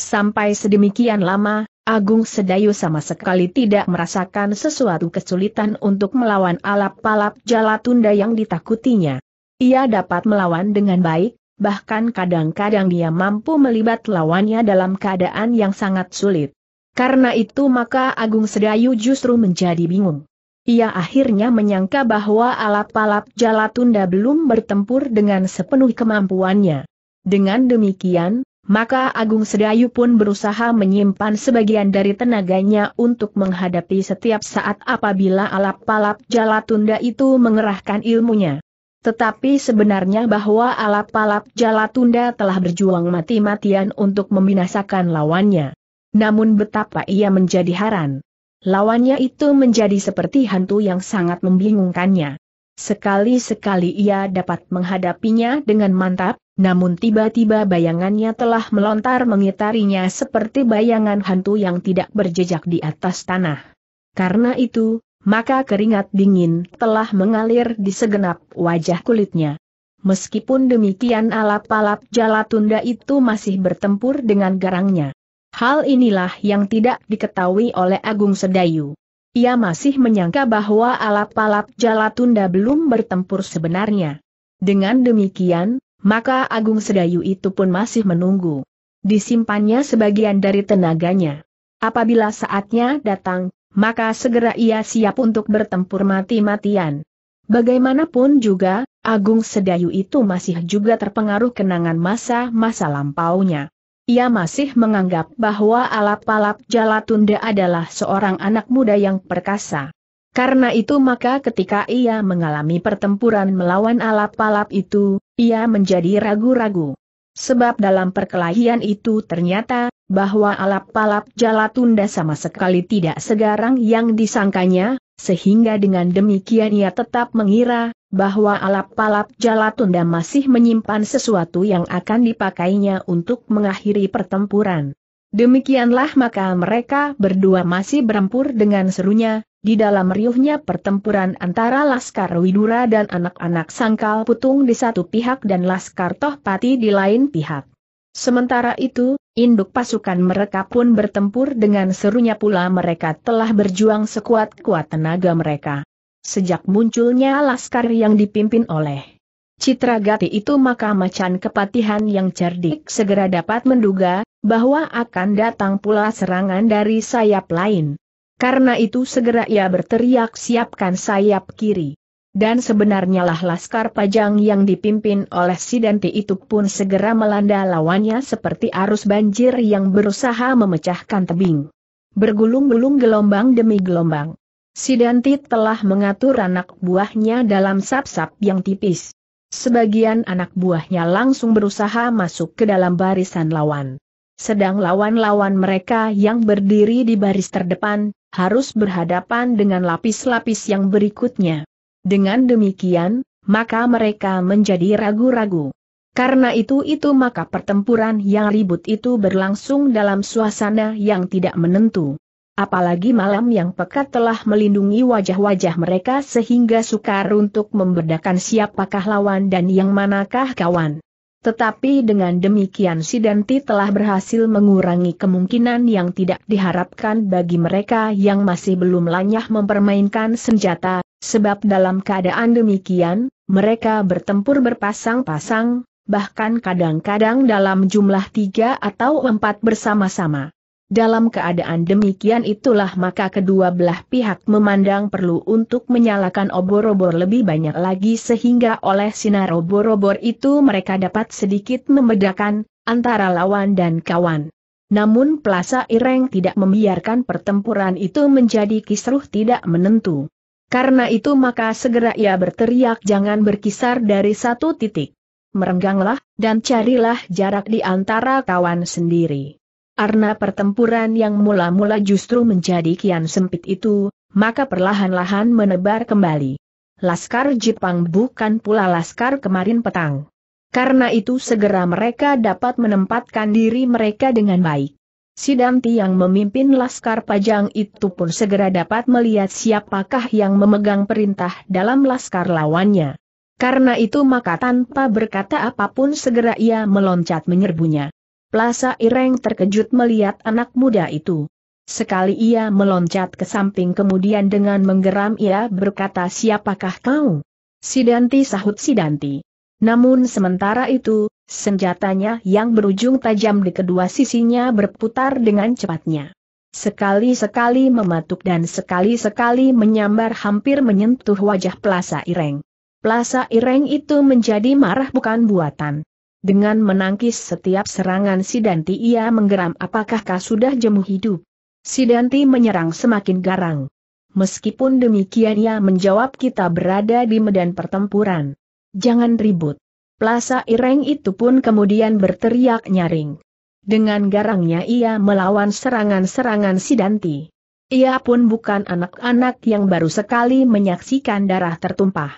Sampai sedemikian lama, Agung Sedayu sama sekali tidak merasakan sesuatu kesulitan untuk melawan alap-alap jalatunda yang ditakutinya. Ia dapat melawan dengan baik, bahkan kadang-kadang dia mampu melibat lawannya dalam keadaan yang sangat sulit. Karena itu maka Agung Sedayu justru menjadi bingung. Ia akhirnya menyangka bahwa alap-alap jalatunda belum bertempur dengan sepenuh kemampuannya. Dengan demikian, maka Agung Sedayu pun berusaha menyimpan sebagian dari tenaganya untuk menghadapi setiap saat apabila alap-alap Jalatunda itu mengerahkan ilmunya. Tetapi sebenarnya bahwa alap-alap Jalatunda telah berjuang mati-matian untuk membinasakan lawannya. Namun betapa ia menjadi haran. Lawannya itu menjadi seperti hantu yang sangat membingungkannya. Sekali-sekali ia dapat menghadapinya dengan mantap, namun tiba-tiba bayangannya telah melontar mengitarinya seperti bayangan hantu yang tidak berjejak di atas tanah. Karena itu, maka keringat dingin telah mengalir di segenap wajah kulitnya. Meskipun demikian alap-alap Jalatunda itu masih bertempur dengan garangnya. Hal inilah yang tidak diketahui oleh Agung Sedayu. Ia masih menyangka bahwa alap-alap Jalatunda belum bertempur sebenarnya. Dengan demikian, maka Agung Sedayu itu pun masih menunggu. Disimpannya sebagian dari tenaganya. Apabila saatnya datang, maka segera ia siap untuk bertempur mati-matian. Bagaimanapun juga, Agung Sedayu itu masih juga terpengaruh kenangan masa-masa lampaunya. Ia masih menganggap bahwa Alap-Alap Jalatunda adalah seorang anak muda yang perkasa. Karena itu maka ketika ia mengalami pertempuran melawan alap-alap itu, ia menjadi ragu-ragu. Sebab dalam perkelahian itu ternyata, bahwa alap-alap jalatunda sama sekali tidak segarang yang disangkanya, sehingga dengan demikian ia tetap mengira, bahwa alap-alap jalatunda masih menyimpan sesuatu yang akan dipakainya untuk mengakhiri pertempuran. Demikianlah maka mereka berdua masih berempur dengan serunya, di dalam riuhnya pertempuran antara Laskar Widura dan anak-anak Sangkal Putung di satu pihak dan Laskar Tohpati di lain pihak. Sementara itu, induk pasukan mereka pun bertempur dengan serunya pula mereka telah berjuang sekuat-kuat tenaga mereka. Sejak munculnya Laskar yang dipimpin oleh Citra Gati itu maka macan kepatihan yang cerdik segera dapat menduga, bahwa akan datang pula serangan dari sayap lain. Karena itu segera ia berteriak siapkan sayap kiri. Dan sebenarnya lah laskar pajang yang dipimpin oleh Sidanti itu pun segera melanda lawannya seperti arus banjir yang berusaha memecahkan tebing. Bergulung-gulung gelombang demi gelombang. Sidanti telah mengatur anak buahnya dalam sap-sap yang tipis. Sebagian anak buahnya langsung berusaha masuk ke dalam barisan lawan sedang lawan-lawan mereka yang berdiri di baris terdepan, harus berhadapan dengan lapis-lapis yang berikutnya. Dengan demikian, maka mereka menjadi ragu-ragu. Karena itu-itu maka pertempuran yang ribut itu berlangsung dalam suasana yang tidak menentu. Apalagi malam yang pekat telah melindungi wajah-wajah mereka sehingga sukar untuk membedakan siapakah lawan dan yang manakah kawan. Tetapi dengan demikian Sidanti telah berhasil mengurangi kemungkinan yang tidak diharapkan bagi mereka yang masih belum lanyah mempermainkan senjata, sebab dalam keadaan demikian, mereka bertempur berpasang-pasang, bahkan kadang-kadang dalam jumlah tiga atau empat bersama-sama. Dalam keadaan demikian itulah maka kedua belah pihak memandang perlu untuk menyalakan obor-obor lebih banyak lagi sehingga oleh sinar obor-obor itu mereka dapat sedikit membedakan antara lawan dan kawan. Namun Plaza Ireng tidak membiarkan pertempuran itu menjadi kisruh tidak menentu. Karena itu maka segera ia berteriak jangan berkisar dari satu titik. Merengganglah, dan carilah jarak di antara kawan sendiri. Karena pertempuran yang mula-mula justru menjadi kian sempit itu, maka perlahan-lahan menebar kembali. Laskar Jepang bukan pula laskar kemarin petang. Karena itu segera mereka dapat menempatkan diri mereka dengan baik. Sidanti yang memimpin Laskar Pajang itu pun segera dapat melihat siapakah yang memegang perintah dalam Laskar lawannya. Karena itu maka tanpa berkata apapun segera ia meloncat menyerbunya. Plaza Ireng terkejut melihat anak muda itu. Sekali ia meloncat ke samping kemudian dengan menggeram ia berkata siapakah kau? Sidanti sahut Sidanti. Namun sementara itu, senjatanya yang berujung tajam di kedua sisinya berputar dengan cepatnya. Sekali-sekali mematuk dan sekali-sekali menyambar hampir menyentuh wajah Plaza Ireng. Plaza Ireng itu menjadi marah bukan buatan. Dengan menangkis setiap serangan Sidanti ia menggeram Apakah kau sudah jemu hidup. Sidanti menyerang semakin garang. Meskipun demikian ia menjawab kita berada di medan pertempuran. Jangan ribut. Plaza Ireng itu pun kemudian berteriak nyaring. Dengan garangnya ia melawan serangan-serangan Sidanti. Ia pun bukan anak-anak yang baru sekali menyaksikan darah tertumpah.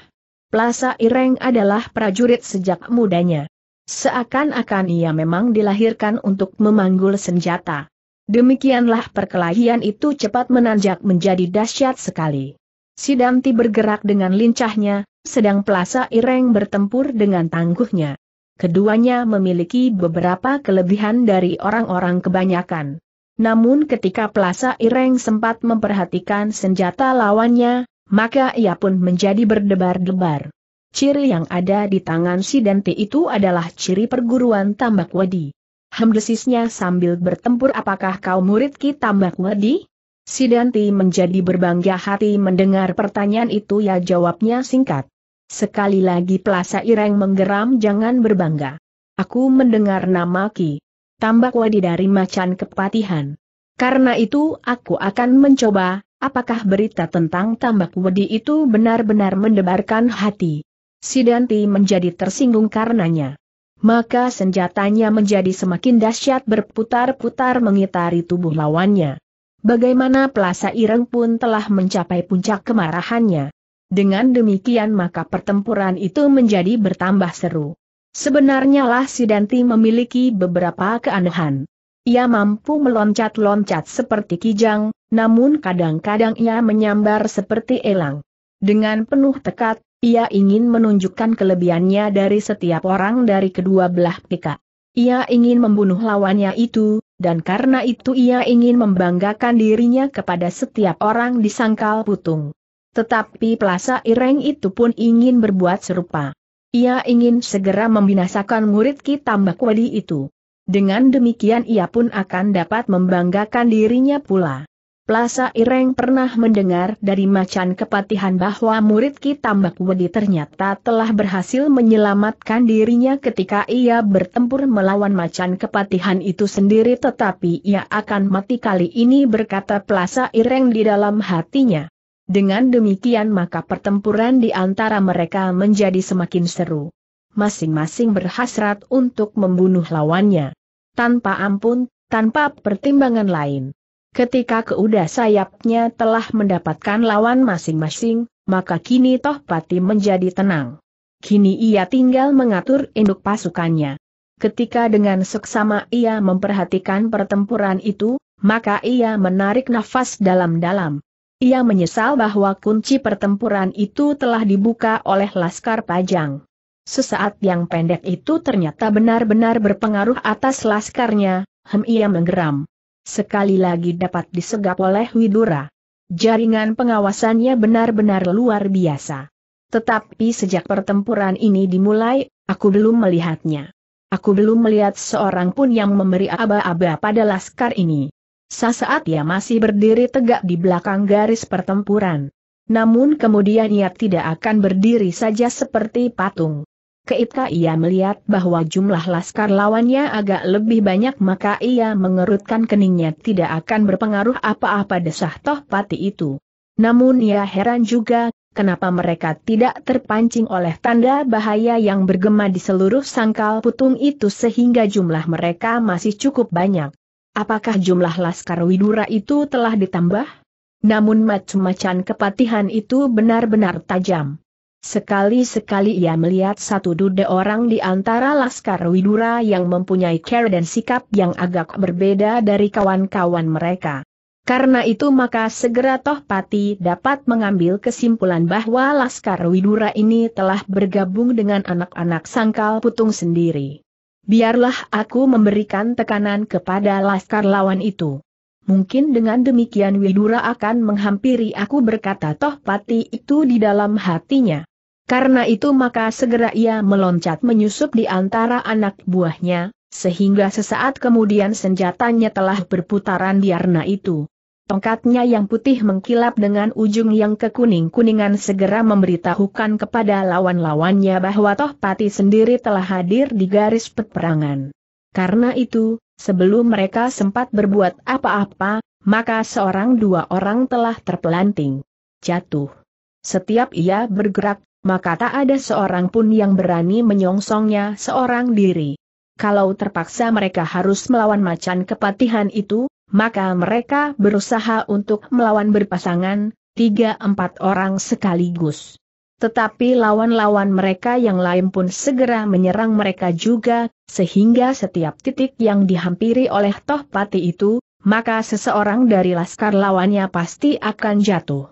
Plaza Ireng adalah prajurit sejak mudanya. Seakan-akan ia memang dilahirkan untuk memanggul senjata. Demikianlah perkelahian itu cepat menanjak menjadi dahsyat sekali. Sidanti bergerak dengan lincahnya, sedang Pelasa Ireng bertempur dengan tangguhnya. Keduanya memiliki beberapa kelebihan dari orang-orang kebanyakan. Namun ketika Pelasa Ireng sempat memperhatikan senjata lawannya, maka ia pun menjadi berdebar-debar. Ciri yang ada di tangan si Dante itu adalah ciri perguruan tambak wedi. Hemdesisnya sambil bertempur apakah kau murid ki tambak wedi? Si Dante menjadi berbangga hati mendengar pertanyaan itu ya jawabnya singkat. Sekali lagi Plaza Ireng menggeram jangan berbangga. Aku mendengar nama Ki. Tambak wedi dari macan kepatihan. Karena itu aku akan mencoba, apakah berita tentang tambak wedi itu benar-benar mendebarkan hati. Sidanti menjadi tersinggung karenanya. Maka senjatanya menjadi semakin dahsyat berputar-putar mengitari tubuh lawannya. Bagaimana Pelasa Ireng pun telah mencapai puncak kemarahannya. Dengan demikian maka pertempuran itu menjadi bertambah seru. Sebenarnya lah Sidanti memiliki beberapa keanehan. Ia mampu meloncat-loncat seperti kijang, namun kadang-kadang ia menyambar seperti elang. Dengan penuh tekat, ia ingin menunjukkan kelebihannya dari setiap orang dari kedua belah pihak. Ia ingin membunuh lawannya itu, dan karena itu ia ingin membanggakan dirinya kepada setiap orang di sangkal putung. Tetapi Plaza Ireng itu pun ingin berbuat serupa. Ia ingin segera membinasakan murid Ki Tambak Wadi itu. Dengan demikian ia pun akan dapat membanggakan dirinya pula. Plaza Ireng pernah mendengar dari macan kepatihan bahwa murid Ki Tambak Wedi ternyata telah berhasil menyelamatkan dirinya ketika ia bertempur melawan macan kepatihan itu sendiri tetapi ia akan mati kali ini berkata Plaza Ireng di dalam hatinya. Dengan demikian maka pertempuran di antara mereka menjadi semakin seru. Masing-masing berhasrat untuk membunuh lawannya. Tanpa ampun, tanpa pertimbangan lain. Ketika keuda sayapnya telah mendapatkan lawan masing-masing, maka kini Toh Pati menjadi tenang. Kini ia tinggal mengatur induk pasukannya. Ketika dengan seksama ia memperhatikan pertempuran itu, maka ia menarik nafas dalam-dalam. Ia menyesal bahwa kunci pertempuran itu telah dibuka oleh Laskar Pajang. Sesaat yang pendek itu ternyata benar-benar berpengaruh atas laskarnya, hem ia menggeram sekali lagi dapat disegap oleh Widura. Jaringan pengawasannya benar-benar luar biasa. Tetapi sejak pertempuran ini dimulai, aku belum melihatnya. Aku belum melihat seorang pun yang memberi aba-aba pada laskar ini. Sesaat ia masih berdiri tegak di belakang garis pertempuran. Namun kemudian ia tidak akan berdiri saja seperti patung. Ketika ia melihat bahwa jumlah laskar lawannya agak lebih banyak maka ia mengerutkan keningnya tidak akan berpengaruh apa-apa desah toh pati itu. Namun ia heran juga, kenapa mereka tidak terpancing oleh tanda bahaya yang bergema di seluruh sangkal putung itu sehingga jumlah mereka masih cukup banyak. Apakah jumlah laskar Widura itu telah ditambah? Namun macam-macam kepatihan itu benar-benar tajam. Sekali-sekali ia melihat satu dude orang di antara Laskar Widura yang mempunyai care dan sikap yang agak berbeda dari kawan-kawan mereka. Karena itu maka segera Tohpati dapat mengambil kesimpulan bahwa Laskar Widura ini telah bergabung dengan anak-anak sangkal putung sendiri. Biarlah aku memberikan tekanan kepada Laskar lawan itu. Mungkin dengan demikian Widura akan menghampiri aku berkata Tohpati itu di dalam hatinya. Karena itu maka segera ia meloncat menyusup di antara anak buahnya, sehingga sesaat kemudian senjatanya telah berputaran di arna itu. Tongkatnya yang putih mengkilap dengan ujung yang kekuning-kuningan segera memberitahukan kepada lawan-lawannya bahwa Tohpati sendiri telah hadir di garis peperangan. Karena itu, sebelum mereka sempat berbuat apa-apa, maka seorang dua orang telah terpelanting. Jatuh. Setiap ia bergerak, maka tak ada seorang pun yang berani menyongsongnya seorang diri. Kalau terpaksa mereka harus melawan macan kepatihan itu, maka mereka berusaha untuk melawan berpasangan, tiga empat orang sekaligus. Tetapi lawan-lawan mereka yang lain pun segera menyerang mereka juga, sehingga setiap titik yang dihampiri oleh Tohpati itu, maka seseorang dari laskar lawannya pasti akan jatuh.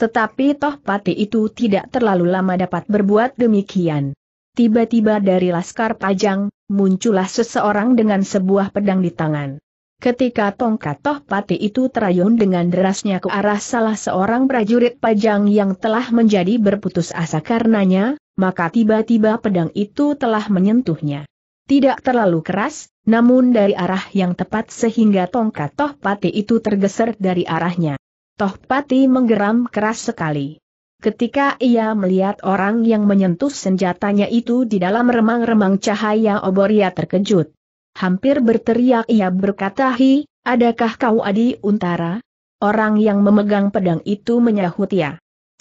Tetapi toh pati itu tidak terlalu lama dapat berbuat demikian. Tiba-tiba dari laskar pajang, muncullah seseorang dengan sebuah pedang di tangan. Ketika tongkat toh pati itu terayun dengan derasnya ke arah salah seorang prajurit pajang yang telah menjadi berputus asa karenanya, maka tiba-tiba pedang itu telah menyentuhnya. Tidak terlalu keras, namun dari arah yang tepat sehingga tongkat toh pati itu tergeser dari arahnya. Tohpati menggeram keras sekali. Ketika ia melihat orang yang menyentuh senjatanya itu di dalam remang-remang cahaya obor ia terkejut. Hampir berteriak ia berkata hi, adakah kau adi untara? Orang yang memegang pedang itu menyahut ia. Ya.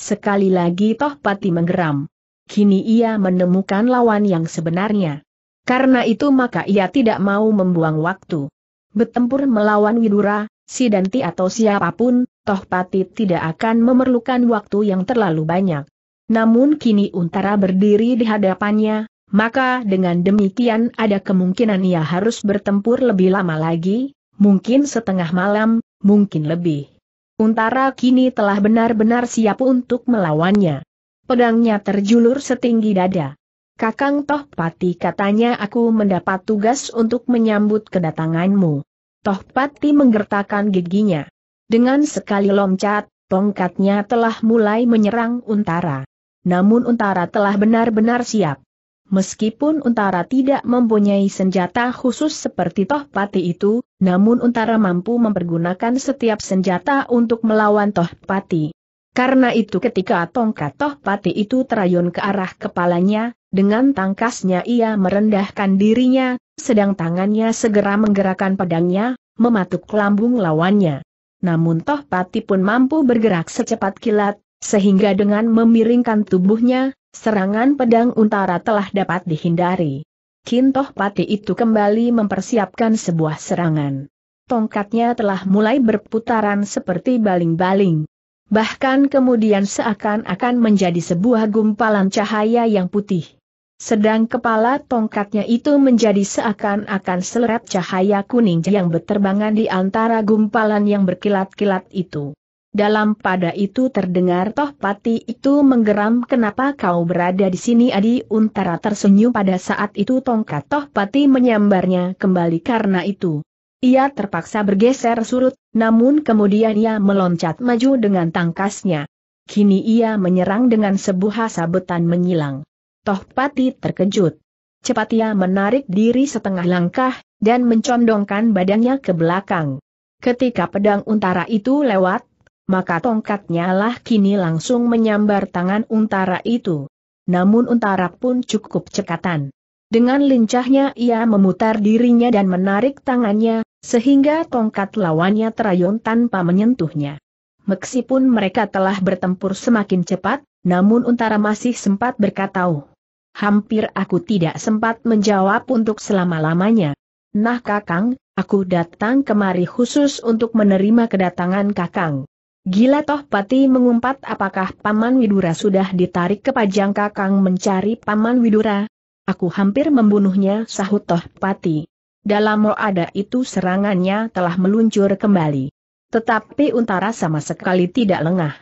Sekali lagi Tohpati menggeram. Kini ia menemukan lawan yang sebenarnya. Karena itu maka ia tidak mau membuang waktu. Bertempur melawan Widura, si Danti atau siapapun, toh Patit tidak akan memerlukan waktu yang terlalu banyak. Namun kini Untara berdiri di hadapannya, maka dengan demikian ada kemungkinan ia harus bertempur lebih lama lagi, mungkin setengah malam, mungkin lebih. Untara kini telah benar-benar siap untuk melawannya. Pedangnya terjulur setinggi dada. Kakang Toh Pati katanya aku mendapat tugas untuk menyambut kedatanganmu. Toh Pati menggertakkan giginya. Dengan sekali loncat, tongkatnya telah mulai menyerang Untara. Namun Untara telah benar-benar siap. Meskipun Untara tidak mempunyai senjata khusus seperti Toh Pati itu, namun Untara mampu mempergunakan setiap senjata untuk melawan Toh Pati. Karena itu ketika tongkat Toh Pati itu terayun ke arah kepalanya, dengan tangkasnya ia merendahkan dirinya, sedang tangannya segera menggerakkan pedangnya, mematuk lambung lawannya. Namun Toh Pati pun mampu bergerak secepat kilat, sehingga dengan memiringkan tubuhnya, serangan pedang untara telah dapat dihindari. Kintoh Pati itu kembali mempersiapkan sebuah serangan. Tongkatnya telah mulai berputaran seperti baling-baling. Bahkan kemudian seakan-akan menjadi sebuah gumpalan cahaya yang putih. Sedang kepala tongkatnya itu menjadi seakan-akan seleret cahaya kuning yang berterbangan di antara gumpalan yang berkilat-kilat itu. Dalam pada itu terdengar toh pati itu menggeram kenapa kau berada di sini Adi Untara tersenyum pada saat itu tongkat toh pati menyambarnya kembali karena itu. Ia terpaksa bergeser surut, namun kemudian ia meloncat maju dengan tangkasnya. Kini ia menyerang dengan sebuah sabetan menyilang. Tohpati terkejut. Cepat ia menarik diri setengah langkah, dan mencondongkan badannya ke belakang. Ketika pedang untara itu lewat, maka tongkatnya lah kini langsung menyambar tangan untara itu. Namun untara pun cukup cekatan. Dengan lincahnya ia memutar dirinya dan menarik tangannya, sehingga tongkat lawannya terayun tanpa menyentuhnya. Meksipun mereka telah bertempur semakin cepat, namun Untara masih sempat berkata, oh, hampir aku tidak sempat menjawab untuk selama-lamanya. Nah Kakang, aku datang kemari khusus untuk menerima kedatangan Kakang. Gila toh Pati mengumpat apakah Paman Widura sudah ditarik ke Pajang Kakang mencari Paman Widura? Aku hampir membunuhnya sahut toh Pati. Dalam ada itu serangannya telah meluncur kembali. Tetapi Untara sama sekali tidak lengah.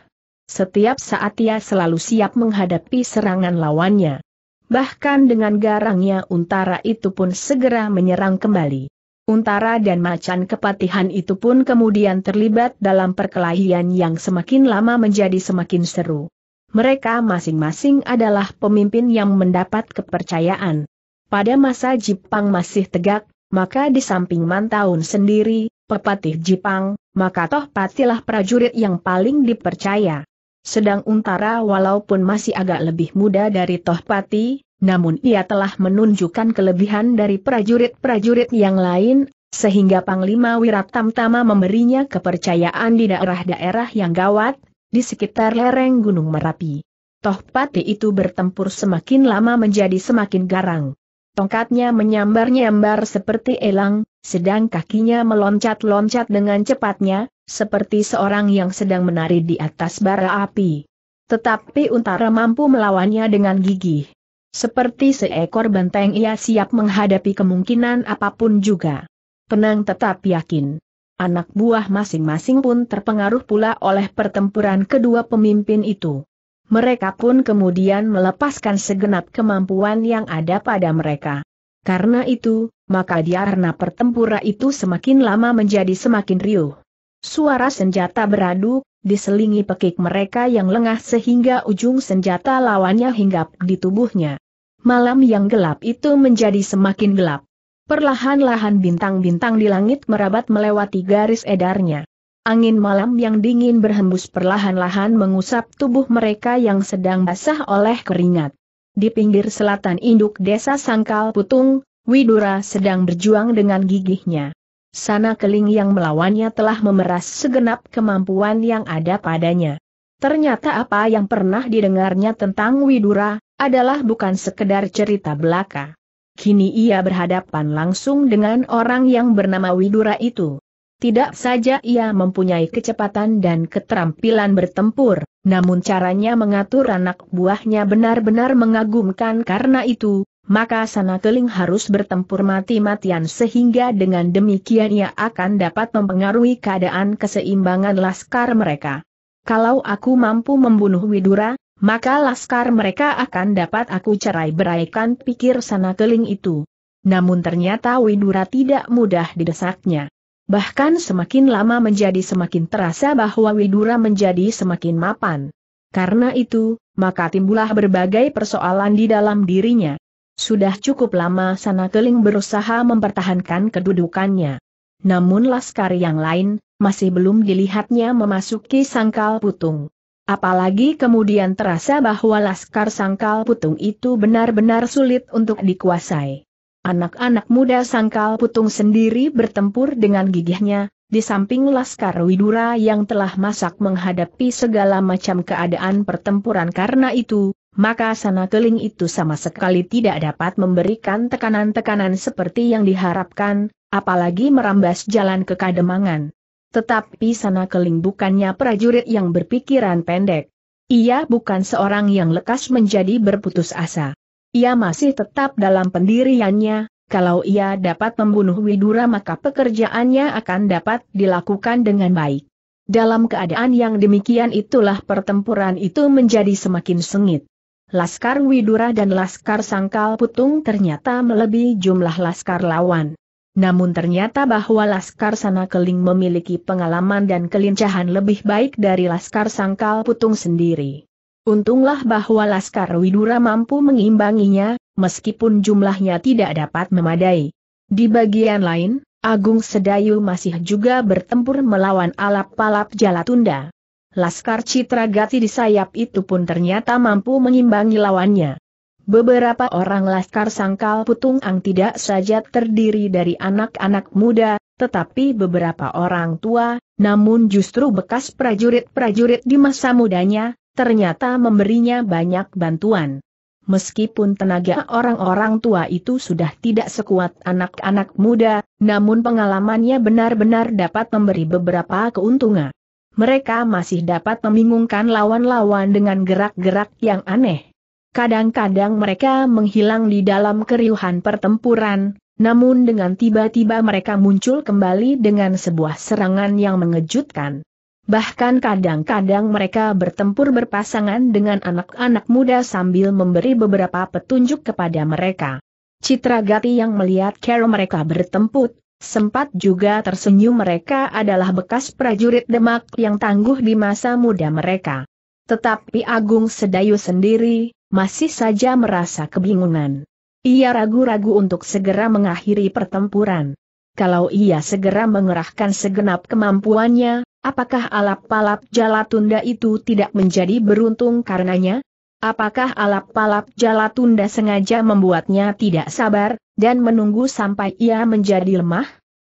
Setiap saat ia selalu siap menghadapi serangan lawannya bahkan dengan garangnya untara itu pun segera menyerang kembali. Untara dan macan kepatihan itu pun kemudian terlibat dalam perkelahian yang semakin lama menjadi semakin seru. Mereka masing-masing adalah pemimpin yang mendapat kepercayaan. Pada masa Jipang masih tegak, maka di samping Mantaun sendiri, pepatih Jipang, maka toh patilah prajurit yang paling dipercaya. Sedang Untara walaupun masih agak lebih muda dari Tohpati, namun ia telah menunjukkan kelebihan dari prajurit-prajurit yang lain, sehingga Panglima Wiratamtama memberinya kepercayaan di daerah-daerah yang gawat, di sekitar lereng Gunung Merapi. Tohpati itu bertempur semakin lama menjadi semakin garang. Tongkatnya menyambar-nyambar seperti elang, sedang kakinya meloncat-loncat dengan cepatnya, seperti seorang yang sedang menari di atas bara api. Tetapi Untara mampu melawannya dengan gigih. Seperti seekor benteng ia siap menghadapi kemungkinan apapun juga. Tenang tetap yakin. Anak buah masing-masing pun terpengaruh pula oleh pertempuran kedua pemimpin itu. Mereka pun kemudian melepaskan segenap kemampuan yang ada pada mereka. Karena itu, maka diarna pertempuran itu semakin lama menjadi semakin riuh. Suara senjata beradu, diselingi pekik mereka yang lengah sehingga ujung senjata lawannya hinggap di tubuhnya. Malam yang gelap itu menjadi semakin gelap. Perlahan-lahan bintang-bintang di langit merabat melewati garis edarnya. Angin malam yang dingin berhembus perlahan-lahan mengusap tubuh mereka yang sedang basah oleh keringat. Di pinggir selatan induk desa Sangkal Putung, Widura sedang berjuang dengan gigihnya sana keling yang melawannya telah memeras segenap kemampuan yang ada padanya. Ternyata apa yang pernah didengarnya tentang Widura, adalah bukan sekedar cerita belaka. Kini ia berhadapan langsung dengan orang yang bernama Widura itu. Tidak saja ia mempunyai kecepatan dan keterampilan bertempur, namun caranya mengatur anak buahnya benar-benar mengagumkan karena itu, maka Sana Keling harus bertempur mati-matian sehingga dengan demikian ia akan dapat mempengaruhi keadaan keseimbangan laskar mereka. Kalau aku mampu membunuh Widura, maka laskar mereka akan dapat aku cerai beraikan pikir Sana Keling itu. Namun ternyata Widura tidak mudah didesaknya. Bahkan semakin lama menjadi semakin terasa bahwa Widura menjadi semakin mapan. Karena itu, maka timbullah berbagai persoalan di dalam dirinya. Sudah cukup lama sana keling berusaha mempertahankan kedudukannya. Namun laskar yang lain, masih belum dilihatnya memasuki sangkal putung. Apalagi kemudian terasa bahwa laskar sangkal putung itu benar-benar sulit untuk dikuasai. Anak-anak muda sangkal putung sendiri bertempur dengan gigihnya, di samping Laskar Widura yang telah masak menghadapi segala macam keadaan pertempuran karena itu, maka sana keling itu sama sekali tidak dapat memberikan tekanan-tekanan seperti yang diharapkan, apalagi merambas jalan ke kademangan. Tetapi sana keling bukannya prajurit yang berpikiran pendek. Ia bukan seorang yang lekas menjadi berputus asa. Ia masih tetap dalam pendiriannya, kalau ia dapat membunuh Widura maka pekerjaannya akan dapat dilakukan dengan baik. Dalam keadaan yang demikian itulah pertempuran itu menjadi semakin sengit. Laskar Widura dan Laskar Sangkal Putung ternyata melebihi jumlah Laskar lawan. Namun ternyata bahwa Laskar Sana Keling memiliki pengalaman dan kelincahan lebih baik dari Laskar Sangkal Putung sendiri. Untunglah bahwa Laskar Widura mampu mengimbanginya, meskipun jumlahnya tidak dapat memadai. Di bagian lain, Agung Sedayu masih juga bertempur melawan alap-alap Jalatunda. Laskar Citra Gati di sayap itu pun ternyata mampu mengimbangi lawannya. Beberapa orang Laskar Sangkal Putung Ang tidak saja terdiri dari anak-anak muda, tetapi beberapa orang tua, namun justru bekas prajurit-prajurit di masa mudanya, ternyata memberinya banyak bantuan. Meskipun tenaga orang-orang tua itu sudah tidak sekuat anak-anak muda, namun pengalamannya benar-benar dapat memberi beberapa keuntungan mereka masih dapat membingungkan lawan-lawan dengan gerak-gerak yang aneh. Kadang-kadang mereka menghilang di dalam keriuhan pertempuran, namun dengan tiba-tiba mereka muncul kembali dengan sebuah serangan yang mengejutkan. Bahkan kadang-kadang mereka bertempur berpasangan dengan anak-anak muda sambil memberi beberapa petunjuk kepada mereka. Citra Gati yang melihat cara mereka bertempur, Sempat juga tersenyum mereka adalah bekas prajurit Demak yang tangguh di masa muda mereka. Tetapi Agung Sedayu sendiri, masih saja merasa kebingungan. Ia ragu-ragu untuk segera mengakhiri pertempuran. Kalau ia segera mengerahkan segenap kemampuannya, apakah alap-alap Jalatunda itu tidak menjadi beruntung karenanya? Apakah alap jala tunda sengaja membuatnya tidak sabar, dan menunggu sampai ia menjadi lemah?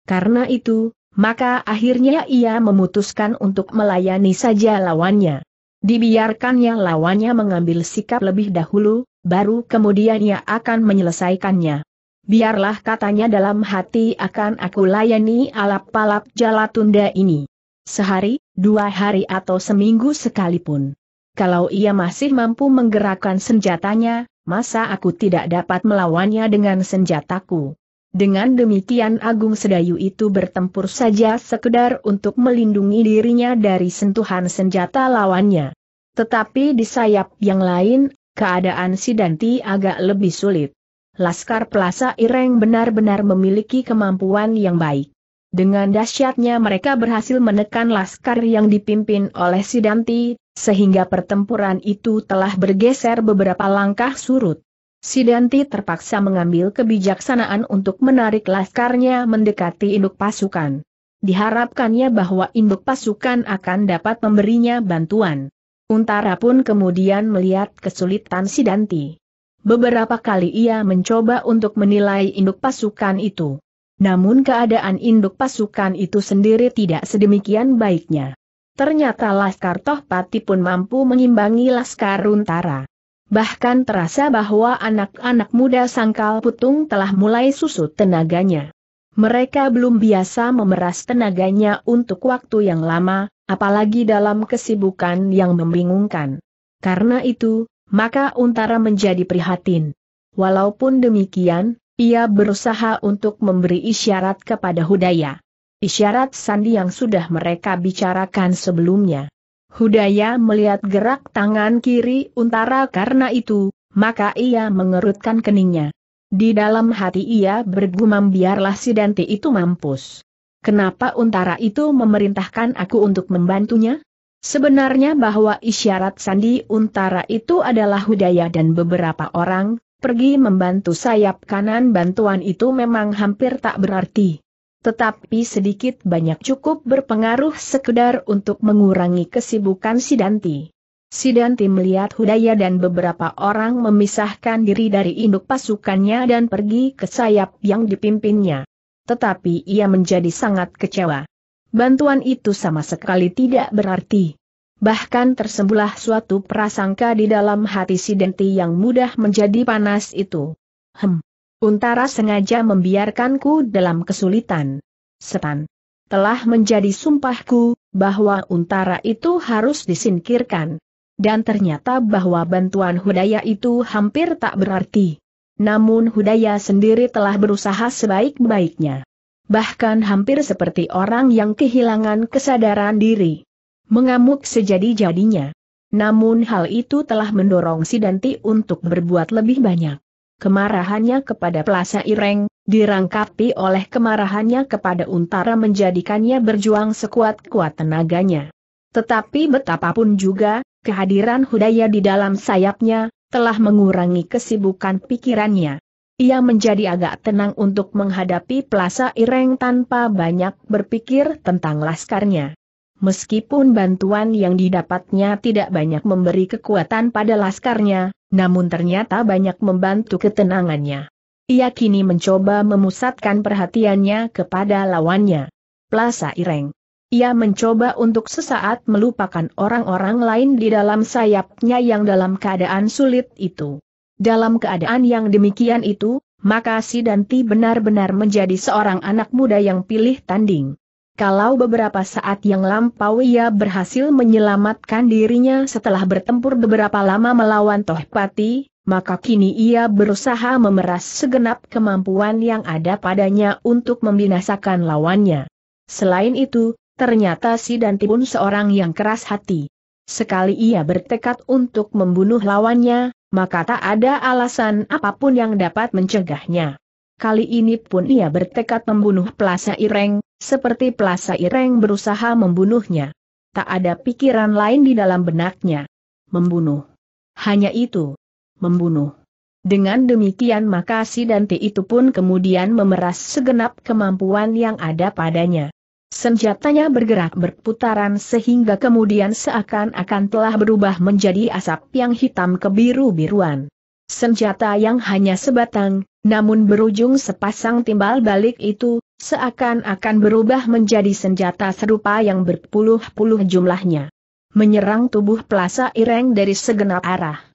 Karena itu, maka akhirnya ia memutuskan untuk melayani saja lawannya. Dibiarkannya lawannya mengambil sikap lebih dahulu, baru kemudian ia akan menyelesaikannya. Biarlah katanya dalam hati akan aku layani alap jala tunda ini. Sehari, dua hari atau seminggu sekalipun kalau ia masih mampu menggerakkan senjatanya, masa aku tidak dapat melawannya dengan senjataku. Dengan demikian Agung Sedayu itu bertempur saja sekedar untuk melindungi dirinya dari sentuhan senjata lawannya. Tetapi di sayap yang lain, keadaan Sidanti agak lebih sulit. Laskar Plaza Ireng benar-benar memiliki kemampuan yang baik. Dengan dahsyatnya mereka berhasil menekan laskar yang dipimpin oleh Sidanti, sehingga pertempuran itu telah bergeser beberapa langkah surut. Sidanti terpaksa mengambil kebijaksanaan untuk menarik laskarnya mendekati induk pasukan. Diharapkannya bahwa induk pasukan akan dapat memberinya bantuan. Untara pun kemudian melihat kesulitan Sidanti. Beberapa kali ia mencoba untuk menilai induk pasukan itu. Namun keadaan induk pasukan itu sendiri tidak sedemikian baiknya. Ternyata Laskar Tohpati pun mampu mengimbangi Laskar Runtara. Bahkan terasa bahwa anak-anak muda sangkal putung telah mulai susut tenaganya. Mereka belum biasa memeras tenaganya untuk waktu yang lama, apalagi dalam kesibukan yang membingungkan. Karena itu, maka Untara menjadi prihatin. Walaupun demikian, ia berusaha untuk memberi isyarat kepada Hudaya. Isyarat sandi yang sudah mereka bicarakan sebelumnya. Hudaya melihat gerak tangan kiri Untara karena itu, maka ia mengerutkan keningnya. Di dalam hati ia bergumam biarlah si Dante itu mampus. Kenapa Untara itu memerintahkan aku untuk membantunya? Sebenarnya bahwa isyarat sandi Untara itu adalah Hudaya dan beberapa orang, pergi membantu sayap kanan bantuan itu memang hampir tak berarti. Tetapi sedikit banyak cukup berpengaruh sekedar untuk mengurangi kesibukan Sidanti. Sidanti melihat Hudaya dan beberapa orang memisahkan diri dari induk pasukannya dan pergi ke sayap yang dipimpinnya. Tetapi ia menjadi sangat kecewa. Bantuan itu sama sekali tidak berarti. Bahkan tersembulah suatu prasangka di dalam hati si Denti yang mudah menjadi panas itu. Hem. Untara sengaja membiarkanku dalam kesulitan. Setan. Telah menjadi sumpahku, bahwa Untara itu harus disingkirkan. Dan ternyata bahwa bantuan Hudaya itu hampir tak berarti. Namun Hudaya sendiri telah berusaha sebaik-baiknya. Bahkan hampir seperti orang yang kehilangan kesadaran diri mengamuk sejadi-jadinya. Namun hal itu telah mendorong Sidanti untuk berbuat lebih banyak. Kemarahannya kepada Plaza Ireng, dirangkapi oleh kemarahannya kepada Untara menjadikannya berjuang sekuat-kuat tenaganya. Tetapi betapapun juga, kehadiran Hudaya di dalam sayapnya, telah mengurangi kesibukan pikirannya. Ia menjadi agak tenang untuk menghadapi Plaza Ireng tanpa banyak berpikir tentang laskarnya. Meskipun bantuan yang didapatnya tidak banyak memberi kekuatan pada laskarnya, namun ternyata banyak membantu ketenangannya. Ia kini mencoba memusatkan perhatiannya kepada lawannya. Plaza Ireng. Ia mencoba untuk sesaat melupakan orang-orang lain di dalam sayapnya yang dalam keadaan sulit itu. Dalam keadaan yang demikian itu, maka si Danti benar-benar menjadi seorang anak muda yang pilih tanding. Kalau beberapa saat yang lampau ia berhasil menyelamatkan dirinya setelah bertempur beberapa lama melawan Tohpati, maka kini ia berusaha memeras segenap kemampuan yang ada padanya untuk membinasakan lawannya. Selain itu, ternyata si Danti pun seorang yang keras hati. Sekali ia bertekad untuk membunuh lawannya, maka tak ada alasan apapun yang dapat mencegahnya. Kali ini pun ia bertekad membunuh Plaza Ireng, seperti pelasa ireng berusaha membunuhnya. Tak ada pikiran lain di dalam benaknya. Membunuh. Hanya itu. Membunuh. Dengan demikian maka si Dante itu pun kemudian memeras segenap kemampuan yang ada padanya. Senjatanya bergerak berputaran sehingga kemudian seakan-akan telah berubah menjadi asap yang hitam kebiru-biruan. Senjata yang hanya sebatang, namun berujung sepasang timbal balik itu, seakan-akan berubah menjadi senjata serupa yang berpuluh-puluh jumlahnya. Menyerang tubuh Pelasa Ireng dari segenap arah.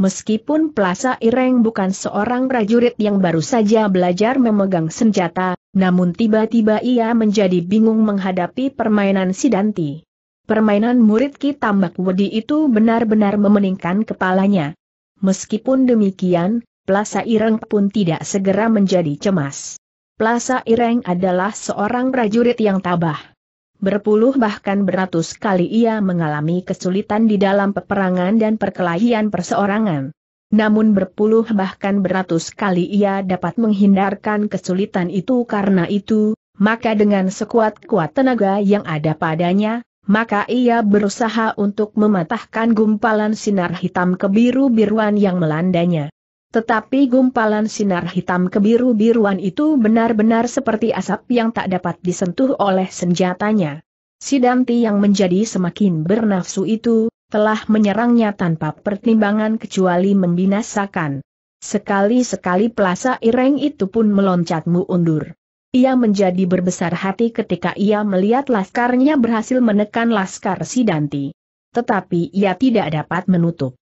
Meskipun Pelasa Ireng bukan seorang prajurit yang baru saja belajar memegang senjata, namun tiba-tiba ia menjadi bingung menghadapi permainan Sidanti. Permainan murid Ki Tambak Wedi itu benar-benar memeningkan kepalanya. Meskipun demikian, Plasa Ireng pun tidak segera menjadi cemas. Plasa Ireng adalah seorang prajurit yang tabah. Berpuluh bahkan beratus kali ia mengalami kesulitan di dalam peperangan dan perkelahian perseorangan. Namun berpuluh bahkan beratus kali ia dapat menghindarkan kesulitan itu karena itu, maka dengan sekuat-kuat tenaga yang ada padanya, maka ia berusaha untuk mematahkan gumpalan sinar hitam kebiru-biruan yang melandanya. Tetapi gumpalan sinar hitam kebiru-biruan itu benar-benar seperti asap yang tak dapat disentuh oleh senjatanya. Sidanti yang menjadi semakin bernafsu itu, telah menyerangnya tanpa pertimbangan kecuali membinasakan. Sekali-sekali pelasa ireng itu pun meloncat mundur. Ia menjadi berbesar hati ketika ia melihat laskarnya berhasil menekan laskar Sidanti. Tetapi ia tidak dapat menutup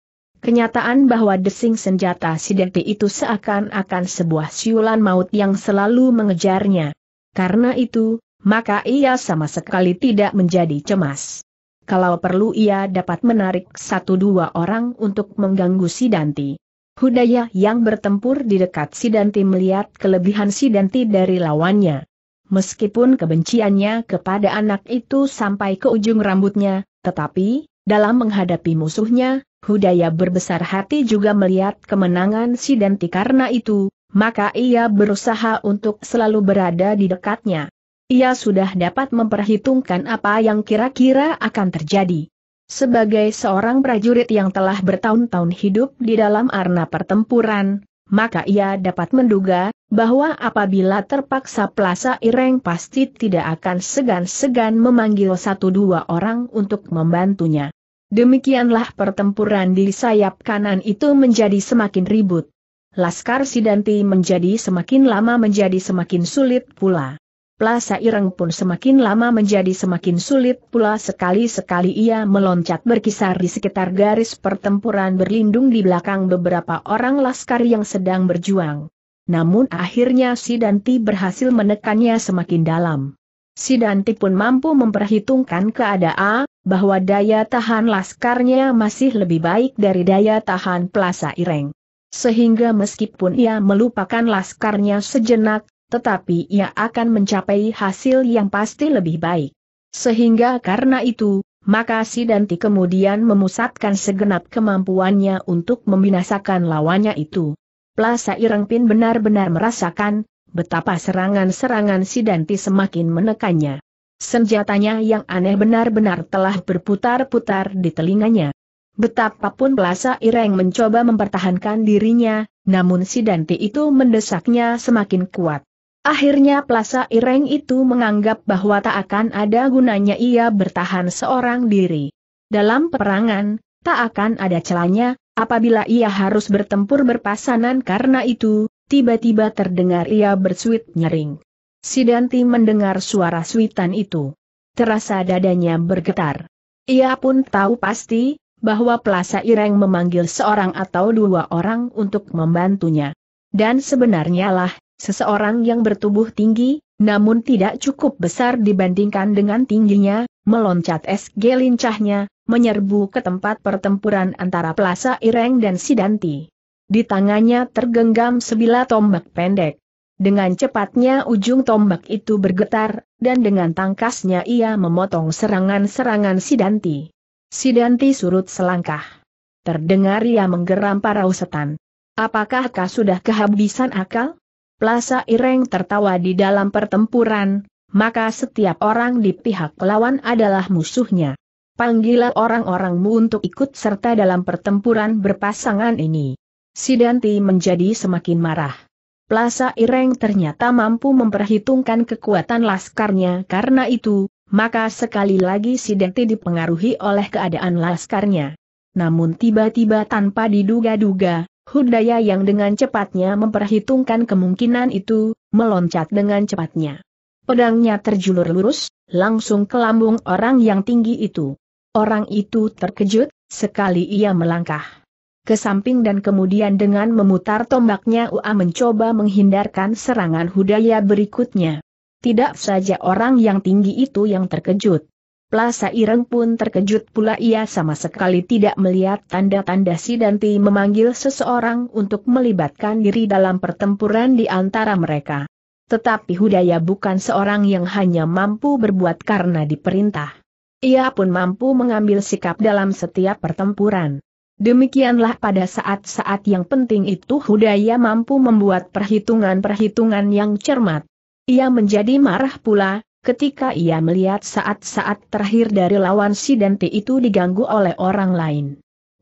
Kenyataan bahwa desing senjata Sidanti itu seakan-akan sebuah siulan maut yang selalu mengejarnya. Karena itu, maka ia sama sekali tidak menjadi cemas. Kalau perlu ia dapat menarik satu dua orang untuk mengganggu Sidanti. Hudaya yang bertempur di dekat Sidanti melihat kelebihan Sidanti dari lawannya. Meskipun kebenciannya kepada anak itu sampai ke ujung rambutnya, tetapi, dalam menghadapi musuhnya, Hudaya berbesar hati juga melihat kemenangan Sidanti karena itu, maka ia berusaha untuk selalu berada di dekatnya. Ia sudah dapat memperhitungkan apa yang kira-kira akan terjadi. Sebagai seorang prajurit yang telah bertahun-tahun hidup di dalam arena pertempuran, maka ia dapat menduga bahwa apabila terpaksa Plaza Ireng pasti tidak akan segan-segan memanggil satu dua orang untuk membantunya. Demikianlah pertempuran di sayap kanan itu menjadi semakin ribut. Laskar Sidanti menjadi semakin lama menjadi semakin sulit pula. Plaza Ireng pun semakin lama menjadi semakin sulit pula sekali-sekali ia meloncat berkisar di sekitar garis pertempuran berlindung di belakang beberapa orang laskar yang sedang berjuang. Namun akhirnya Sidanti berhasil menekannya semakin dalam. Sidanti pun mampu memperhitungkan keadaan, bahwa daya tahan laskarnya masih lebih baik dari daya tahan Plaza Ireng. Sehingga meskipun ia melupakan laskarnya sejenak, tetapi ia akan mencapai hasil yang pasti lebih baik. Sehingga karena itu, maka si Danti kemudian memusatkan segenap kemampuannya untuk membinasakan lawannya itu. Plaza Pin benar-benar merasakan betapa serangan-serangan si Danti semakin menekannya. Senjatanya yang aneh benar-benar telah berputar-putar di telinganya. Betapapun Plasa Ireng mencoba mempertahankan dirinya, namun si Danti itu mendesaknya semakin kuat. Akhirnya Plaza Ireng itu menganggap bahwa tak akan ada gunanya ia bertahan seorang diri. Dalam peperangan, tak akan ada celanya, apabila ia harus bertempur berpasangan karena itu, tiba-tiba terdengar ia bersuit nyering. Sidanti mendengar suara suitan itu. Terasa dadanya bergetar. Ia pun tahu pasti, bahwa Plaza Ireng memanggil seorang atau dua orang untuk membantunya. Dan sebenarnya lah, Seseorang yang bertubuh tinggi, namun tidak cukup besar dibandingkan dengan tingginya, meloncat SG lincahnya, menyerbu ke tempat pertempuran antara Plaza Ireng dan Sidanti. Di tangannya tergenggam sebilah tombak pendek. Dengan cepatnya ujung tombak itu bergetar, dan dengan tangkasnya ia memotong serangan-serangan Sidanti. Sidanti surut selangkah. Terdengar ia menggeram para usetan. Apakah kau sudah kehabisan akal? Plaza Ireng tertawa di dalam pertempuran, maka setiap orang di pihak lawan adalah musuhnya. Panggillah orang-orangmu untuk ikut serta dalam pertempuran berpasangan ini. Sidanti menjadi semakin marah. Plaza Ireng ternyata mampu memperhitungkan kekuatan laskarnya karena itu, maka sekali lagi Sidanti dipengaruhi oleh keadaan laskarnya. Namun tiba-tiba tanpa diduga-duga, Hudaya yang dengan cepatnya memperhitungkan kemungkinan itu, meloncat dengan cepatnya. Pedangnya terjulur lurus, langsung ke lambung orang yang tinggi itu. Orang itu terkejut, sekali ia melangkah ke samping dan kemudian dengan memutar tombaknya Ua mencoba menghindarkan serangan Hudaya berikutnya. Tidak saja orang yang tinggi itu yang terkejut. Plasa Ireng pun terkejut pula ia sama sekali tidak melihat tanda-tanda si Danti memanggil seseorang untuk melibatkan diri dalam pertempuran di antara mereka. Tetapi Hudaya bukan seorang yang hanya mampu berbuat karena diperintah. Ia pun mampu mengambil sikap dalam setiap pertempuran. Demikianlah pada saat-saat yang penting itu Hudaya mampu membuat perhitungan-perhitungan yang cermat. Ia menjadi marah pula, ketika ia melihat saat-saat terakhir dari lawan Dante itu diganggu oleh orang lain.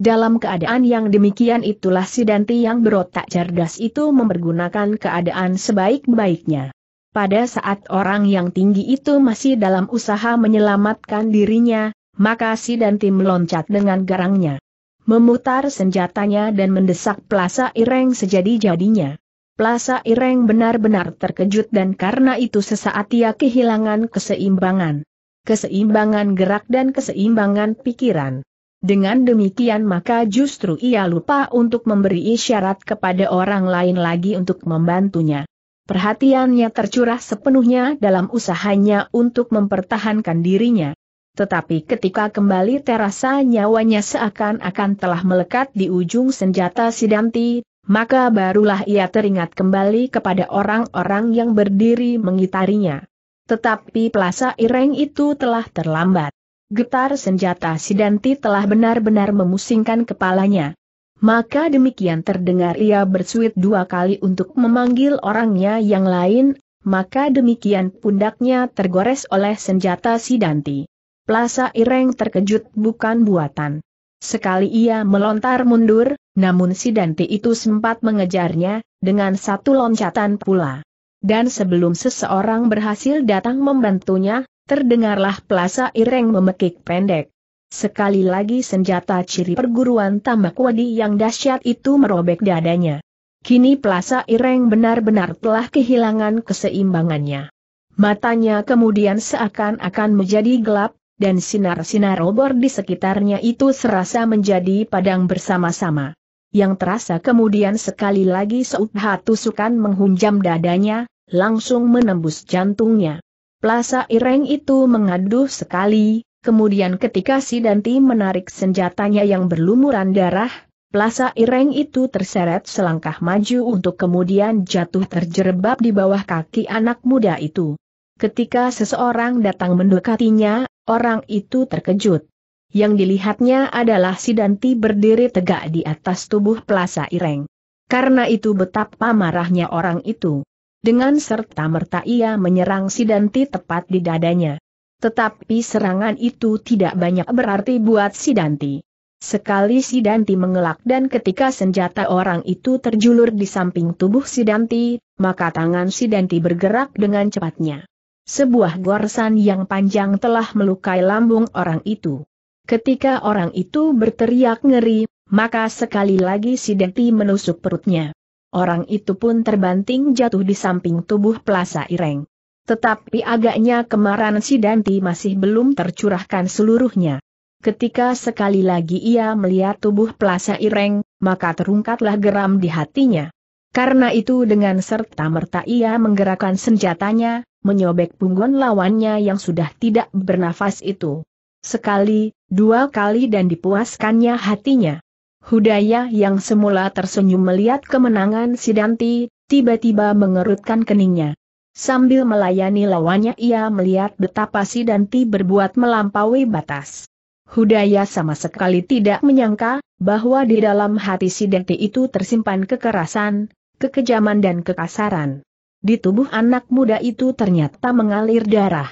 Dalam keadaan yang demikian itulah Sidanti yang berotak cerdas itu mempergunakan keadaan sebaik-baiknya. Pada saat orang yang tinggi itu masih dalam usaha menyelamatkan dirinya, maka Sidanti meloncat dengan garangnya memutar senjatanya dan mendesak Plaza Ireng sejadi-jadinya. Plaza Ireng benar-benar terkejut dan karena itu sesaat ia kehilangan keseimbangan. Keseimbangan gerak dan keseimbangan pikiran. Dengan demikian maka justru ia lupa untuk memberi isyarat kepada orang lain lagi untuk membantunya. Perhatiannya tercurah sepenuhnya dalam usahanya untuk mempertahankan dirinya. Tetapi ketika kembali terasa nyawanya seakan-akan telah melekat di ujung senjata Sidanti, maka barulah ia teringat kembali kepada orang-orang yang berdiri mengitarinya. Tetapi pelasa ireng itu telah terlambat. Getar senjata Sidanti telah benar-benar memusingkan kepalanya. Maka demikian terdengar ia bersuit dua kali untuk memanggil orangnya yang lain, maka demikian pundaknya tergores oleh senjata Sidanti. Plaza Ireng terkejut bukan buatan. Sekali ia melontar mundur, namun si Dante itu sempat mengejarnya, dengan satu loncatan pula. Dan sebelum seseorang berhasil datang membantunya, terdengarlah pelasa ireng memekik pendek. Sekali lagi senjata ciri perguruan tambak wadi yang dahsyat itu merobek dadanya. Kini pelasa ireng benar-benar telah kehilangan keseimbangannya. Matanya kemudian seakan-akan menjadi gelap, dan sinar-sinar obor di sekitarnya itu serasa menjadi padang bersama-sama yang terasa kemudian sekali lagi seutha tusukan menghunjam dadanya, langsung menembus jantungnya. Plaza Ireng itu mengaduh sekali, kemudian ketika si Danti menarik senjatanya yang berlumuran darah, Plaza Ireng itu terseret selangkah maju untuk kemudian jatuh terjerebab di bawah kaki anak muda itu. Ketika seseorang datang mendekatinya, orang itu terkejut yang dilihatnya adalah Sidanti berdiri tegak di atas tubuh Plaza Ireng. Karena itu betapa marahnya orang itu. Dengan serta-merta ia menyerang Sidanti tepat di dadanya. Tetapi serangan itu tidak banyak berarti buat Sidanti. Sekali Sidanti mengelak dan ketika senjata orang itu terjulur di samping tubuh Sidanti, maka tangan Sidanti bergerak dengan cepatnya. Sebuah gorsan yang panjang telah melukai lambung orang itu. Ketika orang itu berteriak ngeri, maka sekali lagi si Deti menusuk perutnya. Orang itu pun terbanting jatuh di samping tubuh Pelasa Ireng. Tetapi agaknya kemarahan si Danti masih belum tercurahkan seluruhnya. Ketika sekali lagi ia melihat tubuh Pelasa Ireng, maka terungkatlah geram di hatinya. Karena itu dengan serta-merta ia menggerakkan senjatanya, menyobek punggung lawannya yang sudah tidak bernafas itu. Sekali, dua kali dan dipuaskannya hatinya. Hudaya yang semula tersenyum melihat kemenangan Sidanti, tiba-tiba mengerutkan keningnya. Sambil melayani lawannya ia melihat betapa Sidanti berbuat melampaui batas. Hudaya sama sekali tidak menyangka, bahwa di dalam hati Sidanti itu tersimpan kekerasan, kekejaman dan kekasaran. Di tubuh anak muda itu ternyata mengalir darah.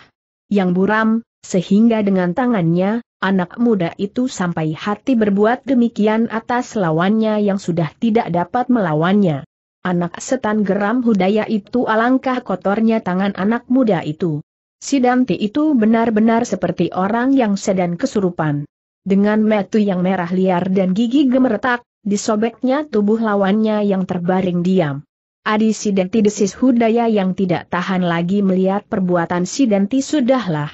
Yang buram, sehingga dengan tangannya, anak muda itu sampai hati berbuat demikian atas lawannya yang sudah tidak dapat melawannya. Anak setan geram hudaya itu alangkah kotornya tangan anak muda itu. Si Dante itu benar-benar seperti orang yang sedang kesurupan. Dengan metu yang merah liar dan gigi gemeretak, disobeknya tubuh lawannya yang terbaring diam. Adi Sidanti desis Hudaya yang tidak tahan lagi melihat perbuatan Sidanti sudahlah.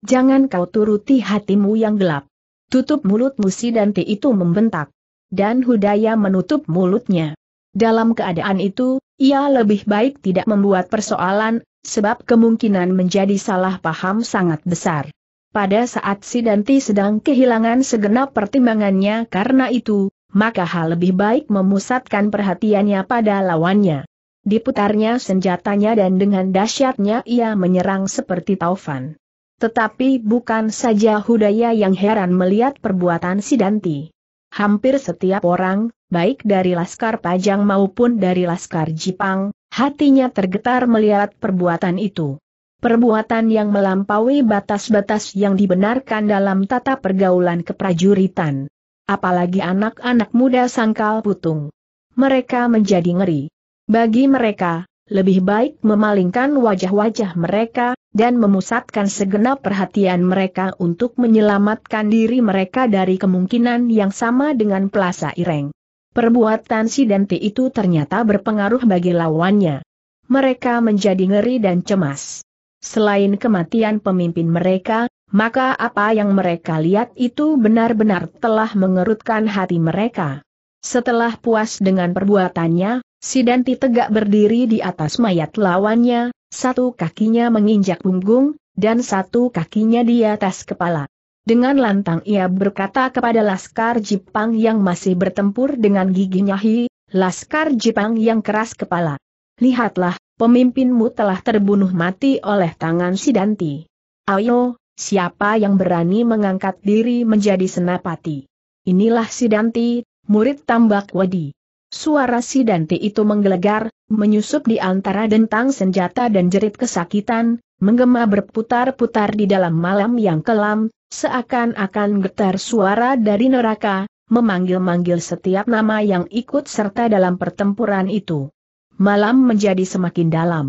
Jangan kau turuti hatimu yang gelap. Tutup mulutmu si Dante itu membentak. Dan Hudaya menutup mulutnya. Dalam keadaan itu, ia lebih baik tidak membuat persoalan, sebab kemungkinan menjadi salah paham sangat besar. Pada saat si Danti sedang kehilangan segenap pertimbangannya karena itu, maka hal lebih baik memusatkan perhatiannya pada lawannya. Diputarnya senjatanya dan dengan dahsyatnya ia menyerang seperti taufan. Tetapi bukan saja Hudaya yang heran melihat perbuatan Sidanti. Hampir setiap orang, baik dari Laskar Pajang maupun dari Laskar Jipang, hatinya tergetar melihat perbuatan itu. Perbuatan yang melampaui batas-batas yang dibenarkan dalam tata pergaulan keprajuritan. Apalagi anak-anak muda sangkal putung. Mereka menjadi ngeri. Bagi mereka, lebih baik memalingkan wajah-wajah mereka, dan memusatkan segenap perhatian mereka untuk menyelamatkan diri mereka dari kemungkinan yang sama dengan Plaza Ireng. Perbuatan si Dante itu ternyata berpengaruh bagi lawannya. Mereka menjadi ngeri dan cemas. Selain kematian pemimpin mereka, maka apa yang mereka lihat itu benar-benar telah mengerutkan hati mereka. Setelah puas dengan perbuatannya, Sidanti tegak berdiri di atas mayat lawannya, satu kakinya menginjak punggung, dan satu kakinya di atas kepala. Dengan lantang ia berkata kepada Laskar Jipang yang masih bertempur dengan giginya Hi, Laskar Jipang yang keras kepala. Lihatlah, pemimpinmu telah terbunuh mati oleh tangan Sidanti. Ayo, siapa yang berani mengangkat diri menjadi senapati? Inilah Sidanti, murid tambak wadi. Suara si Dante itu menggelegar, menyusup di antara dentang senjata dan jerit kesakitan, menggema berputar-putar di dalam malam yang kelam, seakan-akan getar suara dari neraka, memanggil-manggil setiap nama yang ikut serta dalam pertempuran itu. Malam menjadi semakin dalam.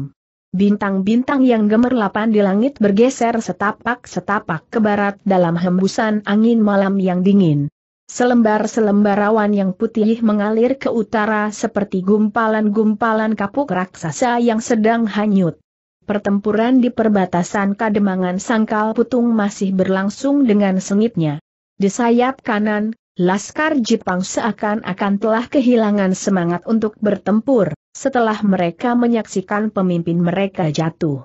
Bintang-bintang yang gemerlapan di langit bergeser setapak-setapak ke barat dalam hembusan angin malam yang dingin. Selembar-selembar awan yang putih mengalir ke utara seperti gumpalan-gumpalan kapuk raksasa yang sedang hanyut. Pertempuran di perbatasan Kademangan Sangkal Putung masih berlangsung dengan sengitnya. Di sayap kanan, Laskar Jepang seakan-akan telah kehilangan semangat untuk bertempur, setelah mereka menyaksikan pemimpin mereka jatuh.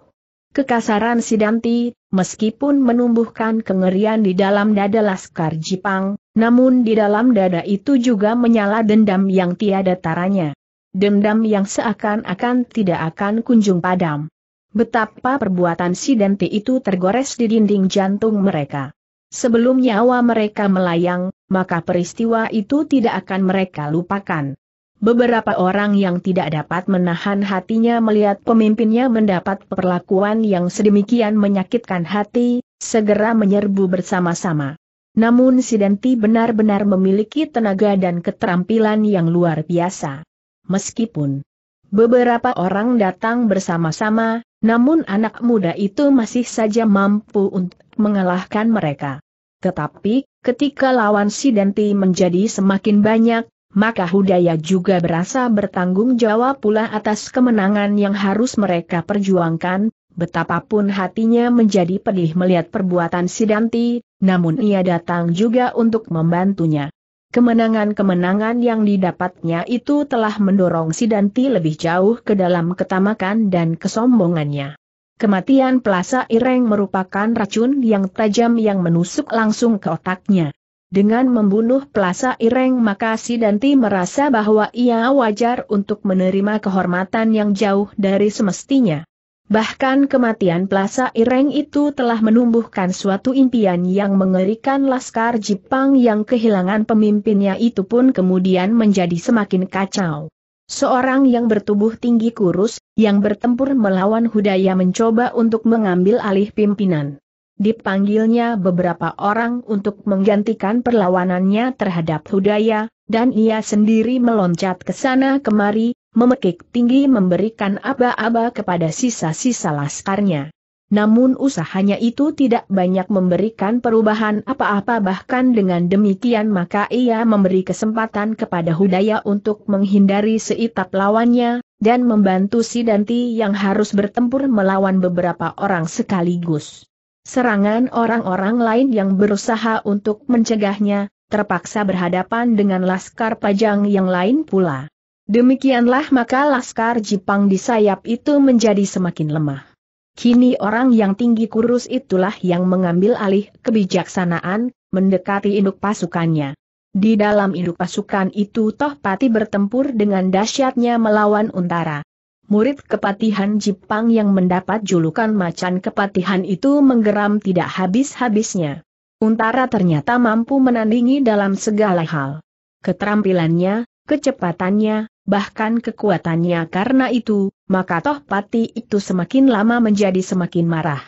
Kekasaran Sidanti, meskipun menumbuhkan kengerian di dalam dada Laskar Jepang. Namun di dalam dada itu juga menyala dendam yang tiada taranya. Dendam yang seakan-akan tidak akan kunjung padam. Betapa perbuatan si Dante itu tergores di dinding jantung mereka. Sebelum nyawa mereka melayang, maka peristiwa itu tidak akan mereka lupakan. Beberapa orang yang tidak dapat menahan hatinya melihat pemimpinnya mendapat perlakuan yang sedemikian menyakitkan hati, segera menyerbu bersama-sama. Namun Sidenti benar-benar memiliki tenaga dan keterampilan yang luar biasa. Meskipun beberapa orang datang bersama-sama, namun anak muda itu masih saja mampu untuk mengalahkan mereka. Tetapi, ketika lawan Sidenti menjadi semakin banyak, maka Hudaya juga berasa bertanggung jawab pula atas kemenangan yang harus mereka perjuangkan, Betapapun hatinya menjadi pedih melihat perbuatan Sidanti, namun ia datang juga untuk membantunya. Kemenangan-kemenangan yang didapatnya itu telah mendorong Sidanti lebih jauh ke dalam ketamakan dan kesombongannya. Kematian Plaza Ireng merupakan racun yang tajam yang menusuk langsung ke otaknya. Dengan membunuh Plaza Ireng maka Sidanti merasa bahwa ia wajar untuk menerima kehormatan yang jauh dari semestinya. Bahkan kematian Plaza Ireng itu telah menumbuhkan suatu impian yang mengerikan Laskar Jepang yang kehilangan pemimpinnya itu pun kemudian menjadi semakin kacau. Seorang yang bertubuh tinggi kurus, yang bertempur melawan Hudaya mencoba untuk mengambil alih pimpinan. Dipanggilnya beberapa orang untuk menggantikan perlawanannya terhadap Hudaya, dan ia sendiri meloncat ke sana kemari, memekik tinggi memberikan aba-aba kepada sisa-sisa laskarnya. Namun usahanya itu tidak banyak memberikan perubahan apa-apa bahkan dengan demikian maka ia memberi kesempatan kepada Hudaya untuk menghindari seitap lawannya, dan membantu Sidanti yang harus bertempur melawan beberapa orang sekaligus. Serangan orang-orang lain yang berusaha untuk mencegahnya, terpaksa berhadapan dengan laskar pajang yang lain pula. Demikianlah maka laskar Jepang di sayap itu menjadi semakin lemah. Kini orang yang tinggi kurus itulah yang mengambil alih kebijaksanaan, mendekati induk pasukannya. Di dalam induk pasukan itu Tohpati bertempur dengan dahsyatnya melawan untara. Murid kepatihan Jepang yang mendapat julukan macan kepatihan itu menggeram tidak habis-habisnya. Untara ternyata mampu menandingi dalam segala hal. Keterampilannya, kecepatannya, bahkan kekuatannya karena itu, maka toh pati itu semakin lama menjadi semakin marah.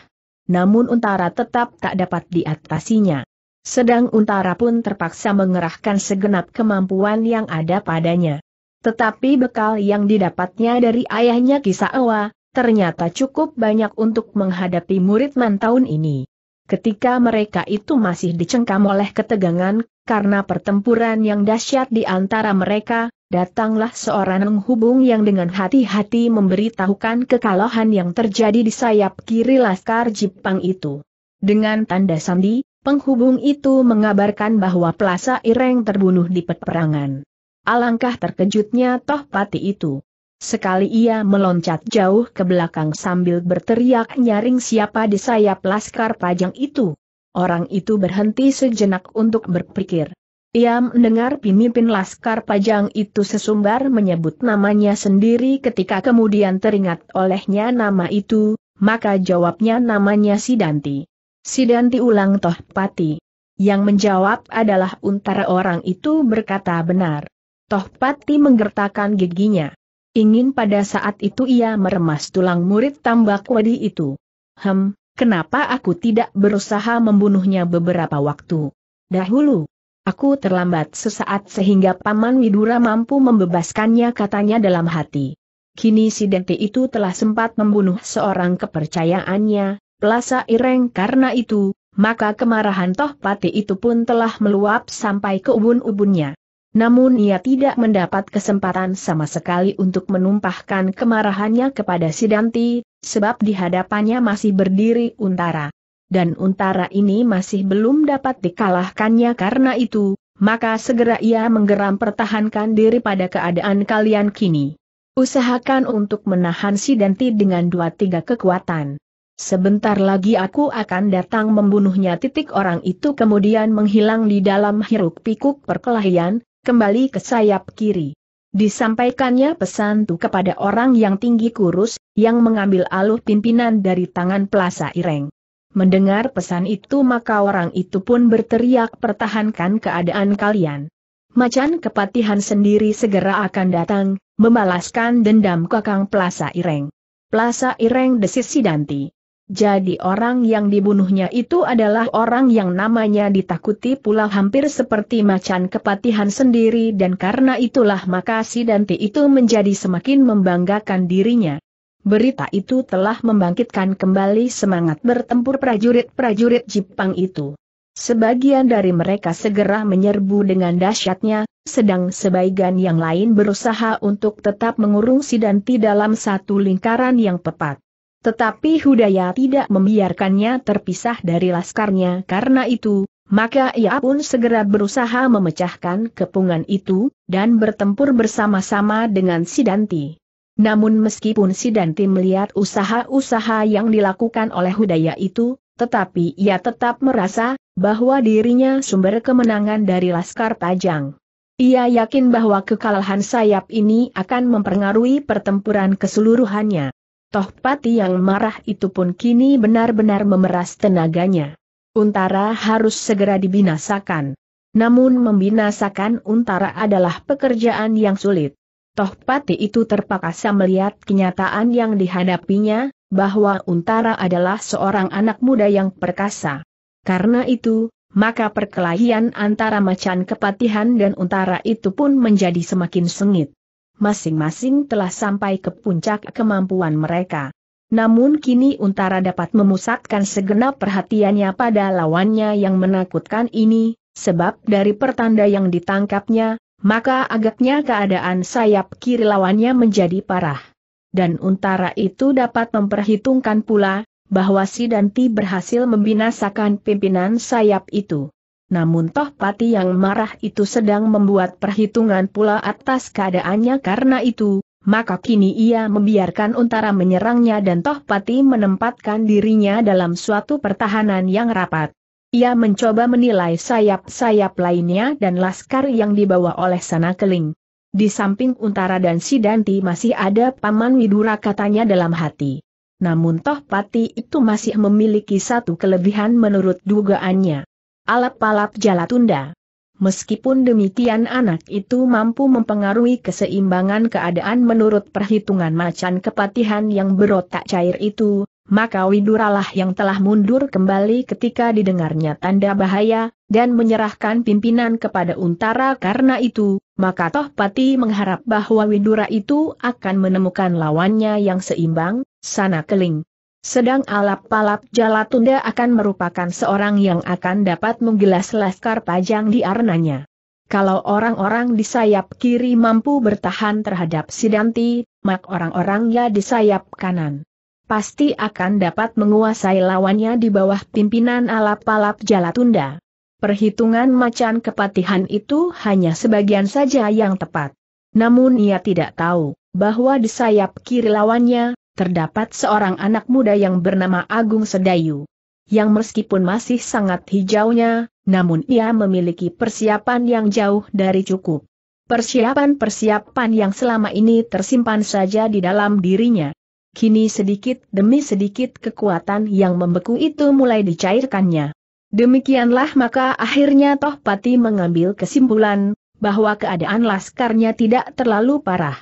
Namun Untara tetap tak dapat diatasinya. Sedang Untara pun terpaksa mengerahkan segenap kemampuan yang ada padanya. Tetapi bekal yang didapatnya dari ayahnya kisah Ewa, ternyata cukup banyak untuk menghadapi murid man tahun ini. Ketika mereka itu masih dicengkam oleh ketegangan, karena pertempuran yang dahsyat di antara mereka, datanglah seorang penghubung yang dengan hati-hati memberitahukan kekalahan yang terjadi di sayap kiri Laskar Jepang itu. Dengan tanda sandi, penghubung itu mengabarkan bahwa Plaza Ireng terbunuh di peperangan. Alangkah terkejutnya toh pati itu. Sekali ia meloncat jauh ke belakang sambil berteriak nyaring siapa di sayap laskar pajang itu. Orang itu berhenti sejenak untuk berpikir. Ia mendengar pemimpin Laskar Pajang itu sesumbar menyebut namanya sendiri ketika kemudian teringat olehnya nama itu, maka jawabnya namanya Sidanti. Sidanti ulang toh pati. Yang menjawab adalah untara orang itu berkata benar. Tohpati menggertakkan giginya. Ingin pada saat itu ia meremas tulang murid tambak wadi itu. Hem, kenapa aku tidak berusaha membunuhnya beberapa waktu? Dahulu, Aku terlambat sesaat sehingga Paman Widura mampu membebaskannya katanya dalam hati. Kini si Dente itu telah sempat membunuh seorang kepercayaannya, Plaza Ireng karena itu, maka kemarahan Toh Pati itu pun telah meluap sampai ke ubun-ubunnya. Namun ia tidak mendapat kesempatan sama sekali untuk menumpahkan kemarahannya kepada si Danti, sebab di hadapannya masih berdiri Untara dan untara ini masih belum dapat dikalahkannya karena itu, maka segera ia menggeram pertahankan diri pada keadaan kalian kini. Usahakan untuk menahan si Denti dengan dua tiga kekuatan. Sebentar lagi aku akan datang membunuhnya titik orang itu kemudian menghilang di dalam hiruk pikuk perkelahian, kembali ke sayap kiri. Disampaikannya pesan itu kepada orang yang tinggi kurus, yang mengambil aluh pimpinan dari tangan Plaza Ireng. Mendengar pesan itu maka orang itu pun berteriak pertahankan keadaan kalian. Macan kepatihan sendiri segera akan datang, membalaskan dendam kakang Plaza Ireng. Plaza Ireng desis Sidanti. Jadi orang yang dibunuhnya itu adalah orang yang namanya ditakuti pula hampir seperti macan kepatihan sendiri dan karena itulah maka Sidanti itu menjadi semakin membanggakan dirinya. Berita itu telah membangkitkan kembali semangat bertempur prajurit-prajurit Jepang itu. Sebagian dari mereka segera menyerbu dengan dahsyatnya, sedang sebagian yang lain berusaha untuk tetap mengurung Sidanti dalam satu lingkaran yang tepat. Tetapi Hudaya tidak membiarkannya terpisah dari laskarnya karena itu, maka ia pun segera berusaha memecahkan kepungan itu, dan bertempur bersama-sama dengan Sidanti. Namun meskipun si Danti melihat usaha-usaha yang dilakukan oleh Hudaya itu, tetapi ia tetap merasa bahwa dirinya sumber kemenangan dari Laskar Tajang. Ia yakin bahwa kekalahan sayap ini akan mempengaruhi pertempuran keseluruhannya. Toh Pati yang marah itu pun kini benar-benar memeras tenaganya. Untara harus segera dibinasakan. Namun membinasakan Untara adalah pekerjaan yang sulit. Pati itu terpaksa melihat kenyataan yang dihadapinya, bahwa Untara adalah seorang anak muda yang perkasa. Karena itu, maka perkelahian antara macan kepatihan dan untara itu pun menjadi semakin sengit. Masing-masing telah sampai ke puncak kemampuan mereka. Namun kini untara dapat memusatkan segenap perhatiannya pada lawannya yang menakutkan ini, sebab dari pertanda yang ditangkapnya, maka agaknya keadaan sayap kiri lawannya menjadi parah. Dan untara itu dapat memperhitungkan pula, bahwa si Danti berhasil membinasakan pimpinan sayap itu. Namun toh pati yang marah itu sedang membuat perhitungan pula atas keadaannya karena itu, maka kini ia membiarkan untara menyerangnya dan toh pati menempatkan dirinya dalam suatu pertahanan yang rapat. Ia mencoba menilai sayap-sayap lainnya dan laskar yang dibawa oleh sana keling. Di samping Untara dan Sidanti masih ada Paman Widura katanya dalam hati. Namun toh Pati itu masih memiliki satu kelebihan menurut dugaannya. Alap-alap jala tunda. Meskipun demikian anak itu mampu mempengaruhi keseimbangan keadaan menurut perhitungan macan kepatihan yang berotak cair itu, maka Widuralah yang telah mundur kembali ketika didengarnya tanda bahaya, dan menyerahkan pimpinan kepada Untara karena itu, maka Tohpati mengharap bahwa Widura itu akan menemukan lawannya yang seimbang, sana keling. Sedang alap Palap Jalatunda akan merupakan seorang yang akan dapat menggilas laskar pajang di arnanya. Kalau orang-orang di sayap kiri mampu bertahan terhadap Sidanti, maka orang-orangnya di sayap kanan pasti akan dapat menguasai lawannya di bawah pimpinan alap-alap Jalatunda. Perhitungan macan kepatihan itu hanya sebagian saja yang tepat. Namun ia tidak tahu, bahwa di sayap kiri lawannya, terdapat seorang anak muda yang bernama Agung Sedayu. Yang meskipun masih sangat hijaunya, namun ia memiliki persiapan yang jauh dari cukup. Persiapan-persiapan yang selama ini tersimpan saja di dalam dirinya. Kini sedikit demi sedikit kekuatan yang membeku itu mulai dicairkannya. Demikianlah maka akhirnya Tohpati mengambil kesimpulan, bahwa keadaan laskarnya tidak terlalu parah.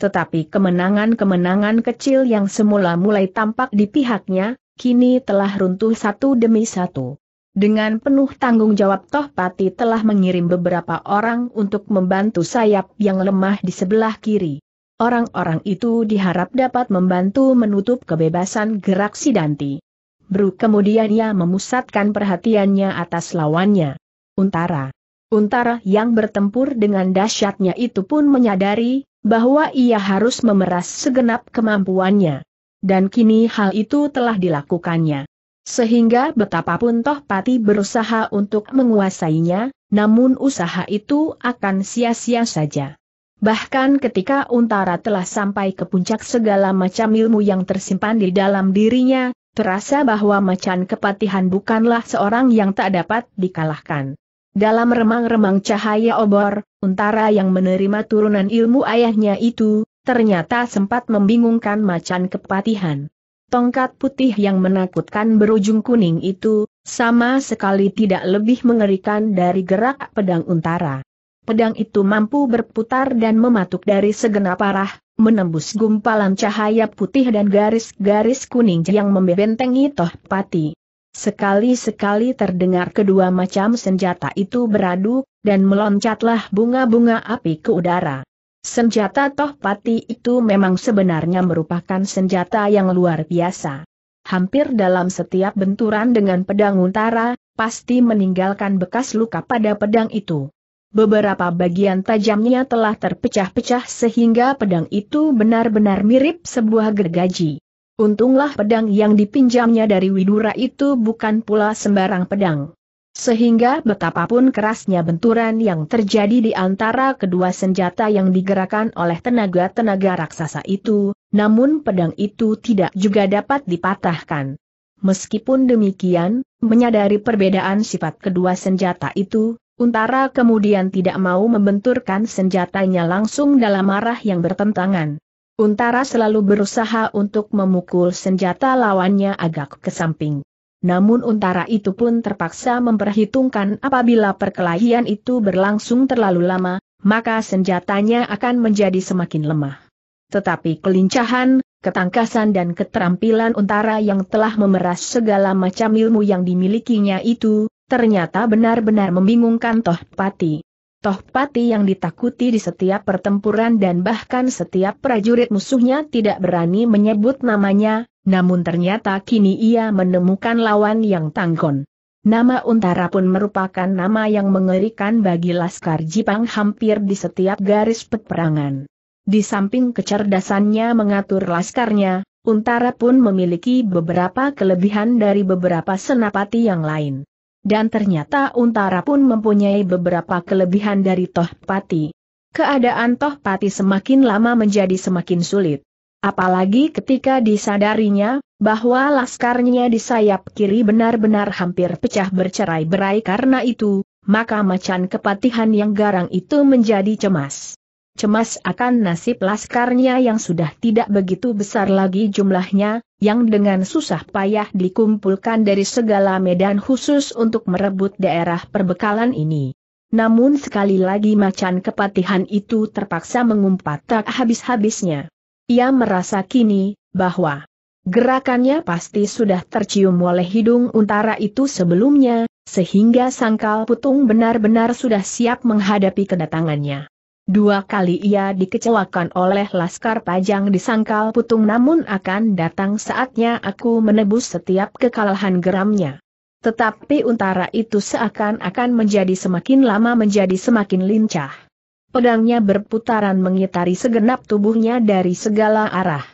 Tetapi kemenangan-kemenangan kecil yang semula mulai tampak di pihaknya, kini telah runtuh satu demi satu. Dengan penuh tanggung jawab Tohpati telah mengirim beberapa orang untuk membantu sayap yang lemah di sebelah kiri. Orang-orang itu diharap dapat membantu menutup kebebasan gerak Sidanti. Bru kemudian ia memusatkan perhatiannya atas lawannya. Untara. Untara yang bertempur dengan dahsyatnya itu pun menyadari bahwa ia harus memeras segenap kemampuannya. Dan kini hal itu telah dilakukannya. Sehingga betapapun Toh Pati berusaha untuk menguasainya, namun usaha itu akan sia-sia saja. Bahkan ketika Untara telah sampai ke puncak segala macam ilmu yang tersimpan di dalam dirinya, terasa bahwa macan kepatihan bukanlah seorang yang tak dapat dikalahkan. Dalam remang-remang cahaya obor, Untara yang menerima turunan ilmu ayahnya itu, ternyata sempat membingungkan macan kepatihan. Tongkat putih yang menakutkan berujung kuning itu, sama sekali tidak lebih mengerikan dari gerak pedang Untara pedang itu mampu berputar dan mematuk dari segenap arah, menembus gumpalan cahaya putih dan garis-garis kuning yang membentengi Toh Pati. Sekali-sekali terdengar kedua macam senjata itu beradu, dan meloncatlah bunga-bunga api ke udara. Senjata Toh Pati itu memang sebenarnya merupakan senjata yang luar biasa. Hampir dalam setiap benturan dengan pedang utara, pasti meninggalkan bekas luka pada pedang itu. Beberapa bagian tajamnya telah terpecah-pecah sehingga pedang itu benar-benar mirip sebuah gergaji. Untunglah pedang yang dipinjamnya dari Widura itu bukan pula sembarang pedang. Sehingga betapapun kerasnya benturan yang terjadi di antara kedua senjata yang digerakkan oleh tenaga-tenaga raksasa itu, namun pedang itu tidak juga dapat dipatahkan. Meskipun demikian, menyadari perbedaan sifat kedua senjata itu, Untara kemudian tidak mau membenturkan senjatanya langsung dalam arah yang bertentangan. Untara selalu berusaha untuk memukul senjata lawannya agak ke samping. Namun Untara itu pun terpaksa memperhitungkan apabila perkelahian itu berlangsung terlalu lama, maka senjatanya akan menjadi semakin lemah. Tetapi kelincahan, ketangkasan dan keterampilan Untara yang telah memeras segala macam ilmu yang dimilikinya itu, ternyata benar-benar membingungkan Toh Pati. Toh Pati yang ditakuti di setiap pertempuran dan bahkan setiap prajurit musuhnya tidak berani menyebut namanya, namun ternyata kini ia menemukan lawan yang tangkon. Nama Untara pun merupakan nama yang mengerikan bagi Laskar Jipang hampir di setiap garis peperangan. Di samping kecerdasannya mengatur laskarnya, Untara pun memiliki beberapa kelebihan dari beberapa senapati yang lain. Dan ternyata Untara pun mempunyai beberapa kelebihan dari Tohpati. Keadaan Tohpati semakin lama menjadi semakin sulit. Apalagi ketika disadarinya, bahwa laskarnya di sayap kiri benar-benar hampir pecah bercerai-berai karena itu, maka macan kepatihan yang garang itu menjadi cemas. Cemas akan nasib laskarnya yang sudah tidak begitu besar lagi jumlahnya, yang dengan susah payah dikumpulkan dari segala medan khusus untuk merebut daerah perbekalan ini. Namun sekali lagi macan kepatihan itu terpaksa mengumpat tak habis-habisnya. Ia merasa kini, bahwa gerakannya pasti sudah tercium oleh hidung untara itu sebelumnya, sehingga sangkal putung benar-benar sudah siap menghadapi kedatangannya. Dua kali ia dikecewakan oleh Laskar Pajang di Sangkal Putung namun akan datang saatnya aku menebus setiap kekalahan geramnya. Tetapi untara itu seakan-akan menjadi semakin lama menjadi semakin lincah. Pedangnya berputaran mengitari segenap tubuhnya dari segala arah.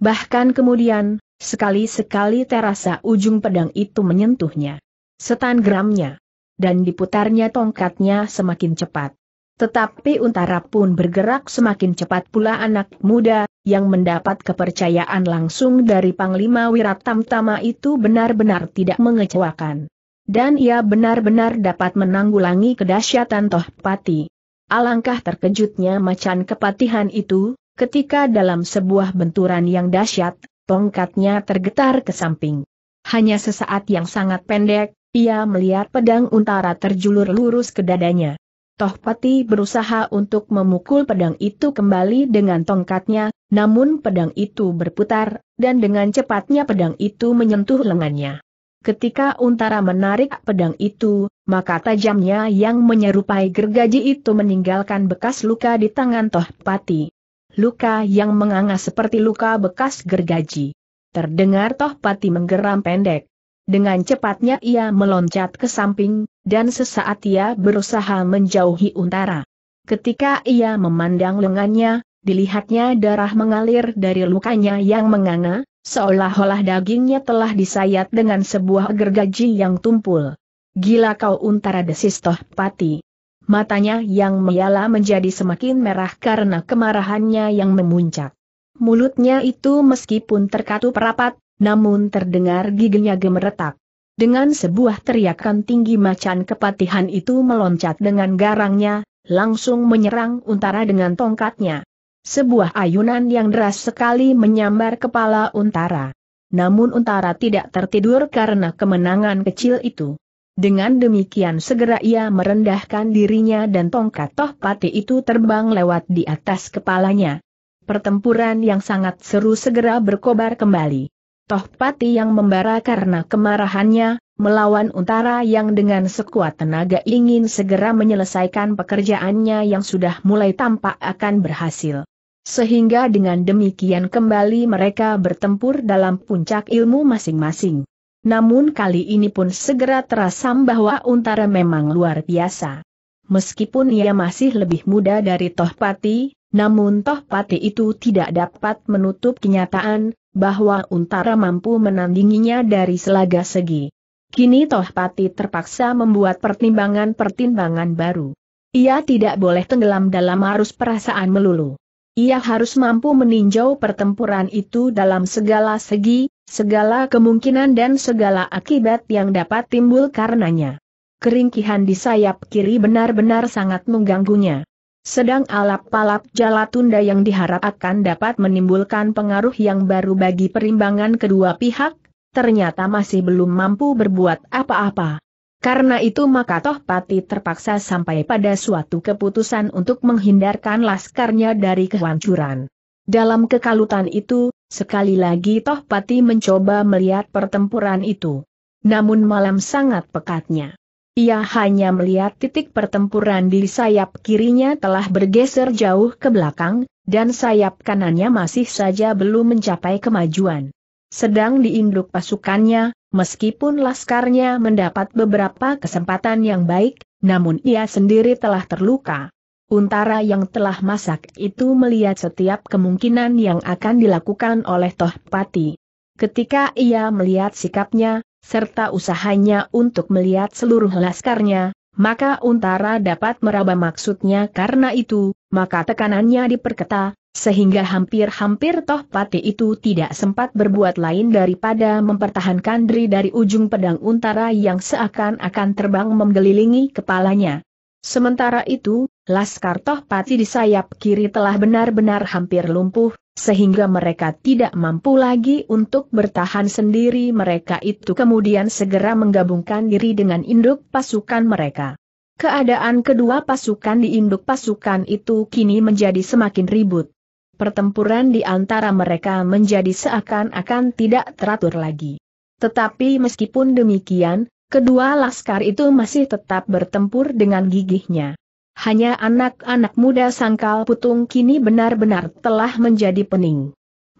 Bahkan kemudian, sekali-sekali terasa ujung pedang itu menyentuhnya. Setan geramnya. Dan diputarnya tongkatnya semakin cepat. Tetapi Untara pun bergerak semakin cepat pula anak muda, yang mendapat kepercayaan langsung dari Panglima Wiratamtama itu benar-benar tidak mengecewakan. Dan ia benar-benar dapat menanggulangi kedahsyatan Tohpati. Alangkah terkejutnya macan kepatihan itu, ketika dalam sebuah benturan yang dahsyat, tongkatnya tergetar ke samping. Hanya sesaat yang sangat pendek, ia melihat pedang Untara terjulur lurus ke dadanya. Tohpati berusaha untuk memukul pedang itu kembali dengan tongkatnya, namun pedang itu berputar, dan dengan cepatnya pedang itu menyentuh lengannya. Ketika Untara menarik pedang itu, maka tajamnya yang menyerupai gergaji itu meninggalkan bekas luka di tangan Tohpati. Luka yang menganga seperti luka bekas gergaji. Terdengar Tohpati menggeram pendek. Dengan cepatnya ia meloncat ke samping, dan sesaat ia berusaha menjauhi Untara. Ketika ia memandang lengannya, dilihatnya darah mengalir dari lukanya yang menganga, seolah-olah dagingnya telah disayat dengan sebuah gergaji yang tumpul. Gila kau Untara desis toh pati. Matanya yang menyala menjadi semakin merah karena kemarahannya yang memuncak. Mulutnya itu meskipun terkatup rapat, namun terdengar giginya gemeretak. Dengan sebuah teriakan tinggi macan kepatihan itu meloncat dengan garangnya, langsung menyerang untara dengan tongkatnya. Sebuah ayunan yang deras sekali menyambar kepala untara. Namun untara tidak tertidur karena kemenangan kecil itu. Dengan demikian segera ia merendahkan dirinya dan tongkat toh pati itu terbang lewat di atas kepalanya. Pertempuran yang sangat seru segera berkobar kembali. Tohpati yang membara karena kemarahannya, melawan Untara yang dengan sekuat tenaga ingin segera menyelesaikan pekerjaannya yang sudah mulai tampak akan berhasil. Sehingga dengan demikian kembali mereka bertempur dalam puncak ilmu masing-masing. Namun kali ini pun segera terasa bahwa Untara memang luar biasa. Meskipun ia masih lebih muda dari Tohpati, namun Tohpati itu tidak dapat menutup kenyataan, bahwa Untara mampu menandinginya dari selaga segi. Kini Tohpati terpaksa membuat pertimbangan-pertimbangan baru. Ia tidak boleh tenggelam dalam arus perasaan melulu. Ia harus mampu meninjau pertempuran itu dalam segala segi, segala kemungkinan dan segala akibat yang dapat timbul karenanya. Keringkihan di sayap kiri benar-benar sangat mengganggunya. Sedang alap-alap tunda yang diharapkan dapat menimbulkan pengaruh yang baru bagi perimbangan kedua pihak, ternyata masih belum mampu berbuat apa-apa. Karena itu maka Toh Pati terpaksa sampai pada suatu keputusan untuk menghindarkan laskarnya dari kehancuran. Dalam kekalutan itu, sekali lagi Toh Pati mencoba melihat pertempuran itu. Namun malam sangat pekatnya. Ia hanya melihat titik pertempuran di sayap kirinya telah bergeser jauh ke belakang, dan sayap kanannya masih saja belum mencapai kemajuan. Sedang di pasukannya, meskipun laskarnya mendapat beberapa kesempatan yang baik, namun ia sendiri telah terluka. Untara yang telah masak itu melihat setiap kemungkinan yang akan dilakukan oleh Tohpati. Ketika ia melihat sikapnya, serta usahanya untuk melihat seluruh laskarnya, maka Untara dapat meraba maksudnya karena itu, maka tekanannya diperketa, sehingga hampir-hampir toh pati itu tidak sempat berbuat lain daripada mempertahankan diri dari ujung pedang untara yang seakan-akan terbang menggelilingi kepalanya. Sementara itu, Laskar Tohpati di sayap kiri telah benar-benar hampir lumpuh, sehingga mereka tidak mampu lagi untuk bertahan sendiri mereka itu kemudian segera menggabungkan diri dengan induk pasukan mereka. Keadaan kedua pasukan di induk pasukan itu kini menjadi semakin ribut. Pertempuran di antara mereka menjadi seakan-akan tidak teratur lagi. Tetapi meskipun demikian, Kedua laskar itu masih tetap bertempur dengan gigihnya. Hanya anak-anak muda sangkal putung kini benar-benar telah menjadi pening.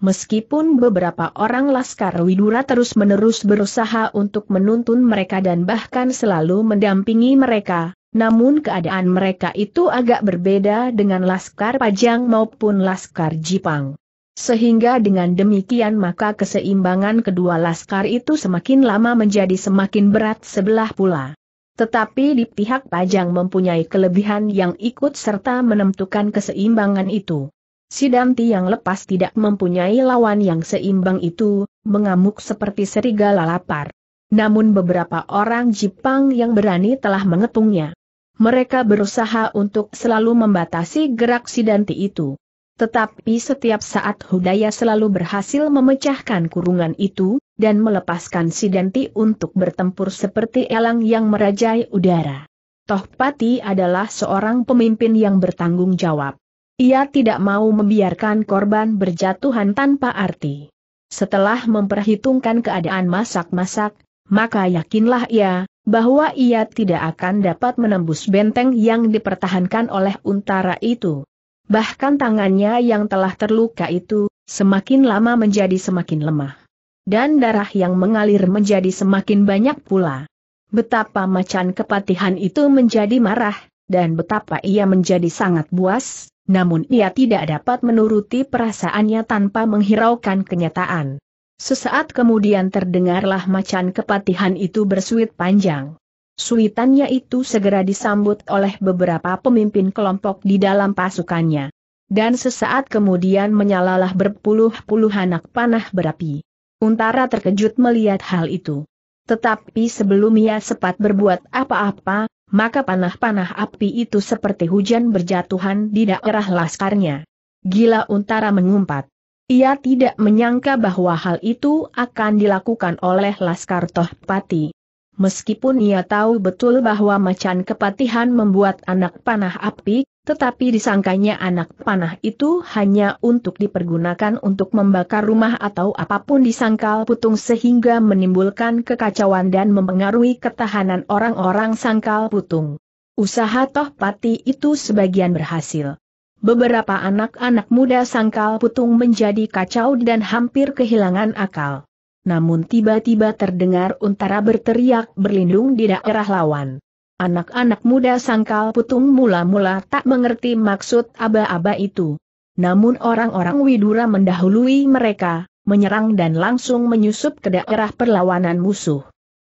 Meskipun beberapa orang Laskar Widura terus-menerus berusaha untuk menuntun mereka dan bahkan selalu mendampingi mereka, namun keadaan mereka itu agak berbeda dengan Laskar Pajang maupun Laskar Jipang. Sehingga dengan demikian maka keseimbangan kedua laskar itu semakin lama menjadi semakin berat sebelah pula. Tetapi di pihak Pajang mempunyai kelebihan yang ikut serta menentukan keseimbangan itu. Sidanti yang lepas tidak mempunyai lawan yang seimbang itu, mengamuk seperti serigala lapar. Namun beberapa orang Jepang yang berani telah mengepungnya. Mereka berusaha untuk selalu membatasi gerak Sidanti itu. Tetapi setiap saat Hudaya selalu berhasil memecahkan kurungan itu, dan melepaskan Sidanti untuk bertempur seperti elang yang merajai udara. Tohpati adalah seorang pemimpin yang bertanggung jawab. Ia tidak mau membiarkan korban berjatuhan tanpa arti. Setelah memperhitungkan keadaan masak-masak, maka yakinlah ia, bahwa ia tidak akan dapat menembus benteng yang dipertahankan oleh untara itu. Bahkan tangannya yang telah terluka itu, semakin lama menjadi semakin lemah. Dan darah yang mengalir menjadi semakin banyak pula. Betapa macan kepatihan itu menjadi marah, dan betapa ia menjadi sangat buas, namun ia tidak dapat menuruti perasaannya tanpa menghiraukan kenyataan. Sesaat kemudian terdengarlah macan kepatihan itu bersuit panjang. Suitannya itu segera disambut oleh beberapa pemimpin kelompok di dalam pasukannya. Dan sesaat kemudian menyalalah berpuluh-puluh anak panah berapi. Untara terkejut melihat hal itu. Tetapi sebelum ia sempat berbuat apa-apa, maka panah-panah api itu seperti hujan berjatuhan di daerah laskarnya. Gila Untara mengumpat. Ia tidak menyangka bahwa hal itu akan dilakukan oleh Laskar Tohpati. Meskipun ia tahu betul bahwa macan kepatihan membuat anak panah api, tetapi disangkanya anak panah itu hanya untuk dipergunakan untuk membakar rumah atau apapun disangkal putung sehingga menimbulkan kekacauan dan mempengaruhi ketahanan orang-orang sangkal putung. Usaha Toh Pati itu sebagian berhasil. Beberapa anak-anak muda sangkal putung menjadi kacau dan hampir kehilangan akal namun tiba-tiba terdengar untara berteriak berlindung di daerah lawan. Anak-anak muda sangkal putung mula-mula tak mengerti maksud aba-aba itu. Namun orang-orang Widura mendahului mereka, menyerang dan langsung menyusup ke daerah perlawanan musuh.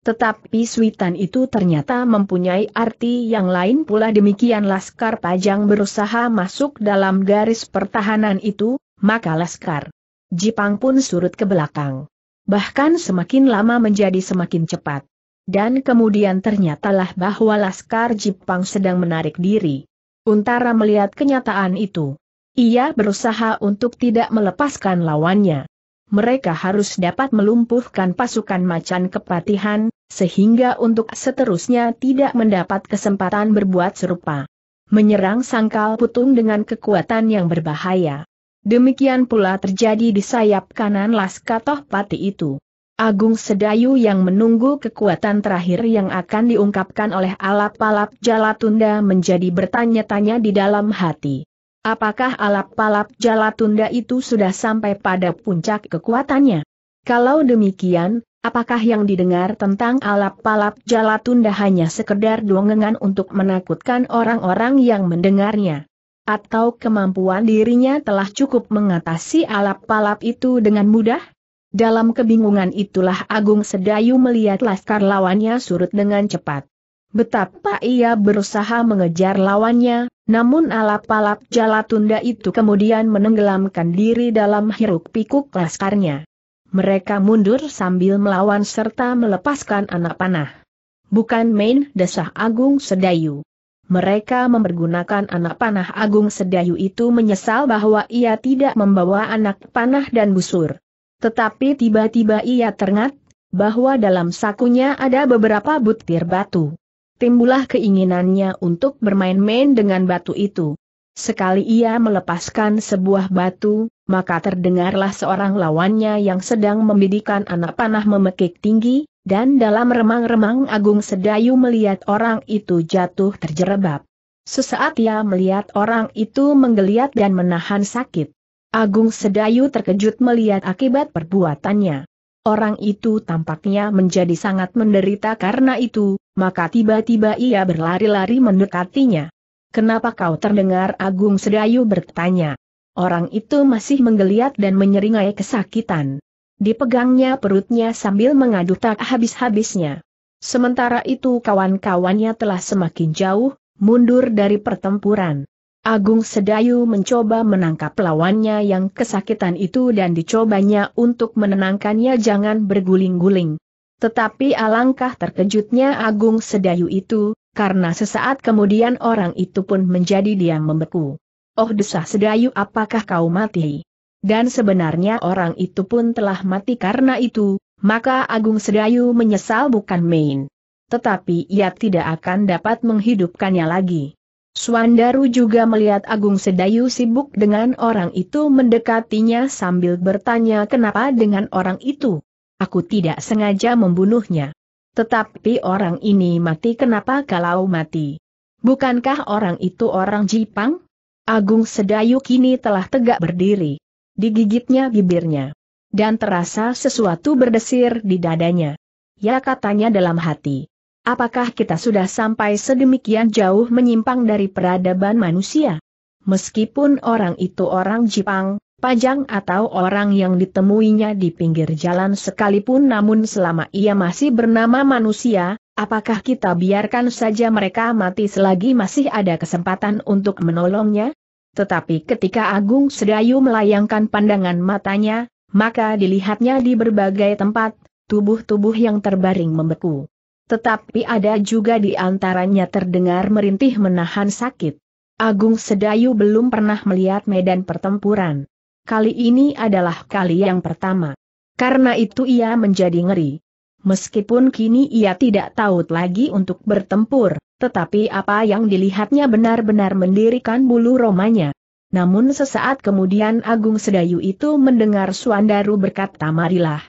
Tetapi suitan itu ternyata mempunyai arti yang lain pula demikian Laskar Pajang berusaha masuk dalam garis pertahanan itu, maka Laskar Jipang pun surut ke belakang bahkan semakin lama menjadi semakin cepat. Dan kemudian ternyatalah bahwa Laskar Jepang sedang menarik diri. Untara melihat kenyataan itu. Ia berusaha untuk tidak melepaskan lawannya. Mereka harus dapat melumpuhkan pasukan macan kepatihan, sehingga untuk seterusnya tidak mendapat kesempatan berbuat serupa. Menyerang sangkal putung dengan kekuatan yang berbahaya. Demikian pula terjadi di sayap kanan Laskatoh Pati itu. Agung Sedayu yang menunggu kekuatan terakhir yang akan diungkapkan oleh alap-alap Jalatunda menjadi bertanya-tanya di dalam hati. Apakah alap-alap Jalatunda itu sudah sampai pada puncak kekuatannya? Kalau demikian, apakah yang didengar tentang alap-alap Jalatunda hanya sekedar dongengan untuk menakutkan orang-orang yang mendengarnya? Atau kemampuan dirinya telah cukup mengatasi alap-alap itu dengan mudah? Dalam kebingungan itulah Agung Sedayu melihat laskar lawannya surut dengan cepat. Betapa ia berusaha mengejar lawannya, namun alap-alap Jalatunda itu kemudian menenggelamkan diri dalam hiruk-pikuk laskarnya. Mereka mundur sambil melawan serta melepaskan anak panah. Bukan main desah Agung Sedayu. Mereka mempergunakan anak panah Agung Sedayu itu menyesal bahwa ia tidak membawa anak panah dan busur. Tetapi tiba-tiba ia teringat bahwa dalam sakunya ada beberapa butir batu. Timbulah keinginannya untuk bermain-main dengan batu itu. Sekali ia melepaskan sebuah batu, maka terdengarlah seorang lawannya yang sedang membidikan anak panah memekik tinggi, dan dalam remang-remang Agung Sedayu melihat orang itu jatuh terjerebab. Sesaat ia melihat orang itu menggeliat dan menahan sakit. Agung Sedayu terkejut melihat akibat perbuatannya. Orang itu tampaknya menjadi sangat menderita karena itu, maka tiba-tiba ia berlari-lari mendekatinya. Kenapa kau terdengar Agung Sedayu bertanya? Orang itu masih menggeliat dan menyeringai kesakitan. Dipegangnya perutnya sambil mengadu tak habis-habisnya. Sementara itu kawan-kawannya telah semakin jauh, mundur dari pertempuran. Agung Sedayu mencoba menangkap lawannya yang kesakitan itu dan dicobanya untuk menenangkannya jangan berguling-guling. Tetapi alangkah terkejutnya Agung Sedayu itu, karena sesaat kemudian orang itu pun menjadi diam membeku. Oh desah sedayu apakah kau mati? Dan sebenarnya orang itu pun telah mati karena itu, maka Agung Sedayu menyesal bukan main. Tetapi ia tidak akan dapat menghidupkannya lagi. Suandaru juga melihat Agung Sedayu sibuk dengan orang itu mendekatinya sambil bertanya kenapa dengan orang itu. Aku tidak sengaja membunuhnya. Tetapi orang ini mati kenapa kalau mati? Bukankah orang itu orang Jipang? Agung Sedayu kini telah tegak berdiri. Digigitnya bibirnya. Dan terasa sesuatu berdesir di dadanya. Ya katanya dalam hati. Apakah kita sudah sampai sedemikian jauh menyimpang dari peradaban manusia? Meskipun orang itu orang Jepang, Pajang atau orang yang ditemuinya di pinggir jalan sekalipun namun selama ia masih bernama manusia, Apakah kita biarkan saja mereka mati selagi masih ada kesempatan untuk menolongnya? Tetapi ketika Agung Sedayu melayangkan pandangan matanya, maka dilihatnya di berbagai tempat, tubuh-tubuh yang terbaring membeku. Tetapi ada juga di antaranya terdengar merintih menahan sakit. Agung Sedayu belum pernah melihat medan pertempuran. Kali ini adalah kali yang pertama. Karena itu ia menjadi ngeri. Meskipun kini ia tidak tahu lagi untuk bertempur, tetapi apa yang dilihatnya benar-benar mendirikan bulu romanya. Namun sesaat kemudian Agung Sedayu itu mendengar Suandaru berkata marilah.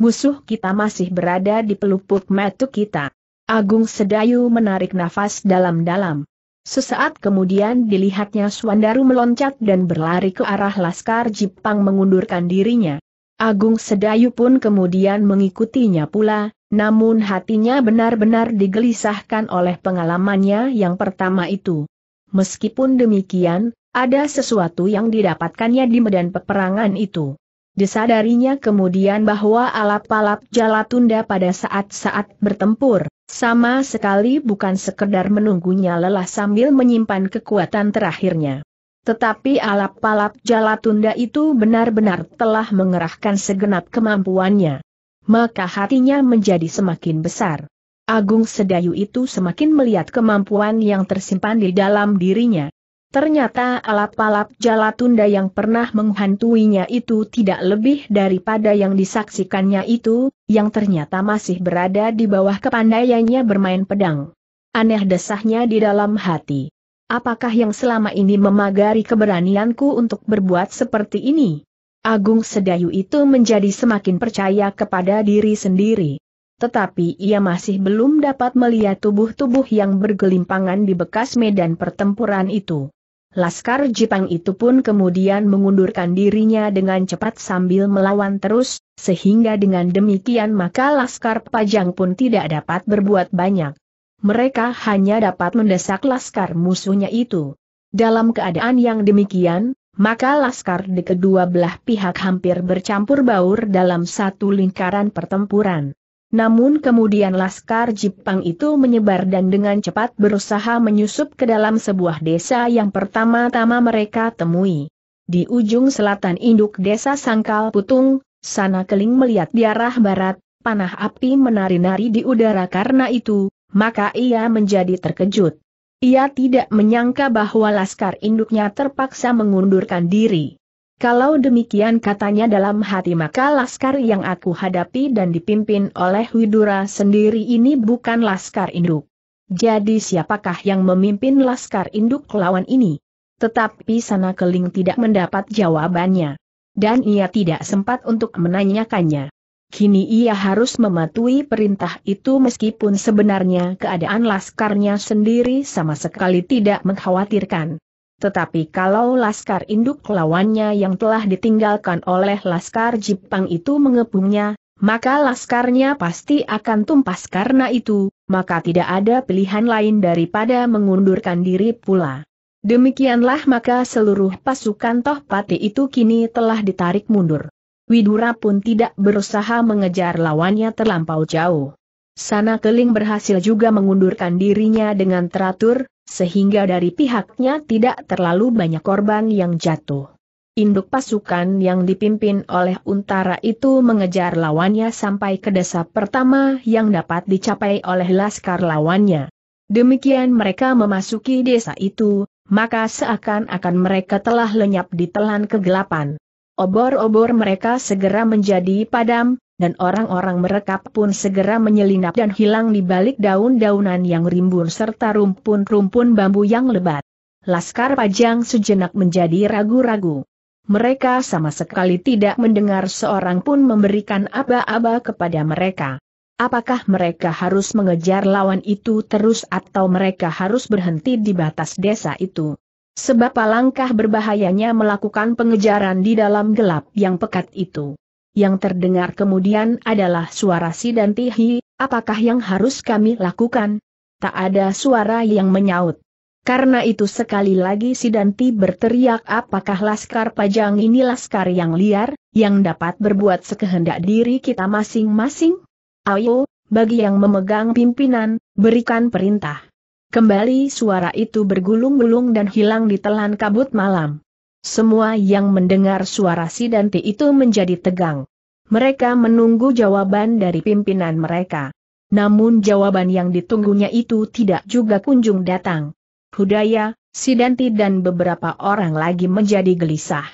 Musuh kita masih berada di pelupuk metu kita. Agung Sedayu menarik nafas dalam-dalam. Sesaat kemudian dilihatnya Suandaru meloncat dan berlari ke arah Laskar Jipang mengundurkan dirinya. Agung Sedayu pun kemudian mengikutinya pula, namun hatinya benar-benar digelisahkan oleh pengalamannya yang pertama itu. Meskipun demikian, ada sesuatu yang didapatkannya di medan peperangan itu. Disadarinya kemudian bahwa alap-alap tunda pada saat-saat bertempur, sama sekali bukan sekedar menunggunya lelah sambil menyimpan kekuatan terakhirnya. Tetapi alap-alap Jalatunda itu benar-benar telah mengerahkan segenap kemampuannya. Maka hatinya menjadi semakin besar. Agung Sedayu itu semakin melihat kemampuan yang tersimpan di dalam dirinya. Ternyata alap-alap Jalatunda yang pernah menghantuinya itu tidak lebih daripada yang disaksikannya itu, yang ternyata masih berada di bawah kepandaiannya bermain pedang. Aneh desahnya di dalam hati apakah yang selama ini memagari keberanianku untuk berbuat seperti ini? Agung Sedayu itu menjadi semakin percaya kepada diri sendiri. Tetapi ia masih belum dapat melihat tubuh-tubuh yang bergelimpangan di bekas medan pertempuran itu. Laskar Jepang itu pun kemudian mengundurkan dirinya dengan cepat sambil melawan terus, sehingga dengan demikian maka Laskar Pajang pun tidak dapat berbuat banyak mereka hanya dapat mendesak laskar musuhnya itu. Dalam keadaan yang demikian, maka laskar di kedua belah pihak hampir bercampur baur dalam satu lingkaran pertempuran. Namun kemudian laskar Jepang itu menyebar dan dengan cepat berusaha menyusup ke dalam sebuah desa yang pertama-tama mereka temui. Di ujung selatan induk desa Sangkal Putung, sana keling melihat di arah barat, panah api menari-nari di udara karena itu, maka ia menjadi terkejut. Ia tidak menyangka bahwa laskar induknya terpaksa mengundurkan diri. Kalau demikian katanya dalam hati maka laskar yang aku hadapi dan dipimpin oleh Widura sendiri ini bukan laskar induk. Jadi siapakah yang memimpin laskar induk lawan ini? Tetapi Sana Keling tidak mendapat jawabannya. Dan ia tidak sempat untuk menanyakannya. Kini ia harus mematuhi perintah itu meskipun sebenarnya keadaan laskarnya sendiri sama sekali tidak mengkhawatirkan. Tetapi kalau laskar induk lawannya yang telah ditinggalkan oleh laskar Jepang itu mengepungnya, maka laskarnya pasti akan tumpas karena itu, maka tidak ada pilihan lain daripada mengundurkan diri pula. Demikianlah maka seluruh pasukan Tohpati itu kini telah ditarik mundur. Widura pun tidak berusaha mengejar lawannya terlampau jauh. Sana Keling berhasil juga mengundurkan dirinya dengan teratur, sehingga dari pihaknya tidak terlalu banyak korban yang jatuh. Induk pasukan yang dipimpin oleh Untara itu mengejar lawannya sampai ke desa pertama yang dapat dicapai oleh laskar lawannya. Demikian mereka memasuki desa itu, maka seakan-akan mereka telah lenyap di telan kegelapan. Obor-obor mereka segera menjadi padam, dan orang-orang mereka pun segera menyelinap dan hilang di balik daun-daunan yang rimbun serta rumpun-rumpun bambu yang lebat. Laskar Pajang sejenak menjadi ragu-ragu. Mereka sama sekali tidak mendengar seorang pun memberikan aba-aba kepada mereka. Apakah mereka harus mengejar lawan itu terus atau mereka harus berhenti di batas desa itu? Sebab alangkah berbahayanya melakukan pengejaran di dalam gelap yang pekat itu. Yang terdengar kemudian adalah suara si dan tihi, apakah yang harus kami lakukan? Tak ada suara yang menyaut. Karena itu sekali lagi si Danti berteriak apakah laskar pajang ini laskar yang liar, yang dapat berbuat sekehendak diri kita masing-masing? Ayo, bagi yang memegang pimpinan, berikan perintah. Kembali suara itu bergulung-gulung dan hilang di telan kabut malam. Semua yang mendengar suara Sidanti itu menjadi tegang. Mereka menunggu jawaban dari pimpinan mereka. Namun jawaban yang ditunggunya itu tidak juga kunjung datang. Hudaya, Sidanti dan beberapa orang lagi menjadi gelisah.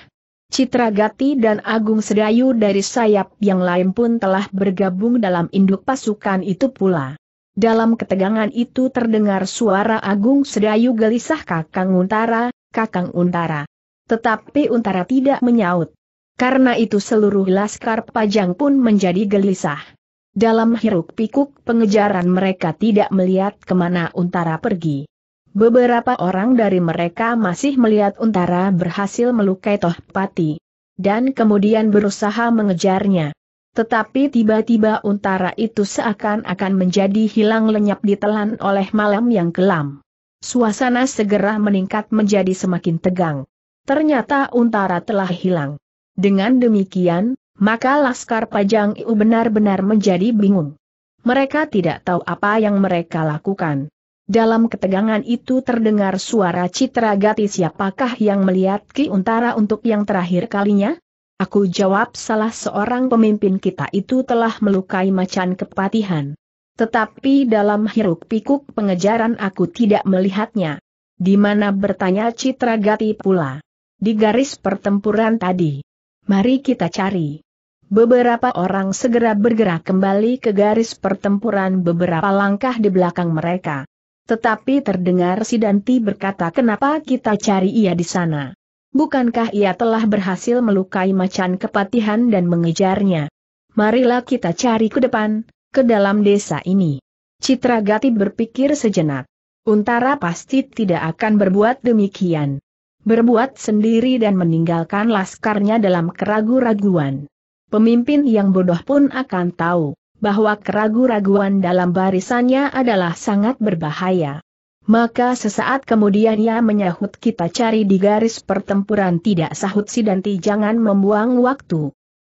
Citra Gati dan Agung Sedayu dari sayap yang lain pun telah bergabung dalam induk pasukan itu pula. Dalam ketegangan itu terdengar suara Agung Sedayu gelisah Kakang Untara, Kakang Untara. Tetapi Untara tidak menyaut. Karena itu seluruh laskar pajang pun menjadi gelisah. Dalam hiruk pikuk pengejaran mereka tidak melihat kemana Untara pergi. Beberapa orang dari mereka masih melihat Untara berhasil melukai Tohpati. Dan kemudian berusaha mengejarnya. Tetapi tiba-tiba untara itu seakan-akan menjadi hilang lenyap ditelan oleh malam yang kelam. Suasana segera meningkat menjadi semakin tegang. Ternyata untara telah hilang. Dengan demikian, maka Laskar Pajang Iu benar-benar menjadi bingung. Mereka tidak tahu apa yang mereka lakukan. Dalam ketegangan itu terdengar suara Citra Gati siapakah yang melihat Ki Untara untuk yang terakhir kalinya? Aku jawab salah seorang pemimpin kita itu telah melukai macan kepatihan. Tetapi dalam hiruk pikuk pengejaran aku tidak melihatnya. Di mana bertanya Citra Gati pula. Di garis pertempuran tadi. Mari kita cari. Beberapa orang segera bergerak kembali ke garis pertempuran beberapa langkah di belakang mereka. Tetapi terdengar Sidanti berkata kenapa kita cari ia di sana. Bukankah ia telah berhasil melukai macan kepatihan dan mengejarnya? Marilah kita cari ke depan, ke dalam desa ini. Citra Gati berpikir sejenak. Untara pasti tidak akan berbuat demikian. Berbuat sendiri dan meninggalkan laskarnya dalam keragu-raguan. Pemimpin yang bodoh pun akan tahu bahwa keragu-raguan dalam barisannya adalah sangat berbahaya. Maka sesaat kemudian ia menyahut kita cari di garis pertempuran tidak sahut si Danti jangan membuang waktu.